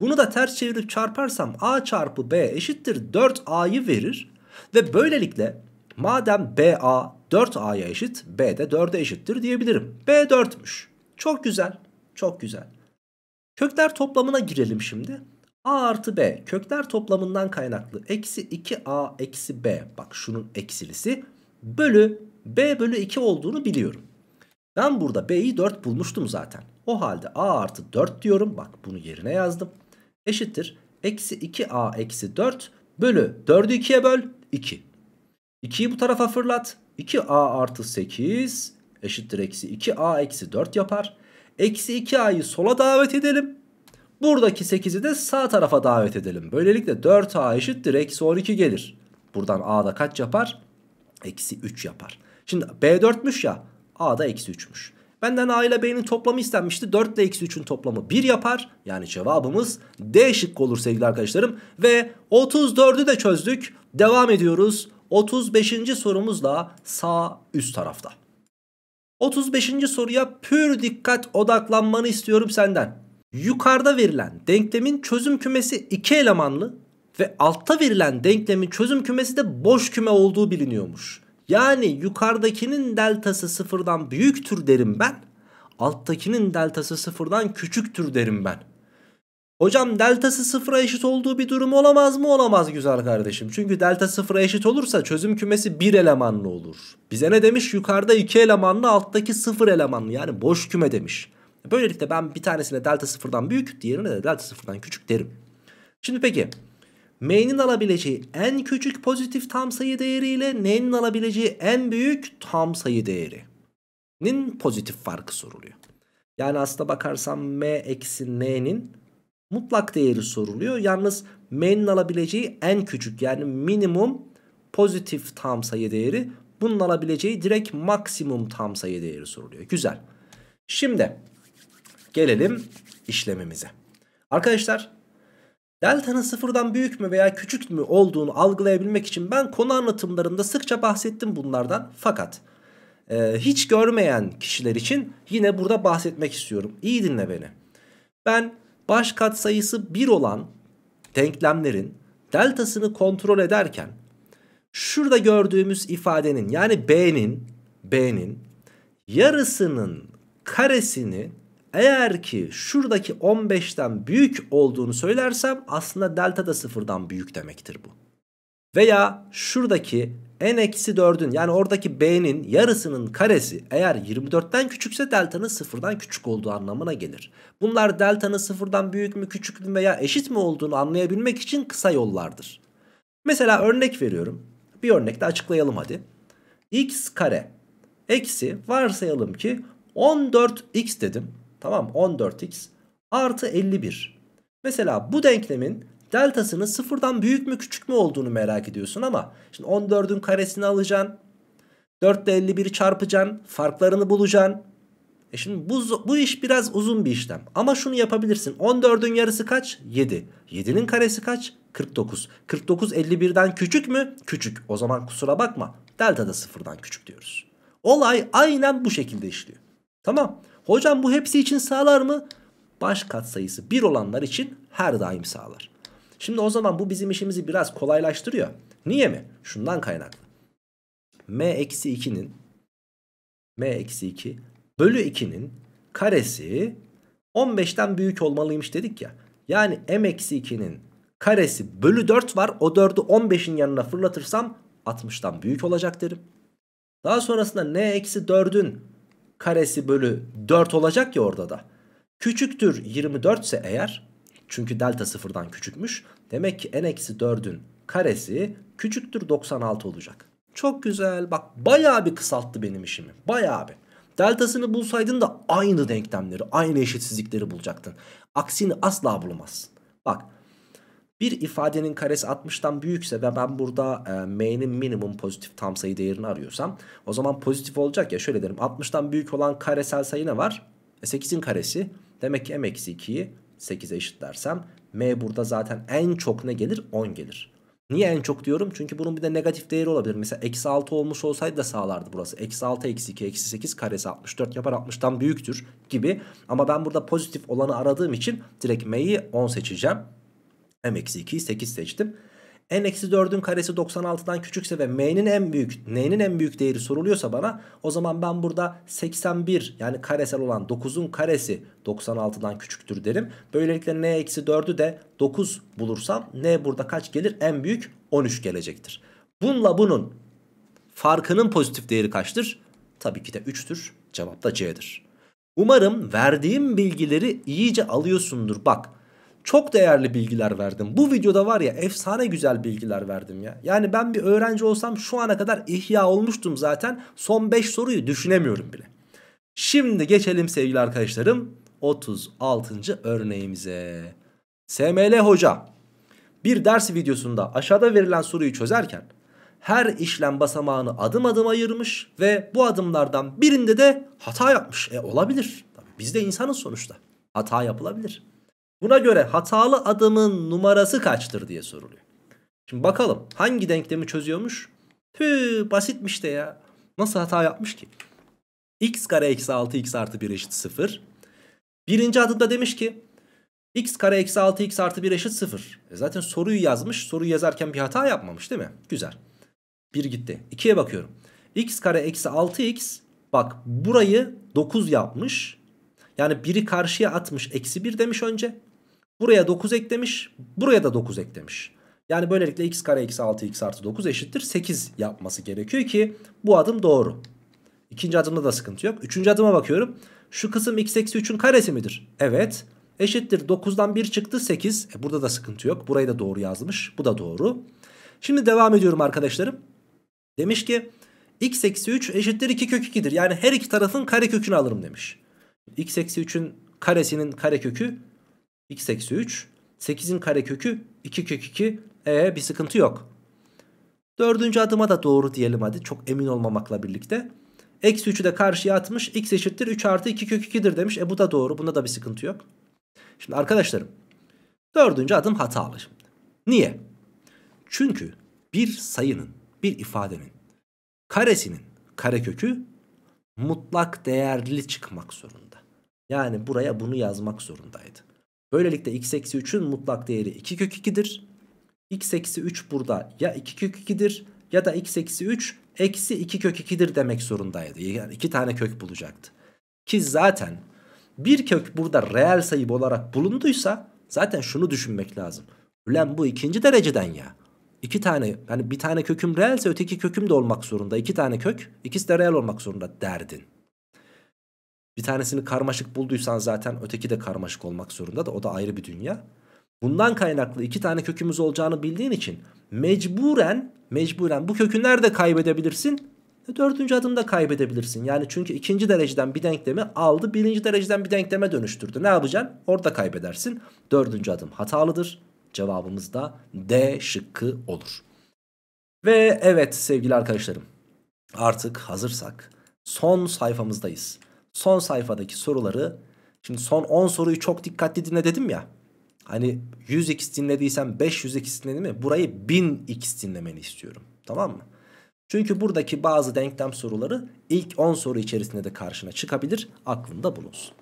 Bunu da ters çevirip çarparsam a çarpı b eşittir 4a'yı verir. Ve böylelikle madem ba 4a'ya eşit b de 4'e eşittir diyebilirim. b 4'müş. Çok güzel. Çok güzel. Kökler toplamına girelim şimdi. A artı B kökler toplamından kaynaklı eksi 2A eksi B bak şunun eksilisi bölü B bölü 2 olduğunu biliyorum. Ben burada B'yi 4 bulmuştum zaten. O halde A artı 4 diyorum bak bunu yerine yazdım. Eşittir eksi 2A eksi 4 bölü 4'ü 2'ye böl 2. 2'yi bu tarafa fırlat 2A artı 8 eşittir eksi 2A eksi 4 yapar. Eksi 2a'yı sola davet edelim. Buradaki 8'i de sağ tarafa davet edelim. Böylelikle 4a eşittir. Eksi 12 gelir. Buradan a da kaç yapar? Eksi 3 yapar. Şimdi b 4'müş ya. a da eksi 3'müş. Benden a ile b'nin toplamı istenmişti. 4 ile eksi 3'ün toplamı 1 yapar. Yani cevabımız D şıkkı olur sevgili arkadaşlarım. Ve 34'ü de çözdük. Devam ediyoruz. 35. sorumuzla sağ üst tarafta. 35. soruya pür dikkat odaklanmanı istiyorum senden. Yukarıda verilen denklemin çözüm kümesi iki elemanlı ve altta verilen denklemin çözüm kümesi de boş küme olduğu biliniyormuş. Yani yukarıdakinin deltası sıfırdan büyüktür derim ben. Alttakinin deltası sıfırdan küçüktür derim ben. Hocam deltası sıfıra eşit olduğu bir durum olamaz mı? Olamaz güzel kardeşim. Çünkü delta sıfıra eşit olursa çözüm kümesi bir elemanlı olur. Bize ne demiş? Yukarıda iki elemanlı alttaki sıfır elemanlı yani boş küme demiş. Böylelikle ben bir tanesine delta sıfırdan büyük diğerine de delta sıfırdan küçük derim. Şimdi peki m'nin alabileceği en küçük pozitif tam sayı değeri ile n'nin alabileceği en büyük tam sayı değerinin pozitif farkı soruluyor. Yani aslında bakarsam m eksi n'nin mutlak değeri soruluyor. Yalnız m'nin alabileceği en küçük yani minimum pozitif tam sayı değeri. Bunun alabileceği direkt maksimum tam sayı değeri soruluyor. Güzel. Şimdi gelelim işlemimize. Arkadaşlar delta'nın sıfırdan büyük mü veya küçük mü olduğunu algılayabilmek için ben konu anlatımlarında sıkça bahsettim bunlardan. Fakat e, hiç görmeyen kişiler için yine burada bahsetmek istiyorum. İyi dinle beni. Ben baş sayısı 1 olan denklemlerin deltasını kontrol ederken şurada gördüğümüz ifadenin yani b'nin b'nin yarısının karesini eğer ki şuradaki 15'ten büyük olduğunu söylersem aslında delta da sıfırdan büyük demektir bu. Veya şuradaki n eksi 4'ün yani oradaki b'nin yarısının karesi eğer 24'ten küçükse delta'nın sıfırdan küçük olduğu anlamına gelir. Bunlar delta'nın sıfırdan büyük mü küçük mü veya eşit mi olduğunu anlayabilmek için kısa yollardır. Mesela örnek veriyorum. Bir örnekle açıklayalım hadi. x kare eksi varsayalım ki 14x dedim. Tamam 14x artı 51. Mesela bu denklemin deltasının sıfırdan büyük mü küçük mü olduğunu merak ediyorsun ama şimdi 14'ün karesini alacaksın. 4 ile 51'i çarpacaksın. Farklarını bulacaksın. E şimdi bu, bu iş biraz uzun bir işlem. Ama şunu yapabilirsin. 14'ün yarısı kaç? 7. 7'nin karesi kaç? 49. 49 51'den küçük mü? Küçük. O zaman kusura bakma. Delta da sıfırdan küçük diyoruz. Olay aynen bu şekilde işliyor. Tamam. Hocam bu hepsi için sağlar mı? Baş katsayısı 1 olanlar için her daim sağlar. Şimdi o zaman bu bizim işimizi biraz kolaylaştırıyor. Niye mi? Şundan kaynaklı. M-2'nin eksi M-2 eksi bölü 2'nin karesi 15'ten büyük olmalıymış dedik ya. Yani M-2'nin eksi karesi bölü 4 var. O 4'ü 15'in yanına fırlatırsam 60'tan büyük olacak derim. Daha sonrasında N-4'ün eksi karesi bölü 4 olacak ya orada da. Küçüktür 24 ise eğer çünkü delta sıfırdan küçükmüş. Demek ki n-4'ün eksi karesi küçüktür 96 olacak. Çok güzel bak bayağı bir kısalttı benim işimi. Bayağı bir. Deltasını bulsaydın da aynı denklemleri, aynı eşitsizlikleri bulacaktın. Aksini asla bulamazsın. Bak bir ifadenin karesi 60'tan büyükse ve ben burada e, m'nin minimum pozitif tam sayı değerini arıyorsam o zaman pozitif olacak ya şöyle derim 60'tan büyük olan karesel sayı ne var? E, 8'in karesi demek ki m-2'yi 8'e eşit dersem M burada zaten en çok ne gelir? 10 gelir. Niye en çok diyorum? Çünkü bunun bir de negatif değeri olabilir. Mesela eksi 6 olmuş olsaydı da sağlardı burası. Eksi 6 eksi 2 eksi 8 karesi 64 yapar 60'tan büyüktür gibi. Ama ben burada pozitif olanı aradığım için direkt M'yi 10 seçeceğim. M eksi 2'yi 8 seçtim n-4'ün karesi 96'dan küçükse ve m'nin en büyük n'nin en büyük değeri soruluyorsa bana o zaman ben burada 81 yani karesel olan 9'un karesi 96'dan küçüktür derim. Böylelikle n-4'ü eksi de 9 bulursam n burada kaç gelir? En büyük 13 gelecektir. Bununla bunun farkının pozitif değeri kaçtır? Tabii ki de 3'tür. Cevap da C'dir. Umarım verdiğim bilgileri iyice alıyorsundur. Bak çok değerli bilgiler verdim. Bu videoda var ya efsane güzel bilgiler verdim ya. Yani ben bir öğrenci olsam şu ana kadar ihya olmuştum zaten. Son 5 soruyu düşünemiyorum bile. Şimdi geçelim sevgili arkadaşlarım 36. örneğimize. SML Hoca bir ders videosunda aşağıda verilen soruyu çözerken her işlem basamağını adım adım ayırmış ve bu adımlardan birinde de hata yapmış. E olabilir. Biz de insanız sonuçta. Hata yapılabilir. Buna göre hatalı adımın numarası kaçtır diye soruluyor. Şimdi bakalım hangi denklemi çözüyormuş? Hı basitmiş de ya. Nasıl hata yapmış ki? x kare eksi 6 x artı 1 eşit 0. Birinci adımda demiş ki x kare eksi 6 x artı 1 eşit 0. E zaten soruyu yazmış. Soruyu yazarken bir hata yapmamış değil mi? Güzel. Bir gitti. İkiye bakıyorum. x kare eksi 6 x bak burayı 9 yapmış. Yani biri karşıya atmış. Eksi 1 demiş önce. Buraya 9 eklemiş. Buraya da 9 eklemiş. Yani böylelikle x kare eksi 6 x artı 9 eşittir 8 yapması gerekiyor ki bu adım doğru. İkinci adımda da sıkıntı yok. Üçüncü adıma bakıyorum. Şu kısım x eksi 3'ün karesi midir? Evet. Eşittir 9'dan 1 çıktı 8. E burada da sıkıntı yok. Burayı da doğru yazmış. Bu da doğru. Şimdi devam ediyorum arkadaşlarım. Demiş ki x eksi 3 eşittir 2 kök 2'dir. Yani her iki tarafın kare kökünü alırım demiş. x eksi 3'ün karesinin kare kökü x eksi 3. 8'in karekökü 2 kök 2. E bir sıkıntı yok. Dördüncü adıma da doğru diyelim hadi. Çok emin olmamakla birlikte. Eksi 3'ü de karşıya atmış. X eşittir 3 artı 2 kök 2'dir demiş. E bu da doğru. Bunda da bir sıkıntı yok. Şimdi arkadaşlarım. Dördüncü adım hatalı Niye? Çünkü bir sayının, bir ifadenin karesinin karekökü mutlak değerli çıkmak zorunda. Yani buraya bunu yazmak zorundaydı. Böylelikle x eksi 3'ün mutlak değeri 2 kök 2'dir. x eksi 3 burada ya 2 kök 2'dir ya da x eksi 3 eksi 2 kök 2'dir demek zorundaydı. Yani iki tane kök bulacaktı. Ki zaten bir kök burada reel sayı olarak bulunduysa zaten şunu düşünmek lazım. Ulan bu ikinci dereceden ya. İki tane yani bir tane köküm reelse öteki köküm de olmak zorunda. İki tane kök ikisi de reel olmak zorunda derdin. Bir tanesini karmaşık bulduysan zaten öteki de karmaşık olmak zorunda da o da ayrı bir dünya. Bundan kaynaklı iki tane kökümüz olacağını bildiğin için mecburen mecburen bu kökü nerede kaybedebilirsin? Dördüncü adımda kaybedebilirsin. Yani çünkü ikinci dereceden bir denklemi aldı birinci dereceden bir denkleme dönüştürdü. Ne yapacaksın? Orada kaybedersin. Dördüncü adım hatalıdır. Cevabımız da D şıkkı olur. Ve evet sevgili arkadaşlarım artık hazırsak son sayfamızdayız son sayfadaki soruları şimdi son 10 soruyu çok dikkatli dinle dedim ya. Hani 100x dinlediysen 500x dinledim mi? Burayı 1000x dinlemeni istiyorum. Tamam mı? Çünkü buradaki bazı denklem soruları ilk 10 soru içerisinde de karşına çıkabilir. Aklında bulunsun.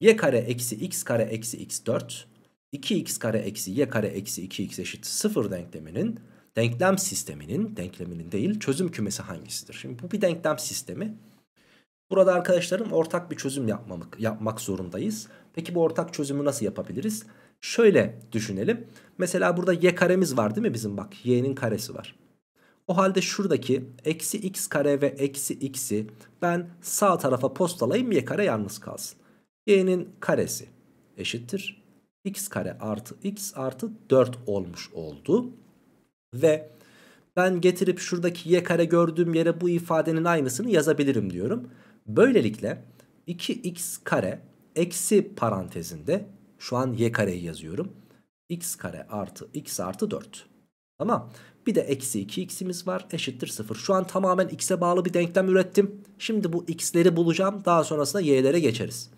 y kare eksi x kare eksi x 4 2x kare eksi y kare eksi 2x eşit 0 denkleminin denklem sisteminin denkleminin değil çözüm kümesi hangisidir? Şimdi bu bir denklem sistemi. Burada arkadaşlarım ortak bir çözüm yapmamak, yapmak zorundayız. Peki bu ortak çözümü nasıl yapabiliriz? Şöyle düşünelim. Mesela burada y karemiz var değil mi bizim bak y'nin karesi var. O halde şuradaki eksi x kare ve eksi x'i ben sağ tarafa postalayayım y kare yalnız kalsın. y'nin karesi eşittir. x kare artı x artı 4 olmuş oldu. Ve ben getirip şuradaki y kare gördüğüm yere bu ifadenin aynısını yazabilirim diyorum. Böylelikle 2x kare eksi parantezinde şu an y kareyi yazıyorum. x kare artı x artı 4. Tamam. Bir de eksi 2x'imiz var eşittir 0. Şu an tamamen x'e bağlı bir denklem ürettim. Şimdi bu x'leri bulacağım. Daha sonrasında y'lere geçeriz.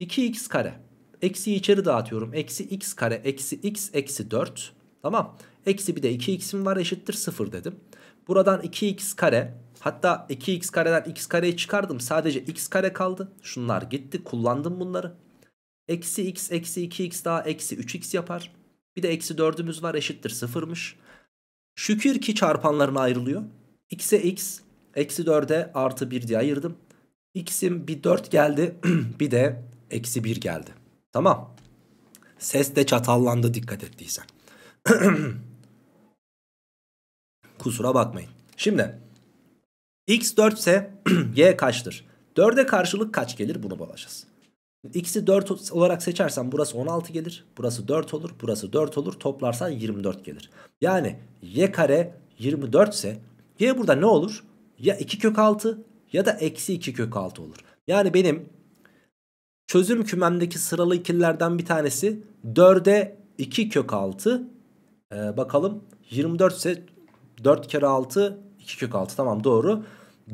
2x kare. Eksi içeri dağıtıyorum. Eksi x kare eksi x eksi 4. Tamam. Eksi bir de 2x'im var eşittir 0 dedim. Buradan 2x kare Hatta 2x kareden x kareyi çıkardım. Sadece x kare kaldı. Şunlar gitti. Kullandım bunları. Eksi x eksi 2x daha eksi 3x yapar. Bir de eksi 4'ümüz var eşittir sıfırmış. Şükür ki çarpanlarına ayrılıyor. x'e x eksi 4'e artı 1 diye ayırdım. x'im bir 4 geldi *clears throat* bir de eksi 1 geldi. Tamam. Ses de çatallandı dikkat ettiysen. *clears throat* Kusura bakmayın. Şimdi X 4 ise *clears throat* Y kaçtır? 4'e karşılık kaç gelir bunu bulacağız. X'i 4 olarak seçersen burası 16 gelir. Burası 4 olur. Burası 4 olur. Toplarsan 24 gelir. Yani y kare 24 ise y burada ne olur? Ya 2 kök 6 ya da eksi 2 kök 6 olur. Yani benim çözüm kümemdeki sıralı ikililerden bir tanesi 4'e 2 kök 6. Ee, bakalım 24 ise 4 kere 6 2 kök 6 tamam doğru.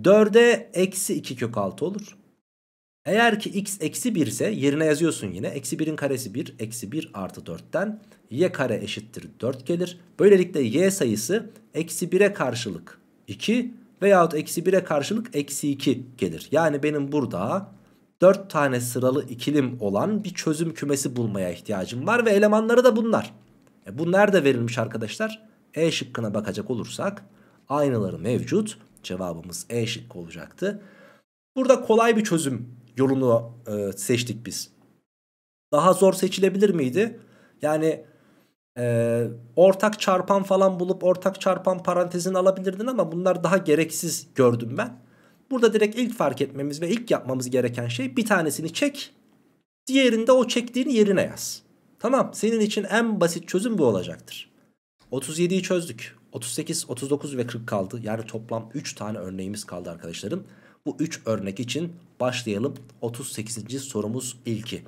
4'e eksi 2 kök 6 olur. Eğer ki x eksi 1 ise yerine yazıyorsun yine. Eksi 1'in karesi 1 eksi 1 artı 4'ten y kare eşittir 4 gelir. Böylelikle y sayısı eksi 1'e karşılık 2 veyahut eksi 1'e karşılık eksi 2 gelir. Yani benim burada 4 tane sıralı ikilim olan bir çözüm kümesi bulmaya ihtiyacım var ve elemanları da bunlar. E bu nerede verilmiş arkadaşlar? E şıkkına bakacak olursak aynaları mevcut. Cevabımız E şıkkı olacaktı. Burada kolay bir çözüm yolunu e, seçtik biz. Daha zor seçilebilir miydi? Yani e, ortak çarpan falan bulup ortak çarpan parantezini alabilirdin ama bunlar daha gereksiz gördüm ben. Burada direkt ilk fark etmemiz ve ilk yapmamız gereken şey bir tanesini çek. Diğerinde o çektiğini yerine yaz. Tamam senin için en basit çözüm bu olacaktır. 37'yi çözdük. 38, 39 ve 40 kaldı. Yani toplam 3 tane örneğimiz kaldı arkadaşlarım. Bu 3 örnek için başlayalım. 38. sorumuz ilki.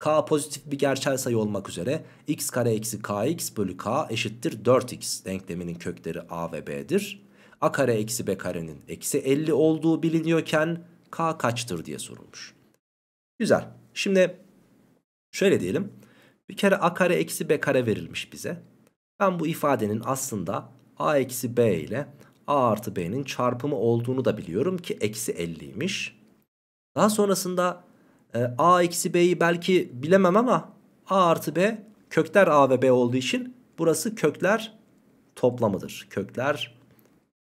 K pozitif bir gerçel sayı olmak üzere x kare eksi kx bölü k eşittir 4x denkleminin kökleri a ve b'dir. a kare eksi b karenin eksi 50 olduğu biliniyorken k kaçtır diye sorulmuş. Güzel. Şimdi şöyle diyelim. Bir kere a kare eksi b kare verilmiş bize. Ben bu ifadenin aslında a eksi b ile a artı b'nin çarpımı olduğunu da biliyorum ki eksi 50'ymiş. Daha sonrasında e, a eksi b'yi belki bilemem ama a artı b kökler a ve b olduğu için burası kökler toplamıdır. Kökler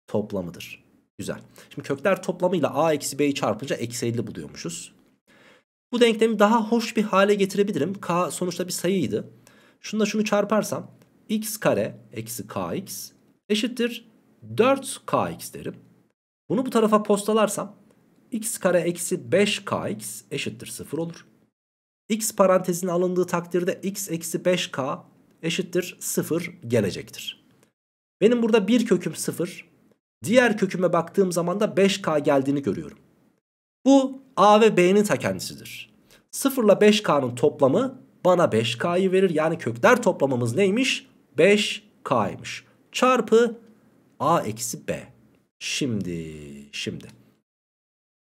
toplamıdır. Güzel. Şimdi kökler toplamıyla a eksi b'yi çarpınca eksi 50 buluyormuşuz. Bu denklemi daha hoş bir hale getirebilirim. K sonuçta bir sayıydı. Şunu da şunu çarparsam x kare eksi kx eşittir 4kx derim. Bunu bu tarafa postalarsam x kare eksi 5kx eşittir 0 olur. x parantezine alındığı takdirde x eksi 5k eşittir 0 gelecektir. Benim burada bir köküm 0, diğer köküme baktığım zaman da 5k geldiğini görüyorum. Bu a ve b'nin ta kendisidir. 0 ile 5k'nın toplamı bana 5k'yı verir. Yani kökler toplamımız neymiş? 5k'ymış çarpı A eksi B. Şimdi şimdi.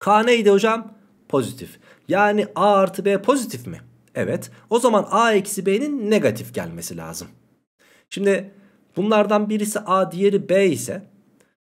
K neydi hocam? Pozitif. Yani A artı B pozitif mi? Evet. O zaman A eksi B'nin negatif gelmesi lazım. Şimdi bunlardan birisi A diğeri B ise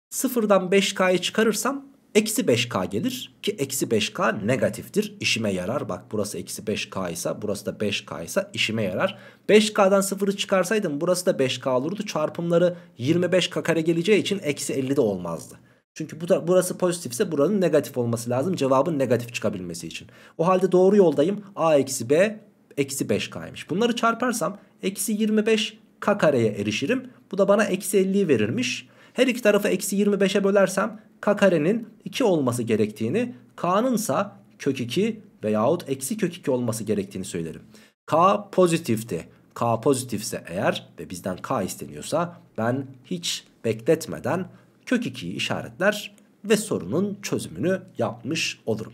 sıfırdan 5K'yı çıkarırsam Eksi 5K gelir ki eksi 5K negatiftir. İşime yarar. Bak burası eksi 5K ise burası da 5K ise işime yarar. 5K'dan 0'ı çıkarsaydım burası da 5K olurdu. Çarpımları 25K kare geleceği için eksi 50 de olmazdı. Çünkü bu da, burası pozitifse buranın negatif olması lazım. Cevabın negatif çıkabilmesi için. O halde doğru yoldayım. A eksi B eksi 5K'ymış. Bunları çarparsam eksi 25 k kareye erişirim. Bu da bana eksi 50'yi verirmiş. Her iki tarafı eksi 25'e bölersem K karenin 2 olması gerektiğini k'nınsa kök 2 veyahut eksi kök 2 olması gerektiğini söylerim. k pozitifti. k pozitifse eğer ve bizden k isteniyorsa ben hiç bekletmeden kök 2'yi işaretler ve sorunun çözümünü yapmış olurum.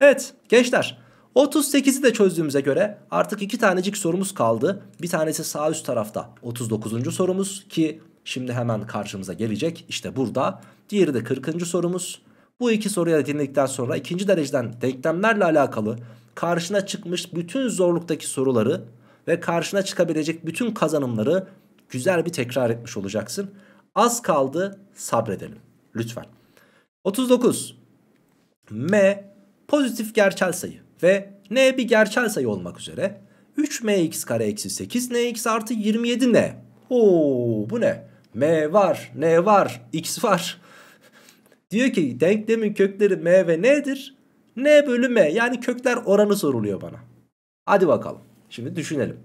Evet gençler 38'i de çözdüğümüze göre artık iki tanecik sorumuz kaldı. Bir tanesi sağ üst tarafta 39. sorumuz ki şimdi hemen karşımıza gelecek. işte burada Diğeri de 40. sorumuz. Bu iki soruyu da dinledikten sonra ikinci dereceden denklemlerle alakalı karşına çıkmış bütün zorluktaki soruları ve karşına çıkabilecek bütün kazanımları güzel bir tekrar etmiş olacaksın. Az kaldı sabredelim lütfen. 39. M pozitif gerçel sayı ve N bir gerçel sayı olmak üzere 3mx kare eksi 8nx artı 27n. Oo bu ne? M var, N var, X var. Diyor ki denklemin kökleri m ve n'dir. n bölü m yani kökler oranı soruluyor bana. Hadi bakalım. Şimdi düşünelim.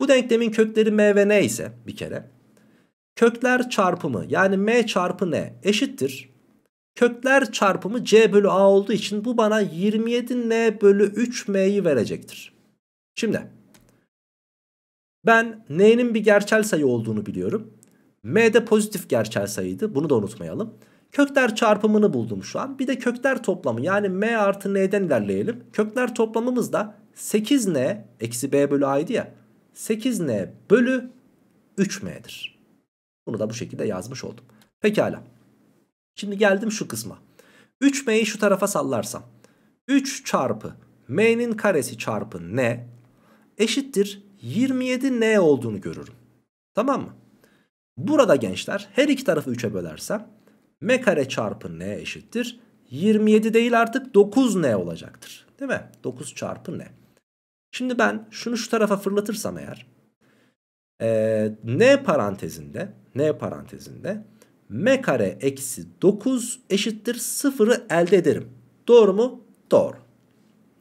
Bu denklemin kökleri m ve n ise bir kere. Kökler çarpımı yani m çarpı n eşittir. Kökler çarpımı c bölü a olduğu için bu bana 27n bölü 3m'yi verecektir. Şimdi ben n'nin bir gerçel sayı olduğunu biliyorum. m de pozitif gerçel sayıydı bunu da unutmayalım. Kökler çarpımını buldum şu an. Bir de kökler toplamı yani m artı n'den ilerleyelim. Kökler toplamımız da 8n eksi b bölü a'ydı ya. 8n bölü 3m'dir. Bunu da bu şekilde yazmış oldum. Pekala. Şimdi geldim şu kısma. 3m'yi şu tarafa sallarsam. 3 çarpı m'nin karesi çarpı n eşittir 27n olduğunu görürüm. Tamam mı? Burada gençler her iki tarafı 3'e bölersem m kare çarpı n eşittir. 27 değil artık 9 n olacaktır. Değil mi? 9 çarpı n. Şimdi ben şunu şu tarafa fırlatırsam eğer e, n parantezinde n parantezinde m kare eksi 9 eşittir 0'ı elde ederim. Doğru mu? Doğru.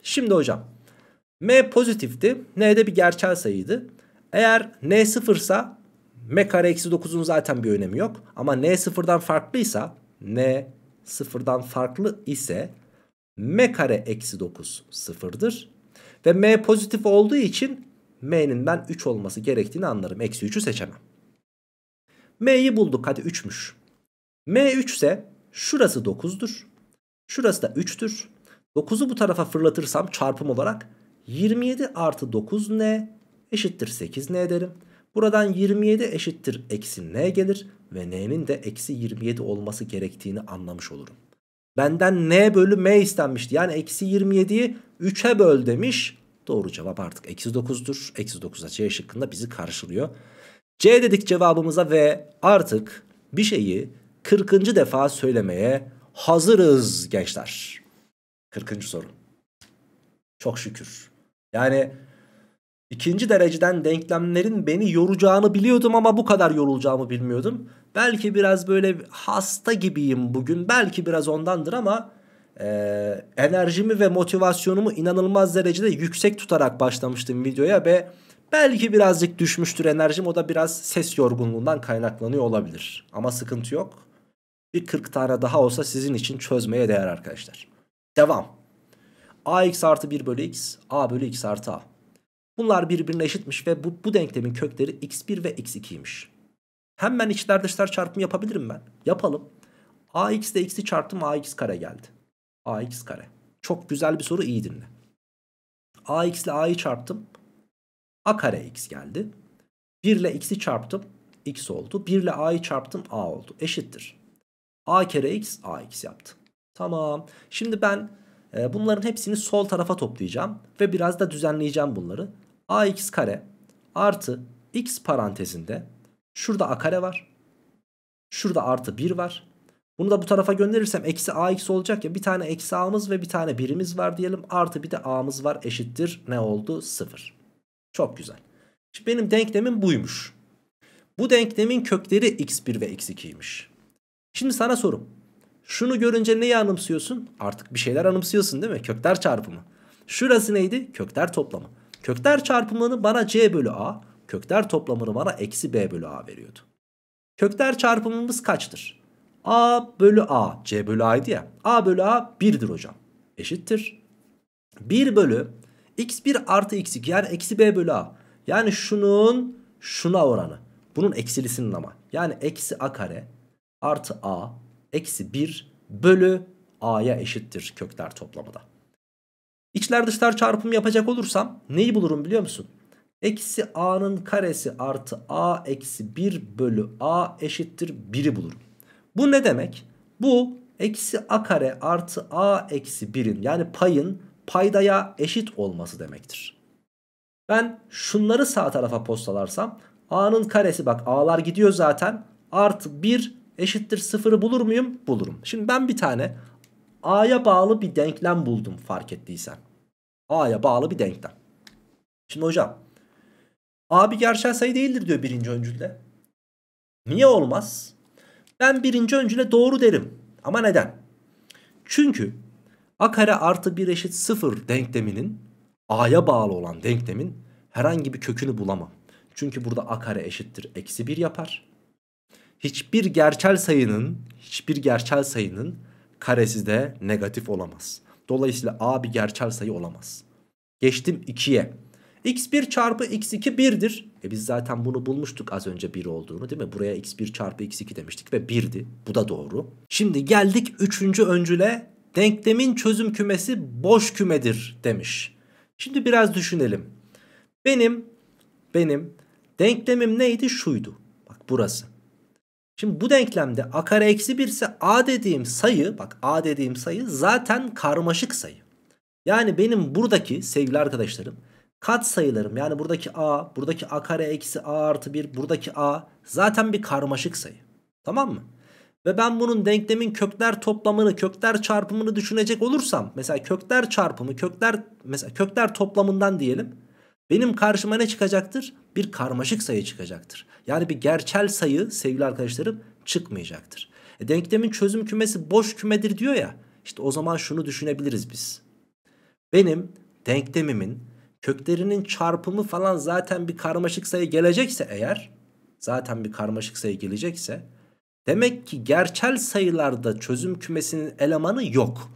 Şimdi hocam m pozitifti. n de bir gerçel sayıydı. Eğer n sıfırsa m kare eksi 9'un zaten bir önemi yok. Ama n sıfırdan farklıysa n sıfırdan farklı ise m kare eksi 9 sıfırdır. Ve m pozitif olduğu için m'nin ben 3 olması gerektiğini anlarım. Eksi 3'ü seçemem. m'yi bulduk hadi 3'müş. m 3 ise şurası 9'dur. Şurası da 3'tür. 9'u bu tarafa fırlatırsam çarpım olarak 27 artı 9 n eşittir 8 n derim. Buradan 27 eşittir eksi n gelir ve n'nin de eksi 27 olması gerektiğini anlamış olurum. Benden n bölü m istenmişti. Yani eksi 27'yi 3'e böl demiş. Doğru cevap artık eksi 9'dur. Eksi 9'a c şıkkında bizi karşılıyor. C dedik cevabımıza ve artık bir şeyi 40. defa söylemeye hazırız gençler. 40. soru. Çok şükür. Yani İkinci dereceden denklemlerin beni yoracağını biliyordum ama bu kadar yorulacağımı bilmiyordum. Belki biraz böyle hasta gibiyim bugün. Belki biraz ondandır ama e, enerjimi ve motivasyonumu inanılmaz derecede yüksek tutarak başlamıştım videoya ve belki birazcık düşmüştür enerjim. O da biraz ses yorgunluğundan kaynaklanıyor olabilir. Ama sıkıntı yok. Bir 40 tane daha olsa sizin için çözmeye değer arkadaşlar. Devam. AX artı 1 bölü X, A bölü X artı A. Bunlar birbirine eşitmiş ve bu, bu denklemin kökleri x1 ve x2'ymiş. Hemen içler dışlar çarpımı yapabilirim ben. Yapalım. ax ile x'i çarptım ax kare geldi. ax kare. Çok güzel bir soru iyi dinle. ax ile a'yı çarptım. a kare x geldi. 1 ile x'i çarptım x oldu. 1 ile a'yı çarptım a oldu. Eşittir. a kere x ax yaptı. Tamam. Şimdi ben e, bunların hepsini sol tarafa toplayacağım ve biraz da düzenleyeceğim bunları ax kare artı x parantezinde şurada a kare var. Şurada artı 1 var. Bunu da bu tarafa gönderirsem eksi ax olacak ya bir tane eksi a'mız ve bir tane birimiz var diyelim. Artı bir de a'mız var eşittir ne oldu? 0. Çok güzel. Şimdi benim denklemim buymuş. Bu denklemin kökleri x1 ve x2'ymiş. Şimdi sana sorum. Şunu görünce neyi anımsıyorsun? Artık bir şeyler anımsıyorsun değil mi? Kökler çarpımı. Şurası neydi? Kökler toplamı. Kökler çarpımını bana C bölü A, kökler toplamını bana eksi B bölü A veriyordu. Kökler çarpımımız kaçtır? A bölü A, C bölü A'ydı ya. A bölü A 1'dir hocam. Eşittir. 1 bölü x1 artı x2 yani eksi B bölü A. Yani şunun şuna oranı. Bunun eksilisinin ama. Yani eksi A kare artı A eksi 1 bölü A'ya eşittir kökler toplamı da. İçler dışlar çarpımı yapacak olursam neyi bulurum biliyor musun? Eksi a'nın karesi artı a eksi 1 bölü a eşittir 1'i bulurum. Bu ne demek? Bu eksi a kare artı a eksi 1'in yani payın paydaya eşit olması demektir. Ben şunları sağ tarafa postalarsam a'nın karesi bak a'lar gidiyor zaten artı 1 eşittir 0'ı bulur muyum? Bulurum. Şimdi ben bir tane A'ya bağlı bir denklem buldum fark ettiysen. A'ya bağlı bir denklem. Şimdi hocam A bir gerçel sayı değildir diyor birinci öncülde. Niye olmaz? Ben birinci öncüle doğru derim. Ama neden? Çünkü A kare artı 1 eşit 0 denkleminin A'ya bağlı olan denklemin herhangi bir kökünü bulamam. Çünkü burada A kare eşittir. Eksi 1 yapar. Hiçbir gerçel sayının hiçbir gerçel sayının karesi de negatif olamaz. Dolayısıyla A bir gerçel sayı olamaz. Geçtim 2'ye. X1 çarpı X2 1'dir. E biz zaten bunu bulmuştuk az önce 1 olduğunu değil mi? Buraya X1 çarpı X2 demiştik ve 1'di. Bu da doğru. Şimdi geldik 3. öncüle. Denklemin çözüm kümesi boş kümedir demiş. Şimdi biraz düşünelim. Benim benim denklemim neydi? Şuydu. Bak burası. Şimdi bu denklemde a kare eksi 1 ise a dediğim sayı bak a dediğim sayı zaten karmaşık sayı. Yani benim buradaki sevgili arkadaşlarım kat sayılarım yani buradaki a buradaki a kare eksi a artı 1 buradaki a zaten bir karmaşık sayı. Tamam mı? Ve ben bunun denklemin kökler toplamını kökler çarpımını düşünecek olursam mesela kökler çarpımı kökler mesela kökler toplamından diyelim benim karşıma ne çıkacaktır? bir karmaşık sayı çıkacaktır. Yani bir gerçel sayı sevgili arkadaşlarım çıkmayacaktır. E, denklemin çözüm kümesi boş kümedir diyor ya. İşte o zaman şunu düşünebiliriz biz. Benim denklemimin köklerinin çarpımı falan zaten bir karmaşık sayı gelecekse eğer zaten bir karmaşık sayı gelecekse demek ki gerçel sayılarda çözüm kümesinin elemanı yok.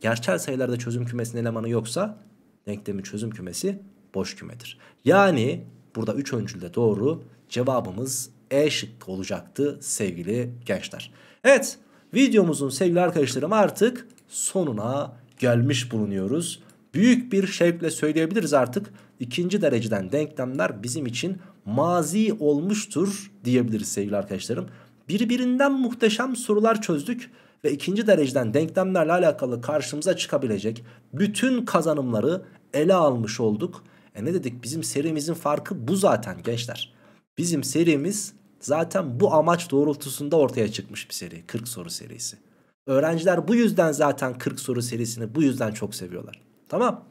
Gerçel sayılarda çözüm kümesinin elemanı yoksa denklemin çözüm kümesi boş kümedir. Yani Burada 3 öncülde doğru cevabımız E şık olacaktı sevgili gençler. Evet videomuzun sevgili arkadaşlarım artık sonuna gelmiş bulunuyoruz. Büyük bir şevkle söyleyebiliriz artık ikinci dereceden denklemler bizim için mazi olmuştur diyebiliriz sevgili arkadaşlarım. Birbirinden muhteşem sorular çözdük ve ikinci dereceden denklemlerle alakalı karşımıza çıkabilecek bütün kazanımları ele almış olduk. E ne dedik? Bizim serimizin farkı bu zaten gençler. Bizim serimiz zaten bu amaç doğrultusunda ortaya çıkmış bir seri. 40 soru serisi. Öğrenciler bu yüzden zaten 40 soru serisini bu yüzden çok seviyorlar. Tamam.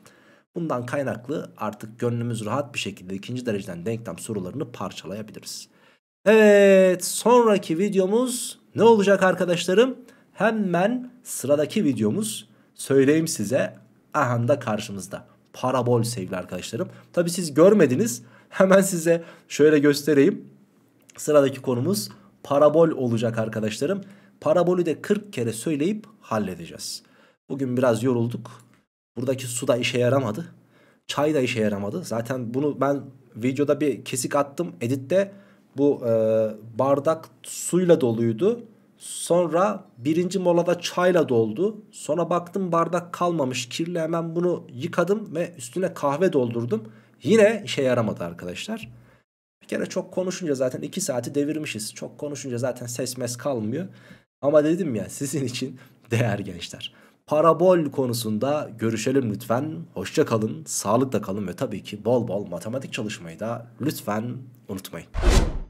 Bundan kaynaklı artık gönlümüz rahat bir şekilde ikinci dereceden denklem sorularını parçalayabiliriz. Evet sonraki videomuz ne olacak arkadaşlarım? Hemen sıradaki videomuz söyleyeyim size ahanda karşımızda parabol sevgili arkadaşlarım. Tabi siz görmediniz. *laughs* Hemen size şöyle göstereyim. Sıradaki konumuz parabol olacak arkadaşlarım. Parabolü de 40 kere söyleyip halledeceğiz. Bugün biraz yorulduk. Buradaki su da işe yaramadı. Çay da işe yaramadı. Zaten bunu ben videoda bir kesik attım. Editte bu e, bardak suyla doluydu. Sonra birinci molada çayla doldu. Sonra baktım bardak kalmamış kirli hemen bunu yıkadım ve üstüne kahve doldurdum. Yine işe yaramadı arkadaşlar. Bir kere çok konuşunca zaten iki saati devirmişiz. Çok konuşunca zaten ses mes kalmıyor. Ama dedim ya sizin için değer gençler. Parabol konusunda görüşelim lütfen. Hoşça kalın, sağlıkla kalın ve tabii ki bol bol matematik çalışmayı da lütfen unutmayın.